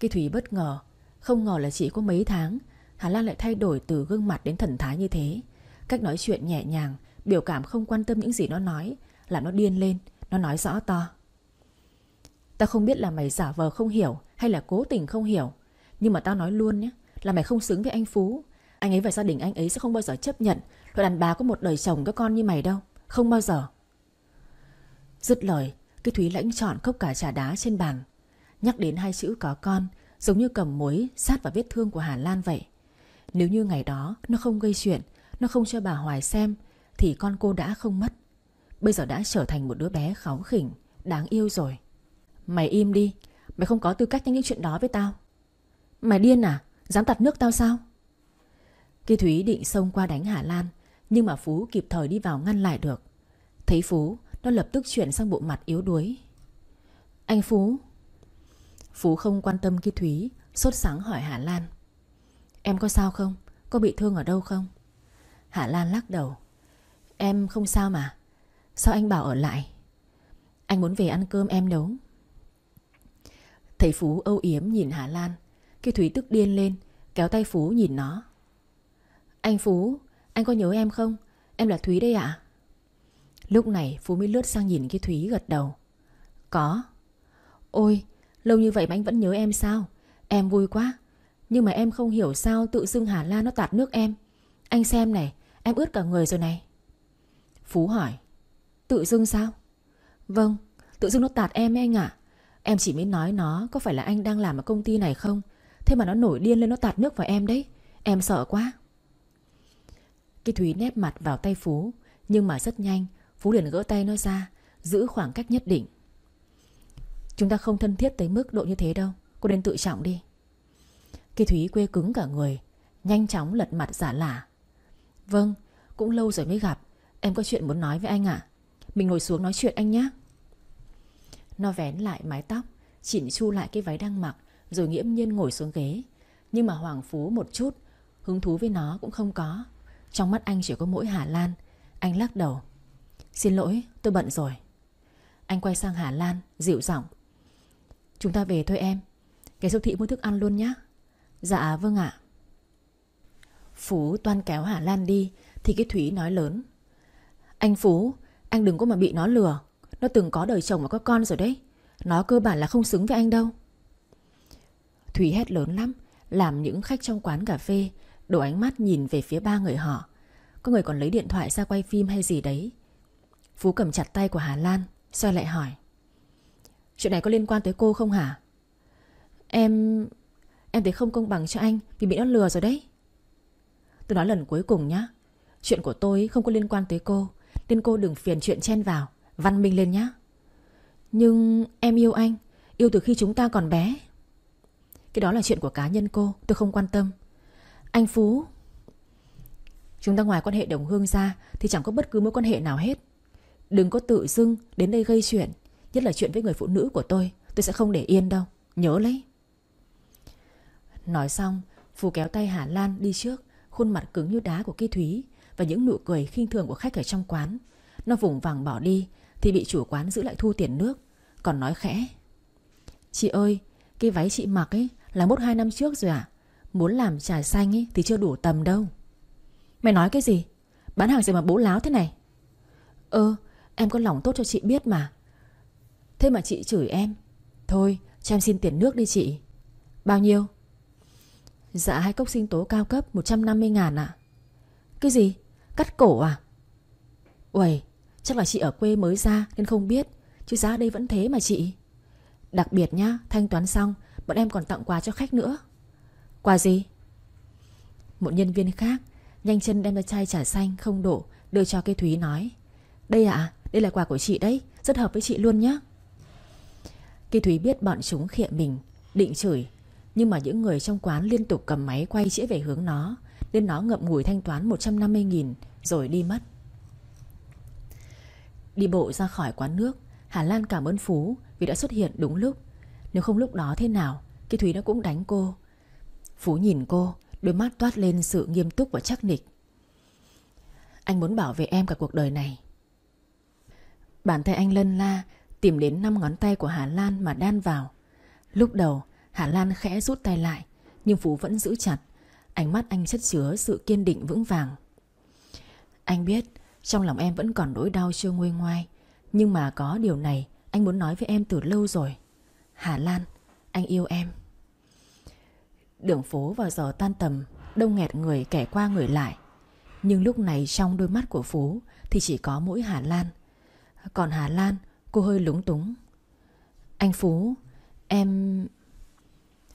Kỳ Thủy bất ngờ Không ngờ là chỉ có mấy tháng Hà Lan lại thay đổi từ gương mặt đến thần thái như thế Cách nói chuyện nhẹ nhàng Biểu cảm không quan tâm những gì nó nói Làm nó điên lên Nó nói rõ to Tao không biết là mày giả vờ không hiểu Hay là cố tình không hiểu Nhưng mà tao nói luôn nhé Là mày không xứng với anh Phú Anh ấy và gia đình anh ấy sẽ không bao giờ chấp nhận Loại đàn bà có một đời chồng các con như mày đâu Không bao giờ Dứt lời Cái Thúy lãnh chọn cốc cà trà đá trên bàn Nhắc đến hai chữ có con Giống như cầm muối sát vào vết thương của Hà Lan vậy Nếu như ngày đó Nó không gây chuyện Nó không cho bà Hoài xem Thì con cô đã không mất Bây giờ đã trở thành một đứa bé kháu khỉnh Đáng yêu rồi Mày im đi Mày không có tư cách những chuyện đó với tao Mày điên à Dám tạt nước tao sao Kỳ Thúy định xông qua đánh Hà Lan Nhưng mà Phú kịp thời đi vào ngăn lại được Thấy Phú nó lập tức chuyển sang bộ mặt yếu đuối Anh Phú Phú không quan tâm khi Thúy Sốt sáng hỏi Hà Lan Em có sao không? Có bị thương ở đâu không? Hà Lan lắc đầu Em không sao mà Sao anh bảo ở lại? Anh muốn về ăn cơm em nấu Thầy Phú âu yếm nhìn Hà Lan Khi Thúy tức điên lên Kéo tay Phú nhìn nó Anh Phú, anh có nhớ em không? Em là Thúy đây ạ à? Lúc này Phú mới lướt sang nhìn cái Thúy gật đầu Có Ôi lâu như vậy mà anh vẫn nhớ em sao Em vui quá Nhưng mà em không hiểu sao tự dưng Hà La nó tạt nước em Anh xem này Em ướt cả người rồi này Phú hỏi Tự dưng sao Vâng Tự dưng nó tạt em ấy anh ạ Em chỉ mới nói nó có phải là anh đang làm ở công ty này không Thế mà nó nổi điên lên nó tạt nước vào em đấy Em sợ quá Cái Thúy nép mặt vào tay Phú Nhưng mà rất nhanh Phú liền gỡ tay nó ra Giữ khoảng cách nhất định Chúng ta không thân thiết tới mức độ như thế đâu Cô nên tự trọng đi Kỳ Thúy quê cứng cả người Nhanh chóng lật mặt giả lả Vâng, cũng lâu rồi mới gặp Em có chuyện muốn nói với anh ạ Mình ngồi xuống nói chuyện anh nhé Nó vén lại mái tóc Chỉn chu lại cái váy đang mặc Rồi nghiễm nhiên ngồi xuống ghế Nhưng mà Hoàng Phú một chút Hứng thú với nó cũng không có Trong mắt anh chỉ có mỗi Hà Lan Anh lắc đầu Xin lỗi tôi bận rồi Anh quay sang Hà Lan dịu giọng Chúng ta về thôi em Cái siêu thị mua thức ăn luôn nhé Dạ vâng ạ Phú toan kéo Hà Lan đi Thì cái Thúy nói lớn Anh Phú Anh đừng có mà bị nó lừa Nó từng có đời chồng và có con rồi đấy Nó cơ bản là không xứng với anh đâu Thúy hét lớn lắm Làm những khách trong quán cà phê Đổ ánh mắt nhìn về phía ba người họ Có người còn lấy điện thoại ra quay phim hay gì đấy Phú cầm chặt tay của Hà Lan Xoay lại hỏi Chuyện này có liên quan tới cô không hả Em... Em thấy không công bằng cho anh Vì bị nó lừa rồi đấy Tôi nói lần cuối cùng nhá Chuyện của tôi không có liên quan tới cô Nên cô đừng phiền chuyện chen vào Văn minh lên nhá Nhưng em yêu anh Yêu từ khi chúng ta còn bé Cái đó là chuyện của cá nhân cô Tôi không quan tâm Anh Phú Chúng ta ngoài quan hệ đồng hương ra Thì chẳng có bất cứ mối quan hệ nào hết Đừng có tự dưng đến đây gây chuyện Nhất là chuyện với người phụ nữ của tôi Tôi sẽ không để yên đâu Nhớ lấy Nói xong Phù kéo tay Hà Lan đi trước Khuôn mặt cứng như đá của Kỳ Thúy Và những nụ cười khinh thường của khách ở trong quán Nó vùng vằng bỏ đi Thì bị chủ quán giữ lại thu tiền nước Còn nói khẽ Chị ơi Cái váy chị mặc ấy Là mốt hai năm trước rồi ạ à? Muốn làm trà xanh ấy Thì chưa đủ tầm đâu Mày nói cái gì Bán hàng gì mà bố láo thế này Ơ ờ, Em có lòng tốt cho chị biết mà Thế mà chị chửi em Thôi cho em xin tiền nước đi chị Bao nhiêu Dạ hai cốc sinh tố cao cấp 150 ngàn ạ Cái gì Cắt cổ à Uầy chắc là chị ở quê mới ra Nên không biết Chứ giá đây vẫn thế mà chị Đặc biệt nhá thanh toán xong Bọn em còn tặng quà cho khách nữa Quà gì Một nhân viên khác Nhanh chân đem ra chai trà xanh không đổ Đưa cho cây Thúy nói Đây ạ đây là quà của chị đấy Rất hợp với chị luôn nhé Kỳ Thúy biết bọn chúng khịa mình Định chửi Nhưng mà những người trong quán liên tục cầm máy quay chĩa về hướng nó Nên nó ngậm ngùi thanh toán 150.000 Rồi đi mất Đi bộ ra khỏi quán nước Hà Lan cảm ơn Phú Vì đã xuất hiện đúng lúc Nếu không lúc đó thế nào Kỳ Thúy nó cũng đánh cô Phú nhìn cô Đôi mắt toát lên sự nghiêm túc và chắc nịch Anh muốn bảo vệ em cả cuộc đời này Bàn tay anh lân la Tìm đến 5 ngón tay của Hà Lan mà đan vào Lúc đầu Hà Lan khẽ rút tay lại Nhưng Phú vẫn giữ chặt Ánh mắt anh chất chứa sự kiên định vững vàng Anh biết Trong lòng em vẫn còn nỗi đau chưa nguôi ngoai Nhưng mà có điều này Anh muốn nói với em từ lâu rồi Hà Lan Anh yêu em Đường phố vào giờ tan tầm Đông nghẹt người kẻ qua người lại Nhưng lúc này trong đôi mắt của Phú Thì chỉ có mỗi Hà Lan còn Hà Lan Cô hơi lúng túng Anh Phú Em...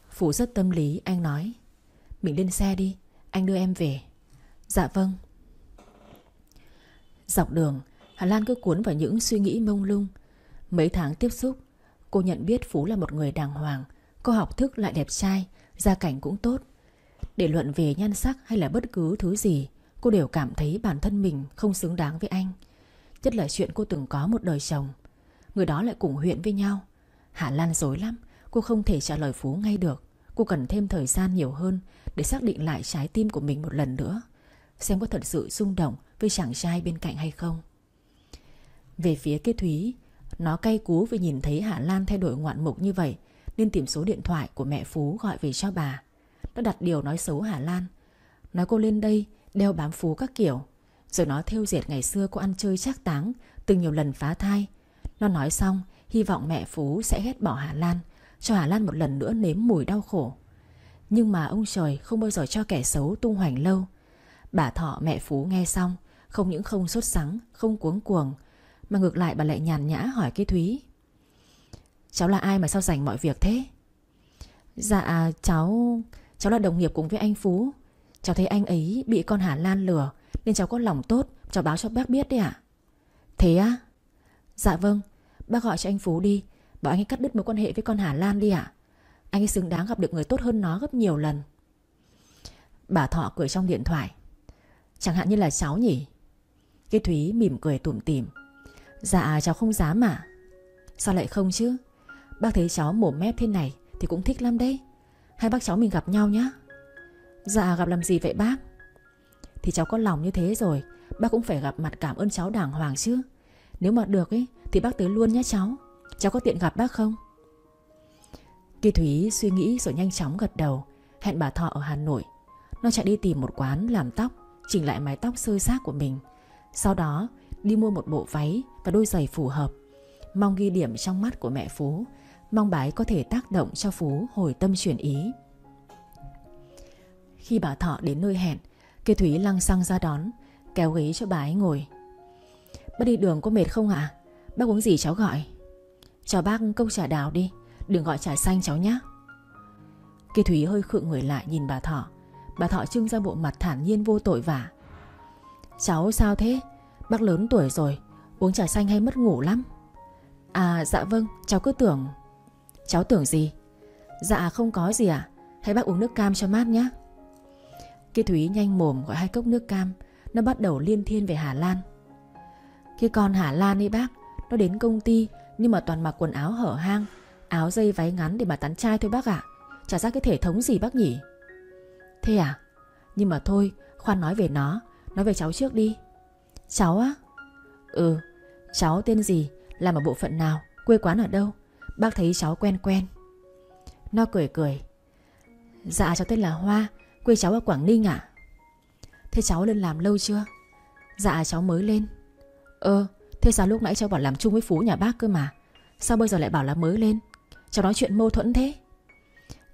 Phú rất tâm lý Anh nói Mình lên xe đi Anh đưa em về Dạ vâng Dọc đường Hà Lan cứ cuốn vào những suy nghĩ mông lung Mấy tháng tiếp xúc Cô nhận biết Phú là một người đàng hoàng cô học thức lại đẹp trai Gia cảnh cũng tốt Để luận về nhan sắc hay là bất cứ thứ gì Cô đều cảm thấy bản thân mình không xứng đáng với anh chất là chuyện cô từng có một đời chồng Người đó lại cùng huyện với nhau Hạ Lan dối lắm Cô không thể trả lời Phú ngay được Cô cần thêm thời gian nhiều hơn Để xác định lại trái tim của mình một lần nữa Xem có thật sự rung động Với chàng trai bên cạnh hay không Về phía kết thúy Nó cay cú vì nhìn thấy Hạ Lan thay đổi ngoạn mục như vậy Nên tìm số điện thoại của mẹ Phú gọi về cho bà Nó đặt điều nói xấu Hà Lan Nói cô lên đây Đeo bám Phú các kiểu rồi nó thêu diệt ngày xưa cô ăn chơi chắc táng Từng nhiều lần phá thai Nó nói xong Hy vọng mẹ Phú sẽ ghét bỏ Hà Lan Cho Hà Lan một lần nữa nếm mùi đau khổ Nhưng mà ông trời không bao giờ cho kẻ xấu tung hoành lâu Bà thọ mẹ Phú nghe xong Không những không sốt sắng Không cuống cuồng Mà ngược lại bà lại nhàn nhã hỏi cái Thúy Cháu là ai mà sao rảnh mọi việc thế Dạ à, cháu Cháu là đồng nghiệp cùng với anh Phú Cháu thấy anh ấy bị con Hà Lan lừa nên cháu có lòng tốt Cháu báo cho bác biết đấy ạ Thế á Dạ vâng Bác gọi cho anh Phú đi Bảo anh ấy cắt đứt mối quan hệ với con Hà Lan đi ạ Anh ấy xứng đáng gặp được người tốt hơn nó gấp nhiều lần Bà Thọ cười trong điện thoại Chẳng hạn như là cháu nhỉ Cái Thúy mỉm cười tủm tỉm Dạ cháu không dám à Sao lại không chứ Bác thấy cháu mồm mép thế này Thì cũng thích lắm đấy Hai bác cháu mình gặp nhau nhé Dạ gặp làm gì vậy bác thì cháu có lòng như thế rồi Bác cũng phải gặp mặt cảm ơn cháu đàng hoàng chứ Nếu mà được ấy Thì bác tới luôn nhé cháu Cháu có tiện gặp bác không Kỳ Thúy suy nghĩ rồi nhanh chóng gật đầu Hẹn bà Thọ ở Hà Nội Nó chạy đi tìm một quán làm tóc Chỉnh lại mái tóc sơ xác của mình Sau đó đi mua một bộ váy Và đôi giày phù hợp Mong ghi điểm trong mắt của mẹ Phú Mong bái có thể tác động cho Phú hồi tâm chuyển ý Khi bà Thọ đến nơi hẹn Kia thủy lăng xăng ra đón Kéo ghế cho bà ấy ngồi Bác đi đường có mệt không ạ Bác uống gì cháu gọi Cho bác câu trà đào đi Đừng gọi trà xanh cháu nhé Kia thủy hơi khựng người lại nhìn bà Thọ Bà Thọ trưng ra bộ mặt thản nhiên vô tội vả Cháu sao thế Bác lớn tuổi rồi Uống trà xanh hay mất ngủ lắm À dạ vâng cháu cứ tưởng Cháu tưởng gì Dạ không có gì ạ Hãy bác uống nước cam cho mát nhé khi Thúy nhanh mồm gọi hai cốc nước cam Nó bắt đầu liên thiên về Hà Lan Khi con Hà Lan ấy bác Nó đến công ty Nhưng mà toàn mặc quần áo hở hang Áo dây váy ngắn để mà tán trai thôi bác ạ à. Chả ra cái thể thống gì bác nhỉ Thế à Nhưng mà thôi khoan nói về nó Nói về cháu trước đi Cháu á Ừ Cháu tên gì Làm ở bộ phận nào Quê quán ở đâu Bác thấy cháu quen quen Nó cười cười Dạ cháu tên là Hoa Quê cháu ở Quảng Ninh à? Thế cháu lên làm lâu chưa? Dạ cháu mới lên ơ, thế sao lúc nãy cháu bảo làm chung với Phú nhà bác cơ mà Sao bây giờ lại bảo là mới lên Cháu nói chuyện mâu thuẫn thế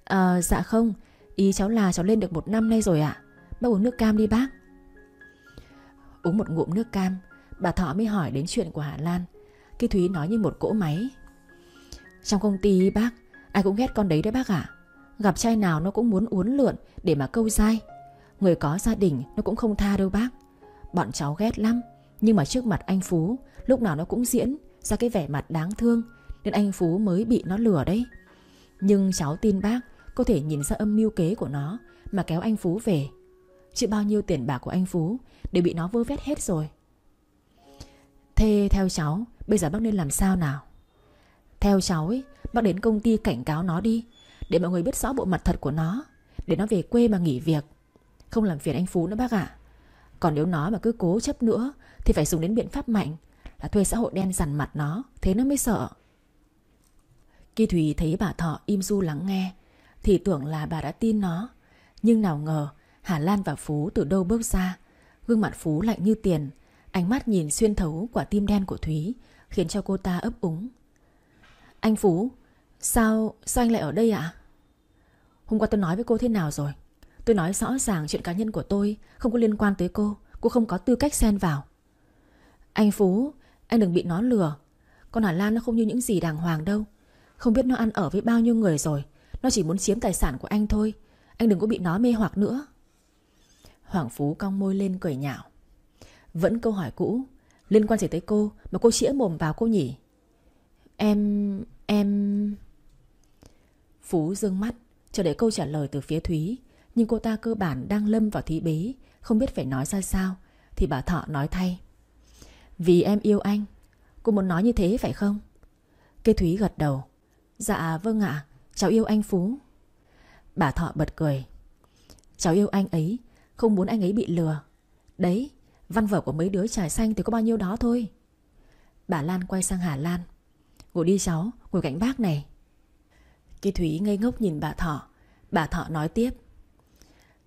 À dạ không Ý cháu là cháu lên được một năm nay rồi ạ à? Bác uống nước cam đi bác Uống một ngụm nước cam Bà Thọ mới hỏi đến chuyện của Hà Lan Khi Thúy nói như một cỗ máy Trong công ty bác Ai cũng ghét con đấy đấy bác ạ Gặp trai nào nó cũng muốn uốn lượn Để mà câu dai Người có gia đình nó cũng không tha đâu bác Bọn cháu ghét lắm Nhưng mà trước mặt anh Phú Lúc nào nó cũng diễn ra cái vẻ mặt đáng thương Nên anh Phú mới bị nó lừa đấy Nhưng cháu tin bác Có thể nhìn ra âm mưu kế của nó Mà kéo anh Phú về chịu bao nhiêu tiền bạc của anh Phú Đều bị nó vơ vét hết rồi Thế theo cháu Bây giờ bác nên làm sao nào Theo cháu ấy Bác đến công ty cảnh cáo nó đi để mọi người biết rõ bộ mặt thật của nó Để nó về quê mà nghỉ việc Không làm phiền anh Phú nữa bác ạ Còn nếu nó mà cứ cố chấp nữa Thì phải dùng đến biện pháp mạnh Là thuê xã hội đen dằn mặt nó Thế nó mới sợ Kỳ Thùy thấy bà Thọ im du lắng nghe Thì tưởng là bà đã tin nó Nhưng nào ngờ Hà Lan và Phú từ đâu bước ra Gương mặt Phú lạnh như tiền Ánh mắt nhìn xuyên thấu quả tim đen của Thúy Khiến cho cô ta ấp úng Anh Phú Sao, sao anh lại ở đây ạ? À? Hôm qua tôi nói với cô thế nào rồi Tôi nói rõ ràng chuyện cá nhân của tôi Không có liên quan tới cô Cô không có tư cách xen vào Anh Phú Anh đừng bị nó lừa Con Hà Lan nó không như những gì đàng hoàng đâu Không biết nó ăn ở với bao nhiêu người rồi Nó chỉ muốn chiếm tài sản của anh thôi Anh đừng có bị nó mê hoặc nữa Hoàng Phú cong môi lên cười nhạo Vẫn câu hỏi cũ Liên quan gì tới cô Mà cô chĩa mồm vào cô nhỉ Em... em... Phú dương mắt Chờ đợi câu trả lời từ phía Thúy Nhưng cô ta cơ bản đang lâm vào thí bế Không biết phải nói ra sao Thì bà Thọ nói thay Vì em yêu anh Cô muốn nói như thế phải không Cây Thúy gật đầu Dạ vâng ạ cháu yêu anh Phú Bà Thọ bật cười Cháu yêu anh ấy Không muốn anh ấy bị lừa Đấy văn vở của mấy đứa trải xanh thì có bao nhiêu đó thôi Bà Lan quay sang Hà Lan Ngồi đi cháu Ngồi cạnh bác này Kỳ Thúy ngây ngốc nhìn bà Thọ Bà Thọ nói tiếp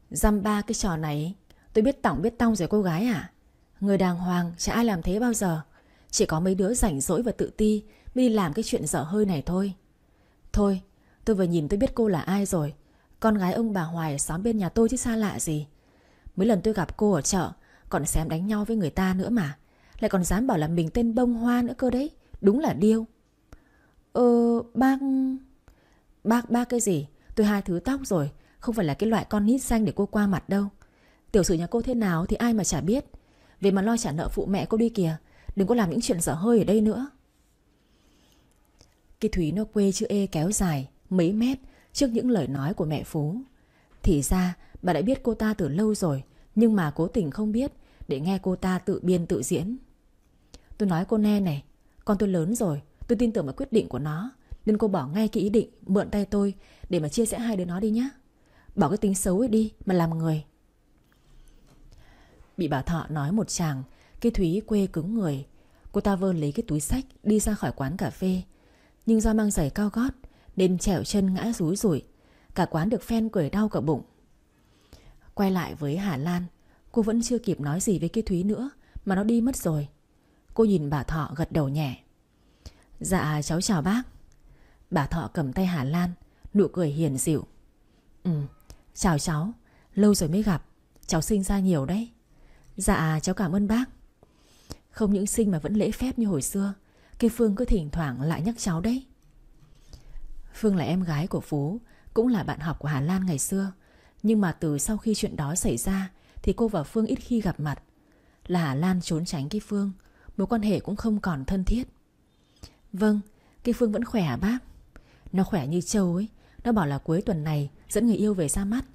Dăm ba cái trò này Tôi biết tỏng biết tong rồi cô gái à Người đàng hoàng chả ai làm thế bao giờ Chỉ có mấy đứa rảnh rỗi và tự ti Mới đi làm cái chuyện dở hơi này thôi Thôi tôi vừa nhìn tôi biết cô là ai rồi Con gái ông bà Hoài ở xóm bên nhà tôi chứ xa lạ gì Mấy lần tôi gặp cô ở chợ Còn xem đánh nhau với người ta nữa mà Lại còn dám bảo là mình tên bông hoa nữa cơ đấy Đúng là điêu Ờ bác... Bác, bác cái gì? Tôi hai thứ tóc rồi, không phải là cái loại con nít xanh để cô qua mặt đâu. Tiểu sử nhà cô thế nào thì ai mà chả biết. Về mà lo trả nợ phụ mẹ cô đi kìa, đừng có làm những chuyện dở hơi ở đây nữa. Kỳ Thúy nó quê chữ E kéo dài, mấy mét trước những lời nói của mẹ Phú. Thì ra, bà đã biết cô ta từ lâu rồi, nhưng mà cố tình không biết để nghe cô ta tự biên tự diễn. Tôi nói cô nghe này, con tôi lớn rồi, tôi tin tưởng vào quyết định của nó. Nên cô bỏ ngay cái ý định mượn tay tôi Để mà chia sẻ hai đứa nó đi nhá Bỏ cái tính xấu ấy đi mà làm người Bị bà Thọ nói một chàng Cái Thúy quê cứng người Cô ta vơ lấy cái túi sách Đi ra khỏi quán cà phê Nhưng do mang giày cao gót Nên trèo chân ngã rúi rủi Cả quán được phen cười đau cả bụng Quay lại với Hà Lan Cô vẫn chưa kịp nói gì với cái Thúy nữa Mà nó đi mất rồi Cô nhìn bà Thọ gật đầu nhẹ Dạ cháu chào bác Bà Thọ cầm tay Hà Lan Nụ cười hiền dịu Ừ chào cháu Lâu rồi mới gặp Cháu sinh ra nhiều đấy Dạ cháu cảm ơn bác Không những sinh mà vẫn lễ phép như hồi xưa Cái Phương cứ thỉnh thoảng lại nhắc cháu đấy Phương là em gái của Phú Cũng là bạn học của Hà Lan ngày xưa Nhưng mà từ sau khi chuyện đó xảy ra Thì cô và Phương ít khi gặp mặt Là Hà Lan trốn tránh cái Phương Mối quan hệ cũng không còn thân thiết Vâng, cái Phương vẫn khỏe hả à bác? Nó khỏe như trâu ấy Nó bảo là cuối tuần này dẫn người yêu về ra mắt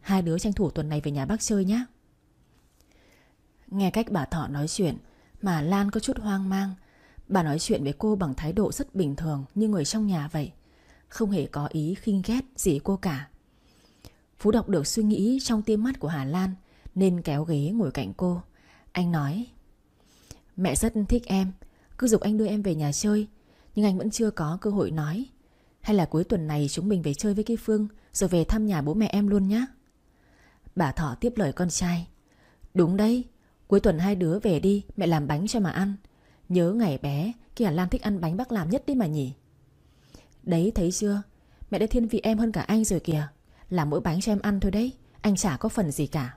Hai đứa tranh thủ tuần này về nhà bác chơi nhé Nghe cách bà Thọ nói chuyện Mà Lan có chút hoang mang Bà nói chuyện với cô bằng thái độ rất bình thường Như người trong nhà vậy Không hề có ý khinh ghét gì cô cả Phú đọc được suy nghĩ trong tiêm mắt của Hà Lan Nên kéo ghế ngồi cạnh cô Anh nói Mẹ rất thích em Cứ dục anh đưa em về nhà chơi Nhưng anh vẫn chưa có cơ hội nói hay là cuối tuần này chúng mình về chơi với cái Phương Rồi về thăm nhà bố mẹ em luôn nhé Bà Thỏ tiếp lời con trai Đúng đấy Cuối tuần hai đứa về đi Mẹ làm bánh cho mà ăn Nhớ ngày bé Khi Hà Lan thích ăn bánh bác làm nhất đi mà nhỉ Đấy thấy chưa Mẹ đã thiên vị em hơn cả anh rồi kìa Làm mỗi bánh cho em ăn thôi đấy Anh chả có phần gì cả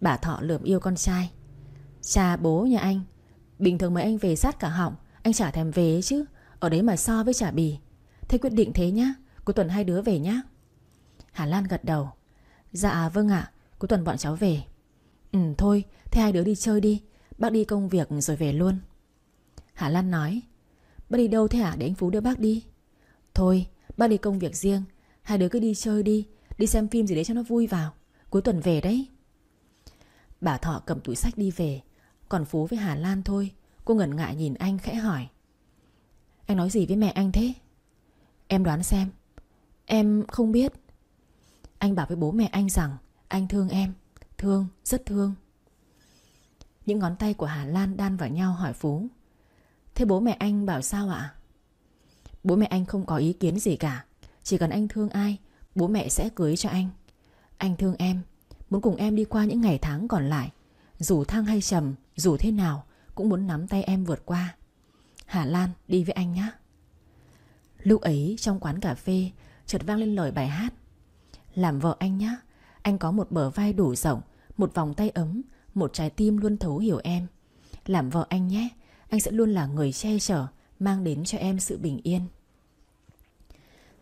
Bà Thọ lượm yêu con trai Cha bố nhà anh Bình thường mấy anh về sát cả họng Anh chả thèm về chứ Ở đấy mà so với chả bì Thế quyết định thế nhá Cuối tuần hai đứa về nhá Hà Lan gật đầu Dạ vâng ạ Cuối tuần bọn cháu về Ừ thôi Thế hai đứa đi chơi đi Bác đi công việc rồi về luôn Hà Lan nói Bác đi đâu thế hả à? để anh Phú đưa bác đi Thôi bác đi công việc riêng Hai đứa cứ đi chơi đi Đi xem phim gì đấy cho nó vui vào Cuối tuần về đấy Bà Thọ cầm túi sách đi về Còn Phú với Hà Lan thôi Cô ngẩn ngại nhìn anh khẽ hỏi Anh nói gì với mẹ anh thế Em đoán xem Em không biết Anh bảo với bố mẹ anh rằng Anh thương em Thương, rất thương Những ngón tay của Hà Lan đan vào nhau hỏi Phú Thế bố mẹ anh bảo sao ạ? Bố mẹ anh không có ý kiến gì cả Chỉ cần anh thương ai Bố mẹ sẽ cưới cho anh Anh thương em Muốn cùng em đi qua những ngày tháng còn lại Dù thăng hay trầm Dù thế nào Cũng muốn nắm tay em vượt qua Hà Lan đi với anh nhé Lúc ấy trong quán cà phê chợt vang lên lời bài hát Làm vợ anh nhé Anh có một bờ vai đủ rộng Một vòng tay ấm Một trái tim luôn thấu hiểu em Làm vợ anh nhé Anh sẽ luôn là người che chở Mang đến cho em sự bình yên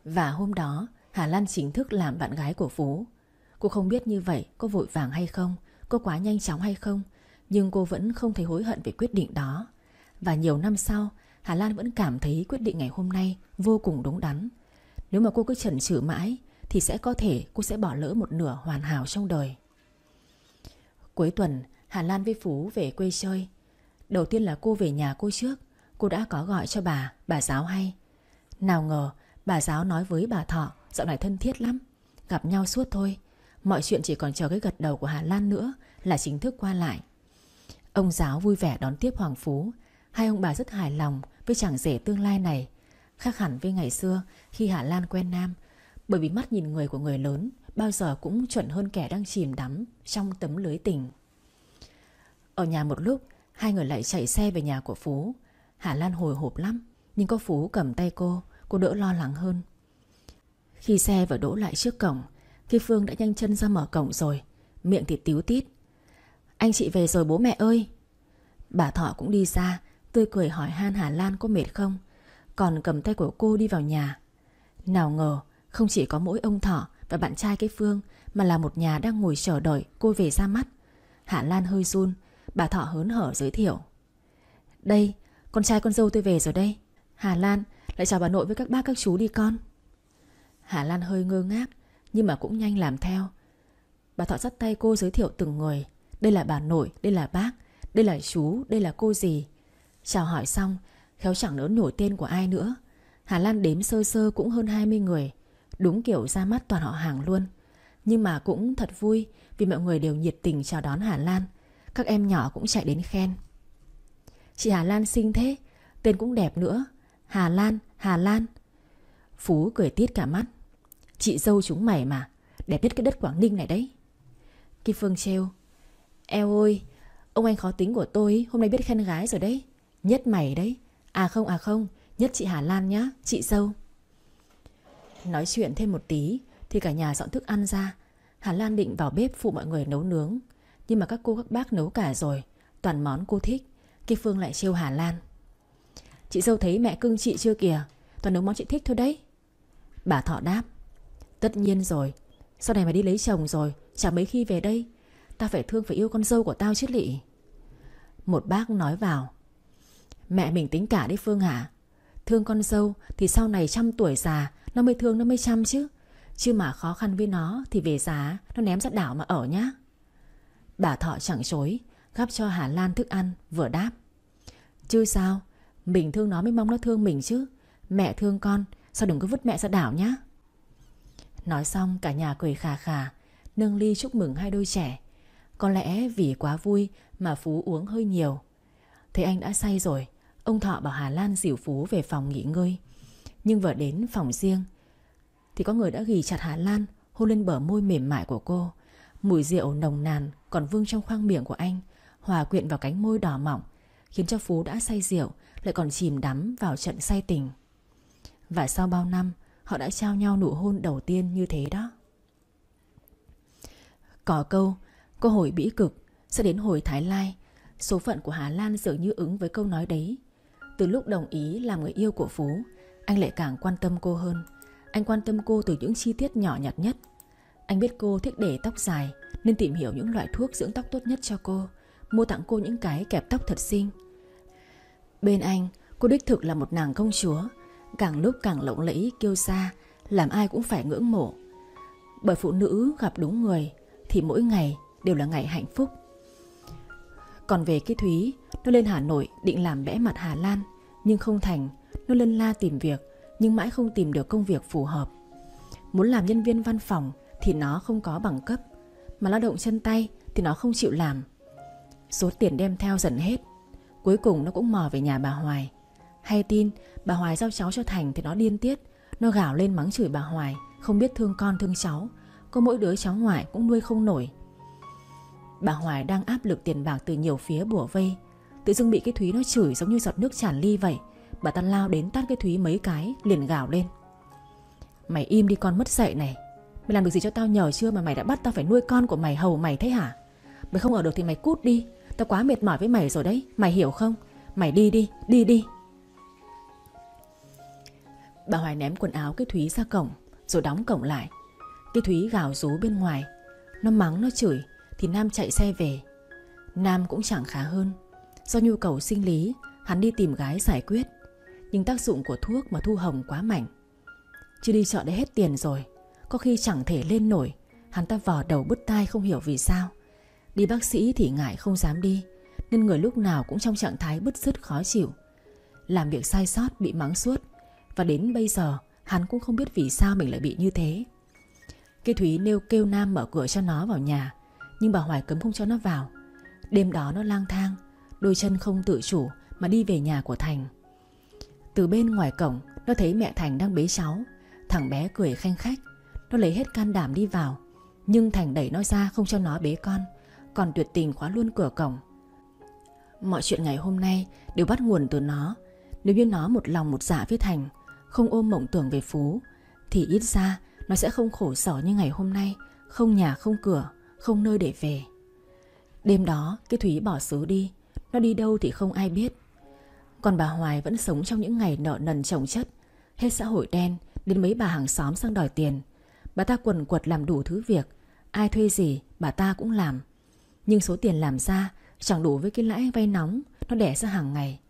Và hôm đó Hà Lan chính thức làm bạn gái của Phú Cô không biết như vậy cô vội vàng hay không Cô quá nhanh chóng hay không Nhưng cô vẫn không thấy hối hận về quyết định đó Và nhiều năm sau Hà Lan vẫn cảm thấy quyết định ngày hôm nay vô cùng đúng đắn. Nếu mà cô cứ chần chừ mãi thì sẽ có thể cô sẽ bỏ lỡ một nửa hoàn hảo trong đời. Cuối tuần, Hà Lan với Phú về quê chơi. Đầu tiên là cô về nhà cô trước, cô đã có gọi cho bà, bà giáo hay. Nào ngờ, bà giáo nói với bà Thọ, giọng này thân thiết lắm, gặp nhau suốt thôi. Mọi chuyện chỉ còn chờ cái gật đầu của Hà Lan nữa là chính thức qua lại. Ông giáo vui vẻ đón tiếp Hoàng Phú, hai ông bà rất hài lòng với chàng rể tương lai này Khác hẳn với ngày xưa khi Hà Lan quen Nam Bởi vì mắt nhìn người của người lớn Bao giờ cũng chuẩn hơn kẻ đang chìm đắm Trong tấm lưới tình Ở nhà một lúc Hai người lại chạy xe về nhà của Phú Hà Lan hồi hộp lắm Nhưng có Phú cầm tay cô Cô đỡ lo lắng hơn Khi xe vừa đỗ lại trước cổng Khi Phương đã nhanh chân ra mở cổng rồi Miệng thì tíu tít Anh chị về rồi bố mẹ ơi Bà Thọ cũng đi ra Tươi cười hỏi Han Hà Lan có mệt không Còn cầm tay của cô đi vào nhà Nào ngờ không chỉ có mỗi ông Thỏ Và bạn trai cái Phương Mà là một nhà đang ngồi chờ đợi cô về ra mắt hà Lan hơi run Bà Thọ hớn hở giới thiệu Đây con trai con dâu tôi về rồi đây Hà Lan lại chào bà nội với các bác các chú đi con Hà Lan hơi ngơ ngác Nhưng mà cũng nhanh làm theo Bà Thọ dắt tay cô giới thiệu từng người Đây là bà nội, đây là bác Đây là chú, đây là cô gì Chào hỏi xong Khéo chẳng nỡ nổi tên của ai nữa Hà Lan đếm sơ sơ cũng hơn 20 người Đúng kiểu ra mắt toàn họ hàng luôn Nhưng mà cũng thật vui Vì mọi người đều nhiệt tình chào đón Hà Lan Các em nhỏ cũng chạy đến khen Chị Hà Lan xinh thế Tên cũng đẹp nữa Hà Lan, Hà Lan Phú cười tiết cả mắt Chị dâu chúng mày mà Đẹp nhất cái đất Quảng Ninh này đấy Kim Phương treo Eo ơi Ông anh khó tính của tôi hôm nay biết khen gái rồi đấy Nhất mày đấy À không à không Nhất chị Hà Lan nhá Chị dâu Nói chuyện thêm một tí Thì cả nhà dọn thức ăn ra Hà Lan định vào bếp phụ mọi người nấu nướng Nhưng mà các cô các bác nấu cả rồi Toàn món cô thích Kỳ Phương lại trêu Hà Lan Chị dâu thấy mẹ cưng chị chưa kìa Toàn nấu món chị thích thôi đấy Bà Thọ đáp Tất nhiên rồi Sau này mà đi lấy chồng rồi Chả mấy khi về đây ta phải thương phải yêu con dâu của tao chứ lị Một bác nói vào Mẹ mình tính cả đấy Phương hả Thương con dâu thì sau này trăm tuổi già Nó mới thương nó mới chăm chứ Chứ mà khó khăn với nó thì về giá Nó ném ra đảo mà ở nhá Bà Thọ chẳng chối Gắp cho Hà Lan thức ăn vừa đáp Chứ sao Mình thương nó mới mong nó thương mình chứ Mẹ thương con Sao đừng có vứt mẹ ra đảo nhá Nói xong cả nhà cười khà khà Nâng ly chúc mừng hai đôi trẻ Có lẽ vì quá vui Mà Phú uống hơi nhiều Thế anh đã say rồi Ông Thọ bảo Hà Lan dìu Phú về phòng nghỉ ngơi Nhưng vừa đến phòng riêng Thì có người đã ghì chặt Hà Lan Hôn lên bờ môi mềm mại của cô Mùi rượu nồng nàn còn vương trong khoang miệng của anh Hòa quyện vào cánh môi đỏ mỏng Khiến cho Phú đã say rượu Lại còn chìm đắm vào trận say tình Và sau bao năm Họ đã trao nhau nụ hôn đầu tiên như thế đó Cỏ câu Cô hồi bĩ cực Sẽ đến hồi Thái Lai Số phận của Hà Lan dường như ứng với câu nói đấy từ lúc đồng ý làm người yêu của Phú, anh lại càng quan tâm cô hơn. Anh quan tâm cô từ những chi tiết nhỏ nhặt nhất. Anh biết cô thích để tóc dài nên tìm hiểu những loại thuốc dưỡng tóc tốt nhất cho cô, mua tặng cô những cái kẹp tóc thật xinh. Bên anh, cô đích thực là một nàng công chúa, càng lúc càng lộng lẫy kiêu xa, làm ai cũng phải ngưỡng mộ. Bởi phụ nữ gặp đúng người thì mỗi ngày đều là ngày hạnh phúc. Còn về cái Thúy, nó lên Hà Nội định làm bẽ mặt Hà Lan, nhưng không thành, nó lân la tìm việc, nhưng mãi không tìm được công việc phù hợp. Muốn làm nhân viên văn phòng thì nó không có bằng cấp, mà lao động chân tay thì nó không chịu làm. Số tiền đem theo dần hết, cuối cùng nó cũng mò về nhà bà Hoài. Hay tin bà Hoài giao cháu cho Thành thì nó điên tiết, nó gào lên mắng chửi bà Hoài, không biết thương con thương cháu, có mỗi đứa cháu ngoại cũng nuôi không nổi. Bà Hoài đang áp lực tiền bạc từ nhiều phía bùa vây Tự dưng bị cái Thúy nó chửi giống như giọt nước tràn ly vậy Bà ta lao đến tát cái Thúy mấy cái Liền gào lên Mày im đi con mất dạy này Mày làm được gì cho tao nhờ chưa mà mày đã bắt tao phải nuôi con của mày hầu mày thế hả Mày không ở được thì mày cút đi Tao quá mệt mỏi với mày rồi đấy Mày hiểu không Mày đi đi đi đi Bà Hoài ném quần áo cái Thúy ra cổng Rồi đóng cổng lại Cái Thúy gào rú bên ngoài Nó mắng nó chửi thì Nam chạy xe về. Nam cũng chẳng khá hơn. Do nhu cầu sinh lý, hắn đi tìm gái giải quyết. Nhưng tác dụng của thuốc mà thu hồng quá mạnh. chưa đi chợ đã hết tiền rồi, có khi chẳng thể lên nổi. Hắn ta vò đầu bứt tai không hiểu vì sao. Đi bác sĩ thì ngại không dám đi, nên người lúc nào cũng trong trạng thái bứt rứt khó chịu. Làm việc sai sót bị mắng suốt, và đến bây giờ hắn cũng không biết vì sao mình lại bị như thế. Cái Thúy nêu kêu Nam mở cửa cho nó vào nhà nhưng bà Hoài cấm không cho nó vào Đêm đó nó lang thang Đôi chân không tự chủ mà đi về nhà của Thành Từ bên ngoài cổng Nó thấy mẹ Thành đang bế cháu Thằng bé cười khanh khách Nó lấy hết can đảm đi vào Nhưng Thành đẩy nó ra không cho nó bế con Còn tuyệt tình khóa luôn cửa cổng Mọi chuyện ngày hôm nay đều bắt nguồn từ nó Nếu như nó một lòng một dạ với Thành Không ôm mộng tưởng về Phú Thì ít ra nó sẽ không khổ sở như ngày hôm nay Không nhà không cửa không nơi để về. Đêm đó, cái Thúy bỏ xứ đi, nó đi đâu thì không ai biết. Còn bà Hoài vẫn sống trong những ngày nợ nần chồng chất, hết xã hội đen đến mấy bà hàng xóm sang đòi tiền. Bà ta quần quật làm đủ thứ việc, ai thuê gì bà ta cũng làm. Nhưng số tiền làm ra chẳng đủ với cái lãi vay nóng nó đẻ ra hàng ngày.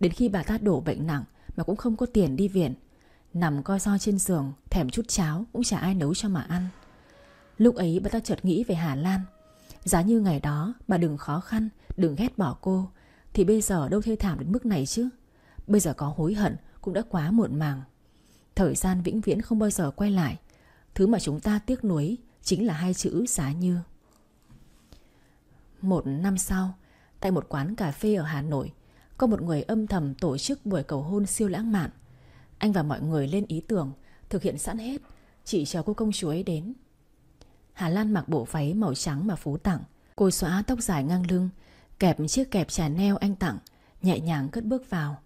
Đến khi bà ta đổ bệnh nặng mà cũng không có tiền đi viện, nằm coi do trên giường, thèm chút cháo cũng chả ai nấu cho mà ăn. Lúc ấy bà ta chợt nghĩ về Hà Lan Giá như ngày đó bà đừng khó khăn Đừng ghét bỏ cô Thì bây giờ đâu thê thảm đến mức này chứ Bây giờ có hối hận cũng đã quá muộn màng Thời gian vĩnh viễn không bao giờ quay lại Thứ mà chúng ta tiếc nuối Chính là hai chữ giá như Một năm sau Tại một quán cà phê ở Hà Nội Có một người âm thầm tổ chức buổi cầu hôn siêu lãng mạn Anh và mọi người lên ý tưởng Thực hiện sẵn hết Chỉ chờ cô công chúa ấy đến Hà Lan mặc bộ váy màu trắng mà Phú tặng. Cô xóa tóc dài ngang lưng, kẹp chiếc kẹp trà neo anh tặng, nhẹ nhàng cất bước vào.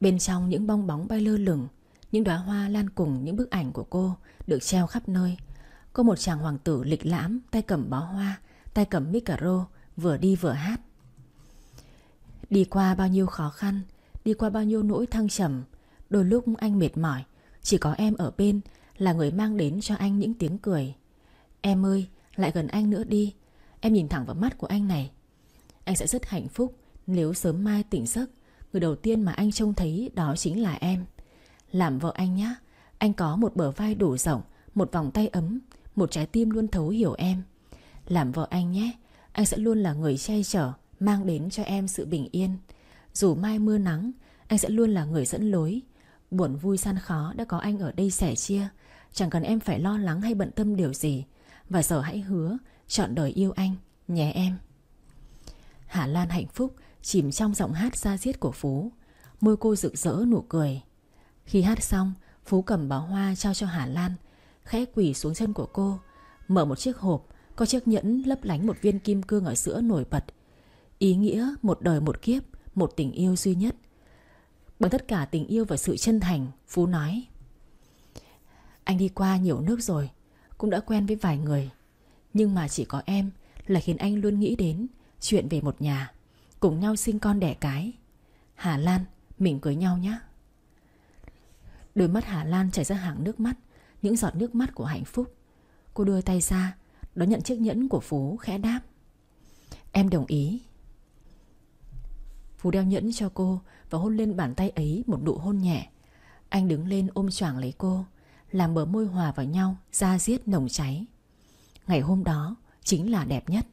Bên trong những bong bóng bay lơ lửng, những đóa hoa lan cùng những bức ảnh của cô được treo khắp nơi. Có một chàng hoàng tử lịch lãm, tay cầm bó hoa, tay cầm micro, vừa đi vừa hát. Đi qua bao nhiêu khó khăn, đi qua bao nhiêu nỗi thăng trầm, đôi lúc anh mệt mỏi, chỉ có em ở bên là người mang đến cho anh những tiếng cười. Em ơi, lại gần anh nữa đi Em nhìn thẳng vào mắt của anh này Anh sẽ rất hạnh phúc nếu sớm mai tỉnh giấc Người đầu tiên mà anh trông thấy đó chính là em Làm vợ anh nhé Anh có một bờ vai đủ rộng Một vòng tay ấm Một trái tim luôn thấu hiểu em Làm vợ anh nhé Anh sẽ luôn là người che chở Mang đến cho em sự bình yên Dù mai mưa nắng Anh sẽ luôn là người dẫn lối Buồn vui san khó đã có anh ở đây sẻ chia Chẳng cần em phải lo lắng hay bận tâm điều gì và giờ hãy hứa Chọn đời yêu anh nhé em Hà Lan hạnh phúc Chìm trong giọng hát ra diết của Phú Môi cô rực rỡ nụ cười Khi hát xong Phú cầm bó hoa trao cho Hà Lan Khẽ quỳ xuống chân của cô Mở một chiếc hộp Có chiếc nhẫn lấp lánh một viên kim cương ở giữa nổi bật Ý nghĩa một đời một kiếp Một tình yêu duy nhất Bằng tất cả tình yêu và sự chân thành Phú nói Anh đi qua nhiều nước rồi cũng đã quen với vài người Nhưng mà chỉ có em là khiến anh luôn nghĩ đến chuyện về một nhà Cùng nhau sinh con đẻ cái Hà Lan, mình cưới nhau nhé Đôi mắt Hà Lan chảy ra hàng nước mắt Những giọt nước mắt của hạnh phúc Cô đưa tay ra Đón nhận chiếc nhẫn của Phú khẽ đáp Em đồng ý Phú đeo nhẫn cho cô Và hôn lên bàn tay ấy một nụ hôn nhẹ Anh đứng lên ôm choàng lấy cô làm bờ môi hòa vào nhau Da diết nồng cháy Ngày hôm đó chính là đẹp nhất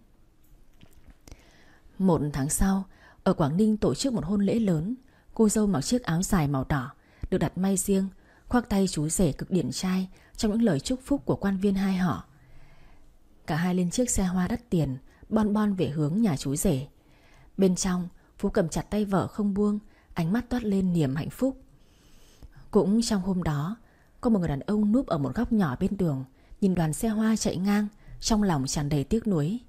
Một tháng sau Ở Quảng Ninh tổ chức một hôn lễ lớn Cô dâu mặc chiếc áo dài màu đỏ Được đặt may riêng Khoác tay chú rể cực điển trai Trong những lời chúc phúc của quan viên hai họ Cả hai lên chiếc xe hoa đắt tiền Bon bon về hướng nhà chú rể Bên trong Phú cầm chặt tay vợ không buông Ánh mắt toát lên niềm hạnh phúc Cũng trong hôm đó có một người đàn ông núp ở một góc nhỏ bên đường Nhìn đoàn xe hoa chạy ngang Trong lòng tràn đầy tiếc nuối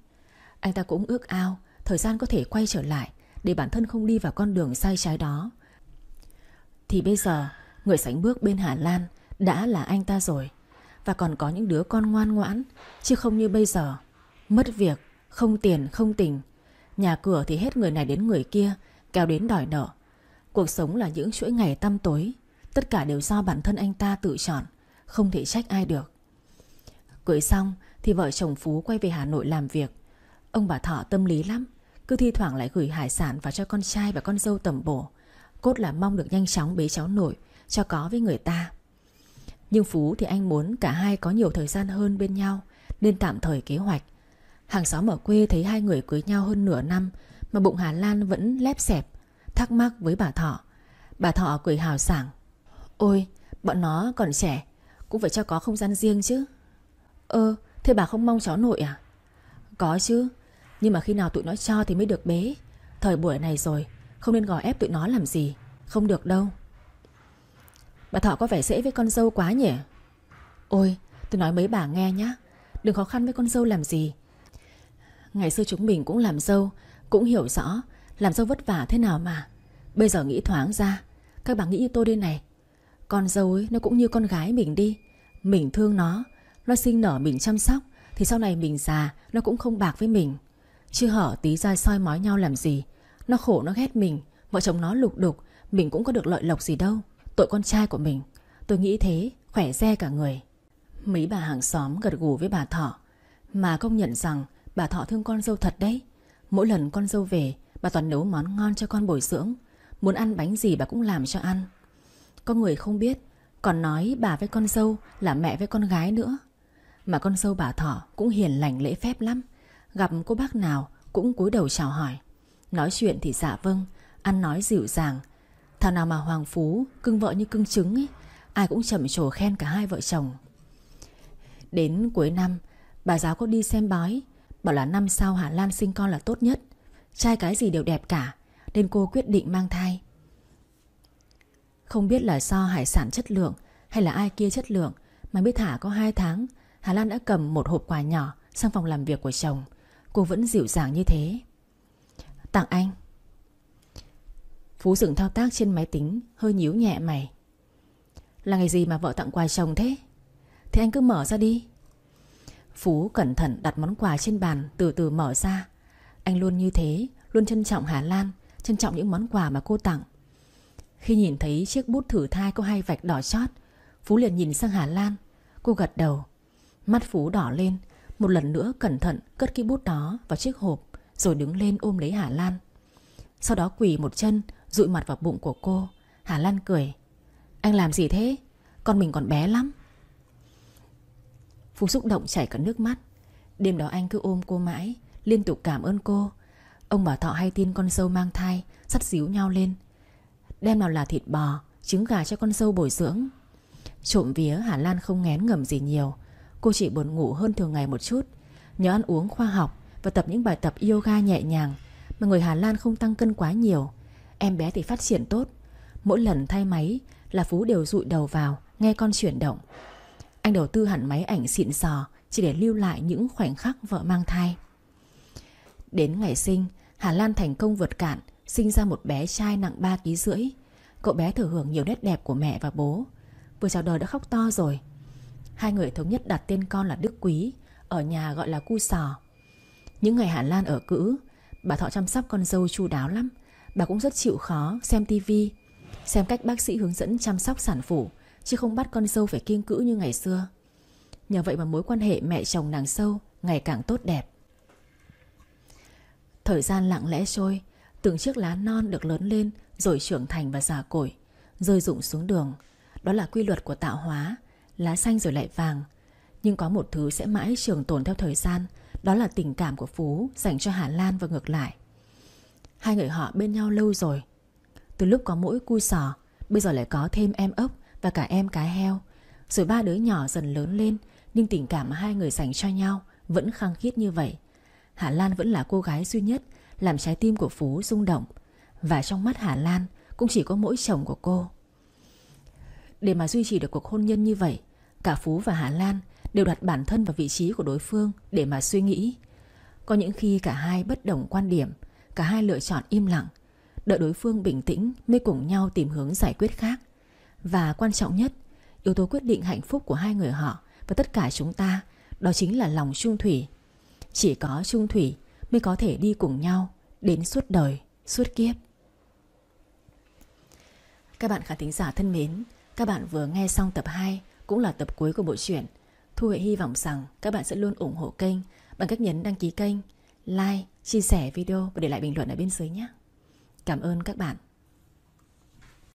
Anh ta cũng ước ao Thời gian có thể quay trở lại Để bản thân không đi vào con đường sai trái đó Thì bây giờ Người sánh bước bên Hà Lan Đã là anh ta rồi Và còn có những đứa con ngoan ngoãn Chứ không như bây giờ Mất việc, không tiền, không tình Nhà cửa thì hết người này đến người kia Kéo đến đòi nợ Cuộc sống là những chuỗi ngày tăm tối Tất cả đều do bản thân anh ta tự chọn Không thể trách ai được Cưới xong thì vợ chồng Phú quay về Hà Nội làm việc Ông bà Thọ tâm lý lắm Cứ thi thoảng lại gửi hải sản vào cho con trai và con dâu tầm bổ Cốt là mong được nhanh chóng bế cháu nổi Cho có với người ta Nhưng Phú thì anh muốn cả hai có nhiều thời gian hơn bên nhau Nên tạm thời kế hoạch Hàng xóm ở quê thấy hai người cưới nhau hơn nửa năm Mà bụng Hà Lan vẫn lép xẹp Thắc mắc với bà Thọ Bà Thọ cười hào sảng Ôi bọn nó còn trẻ Cũng phải cho có không gian riêng chứ Ơ ờ, thế bà không mong cháu nội à Có chứ Nhưng mà khi nào tụi nó cho thì mới được bế Thời buổi này rồi Không nên gò ép tụi nó làm gì Không được đâu Bà Thọ có vẻ dễ với con dâu quá nhỉ Ôi tôi nói mấy bà nghe nhá Đừng khó khăn với con dâu làm gì Ngày xưa chúng mình cũng làm dâu Cũng hiểu rõ Làm dâu vất vả thế nào mà Bây giờ nghĩ thoáng ra Các bà nghĩ như tôi đây này con dâu ấy nó cũng như con gái mình đi Mình thương nó Nó sinh nở mình chăm sóc Thì sau này mình già nó cũng không bạc với mình Chứ hở tí ra soi mói nhau làm gì Nó khổ nó ghét mình Vợ chồng nó lục đục Mình cũng có được lợi lộc gì đâu Tội con trai của mình Tôi nghĩ thế khỏe re cả người Mấy bà hàng xóm gật gù với bà Thọ Mà công nhận rằng bà Thọ thương con dâu thật đấy Mỗi lần con dâu về Bà toàn nấu món ngon cho con bồi dưỡng Muốn ăn bánh gì bà cũng làm cho ăn có người không biết Còn nói bà với con dâu là mẹ với con gái nữa Mà con dâu bà Thỏ cũng hiền lành lễ phép lắm Gặp cô bác nào cũng cúi đầu chào hỏi Nói chuyện thì dạ vâng Ăn nói dịu dàng Thảo nào mà Hoàng Phú cưng vợ như cưng trứng ấy, Ai cũng chậm trồ khen cả hai vợ chồng Đến cuối năm Bà giáo có đi xem bói Bảo là năm sau Hà Lan sinh con là tốt nhất Trai cái gì đều đẹp cả Nên cô quyết định mang thai không biết là do hải sản chất lượng hay là ai kia chất lượng mà biết thả có 2 tháng, Hà Lan đã cầm một hộp quà nhỏ sang phòng làm việc của chồng. Cô vẫn dịu dàng như thế. Tặng anh. Phú dừng thao tác trên máy tính, hơi nhíu nhẹ mày. Là ngày gì mà vợ tặng quà chồng thế? Thì anh cứ mở ra đi. Phú cẩn thận đặt món quà trên bàn từ từ mở ra. Anh luôn như thế, luôn trân trọng Hà Lan, trân trọng những món quà mà cô tặng. Khi nhìn thấy chiếc bút thử thai có hai vạch đỏ chót Phú liền nhìn sang Hà Lan Cô gật đầu Mắt Phú đỏ lên Một lần nữa cẩn thận cất cái bút đó vào chiếc hộp Rồi đứng lên ôm lấy Hà Lan Sau đó quỳ một chân Dụi mặt vào bụng của cô Hà Lan cười Anh làm gì thế Con mình còn bé lắm Phú xúc động chảy cả nước mắt Đêm đó anh cứ ôm cô mãi Liên tục cảm ơn cô Ông bà Thọ hay tin con dâu mang thai Sắt díu nhau lên Đem nào là thịt bò Trứng gà cho con dâu bồi dưỡng Trộm vía Hà Lan không ngén ngầm gì nhiều Cô chỉ buồn ngủ hơn thường ngày một chút Nhớ ăn uống khoa học Và tập những bài tập yoga nhẹ nhàng Mà người Hà Lan không tăng cân quá nhiều Em bé thì phát triển tốt Mỗi lần thay máy là Phú đều rụi đầu vào Nghe con chuyển động Anh đầu tư hẳn máy ảnh xịn sò Chỉ để lưu lại những khoảnh khắc vợ mang thai Đến ngày sinh Hà Lan thành công vượt cạn sinh ra một bé trai nặng 3 ký rưỡi. Cậu bé thừa hưởng nhiều nét đẹp của mẹ và bố. Vừa chào đời đã khóc to rồi. Hai người thống nhất đặt tên con là Đức Quý, ở nhà gọi là Cu Sò. Những ngày Hà Lan ở cữ, bà Thọ chăm sóc con dâu chu đáo lắm. Bà cũng rất chịu khó xem tivi, xem cách bác sĩ hướng dẫn chăm sóc sản phụ, chứ không bắt con dâu phải kiêng cữ như ngày xưa. Nhờ vậy mà mối quan hệ mẹ chồng nàng sâu ngày càng tốt đẹp. Thời gian lặng lẽ trôi, Từng chiếc lá non được lớn lên Rồi trưởng thành và già cổi Rơi rụng xuống đường Đó là quy luật của tạo hóa Lá xanh rồi lại vàng Nhưng có một thứ sẽ mãi trường tồn theo thời gian Đó là tình cảm của Phú dành cho Hà Lan và ngược lại Hai người họ bên nhau lâu rồi Từ lúc có mỗi cu sò Bây giờ lại có thêm em ốc Và cả em cá heo Rồi ba đứa nhỏ dần lớn lên Nhưng tình cảm mà hai người dành cho nhau Vẫn khăng khít như vậy Hà Lan vẫn là cô gái duy nhất làm trái tim của Phú rung động và trong mắt Hà Lan cũng chỉ có mỗi chồng của cô. Để mà duy trì được cuộc hôn nhân như vậy, cả Phú và Hà Lan đều đặt bản thân vào vị trí của đối phương để mà suy nghĩ. Có những khi cả hai bất đồng quan điểm, cả hai lựa chọn im lặng, đợi đối phương bình tĩnh mới cùng nhau tìm hướng giải quyết khác. Và quan trọng nhất, yếu tố quyết định hạnh phúc của hai người họ và tất cả chúng ta đó chính là lòng trung thủy. Chỉ có trung thủy mới có thể đi cùng nhau đến suốt đời, suốt kiếp. Các bạn khán thính giả thân mến, các bạn vừa nghe xong tập 2 cũng là tập cuối của bộ truyện. Thu Huệ hy vọng rằng các bạn sẽ luôn ủng hộ kênh bằng cách nhấn đăng ký kênh, like, chia sẻ video và để lại bình luận ở bên dưới nhé. Cảm ơn các bạn.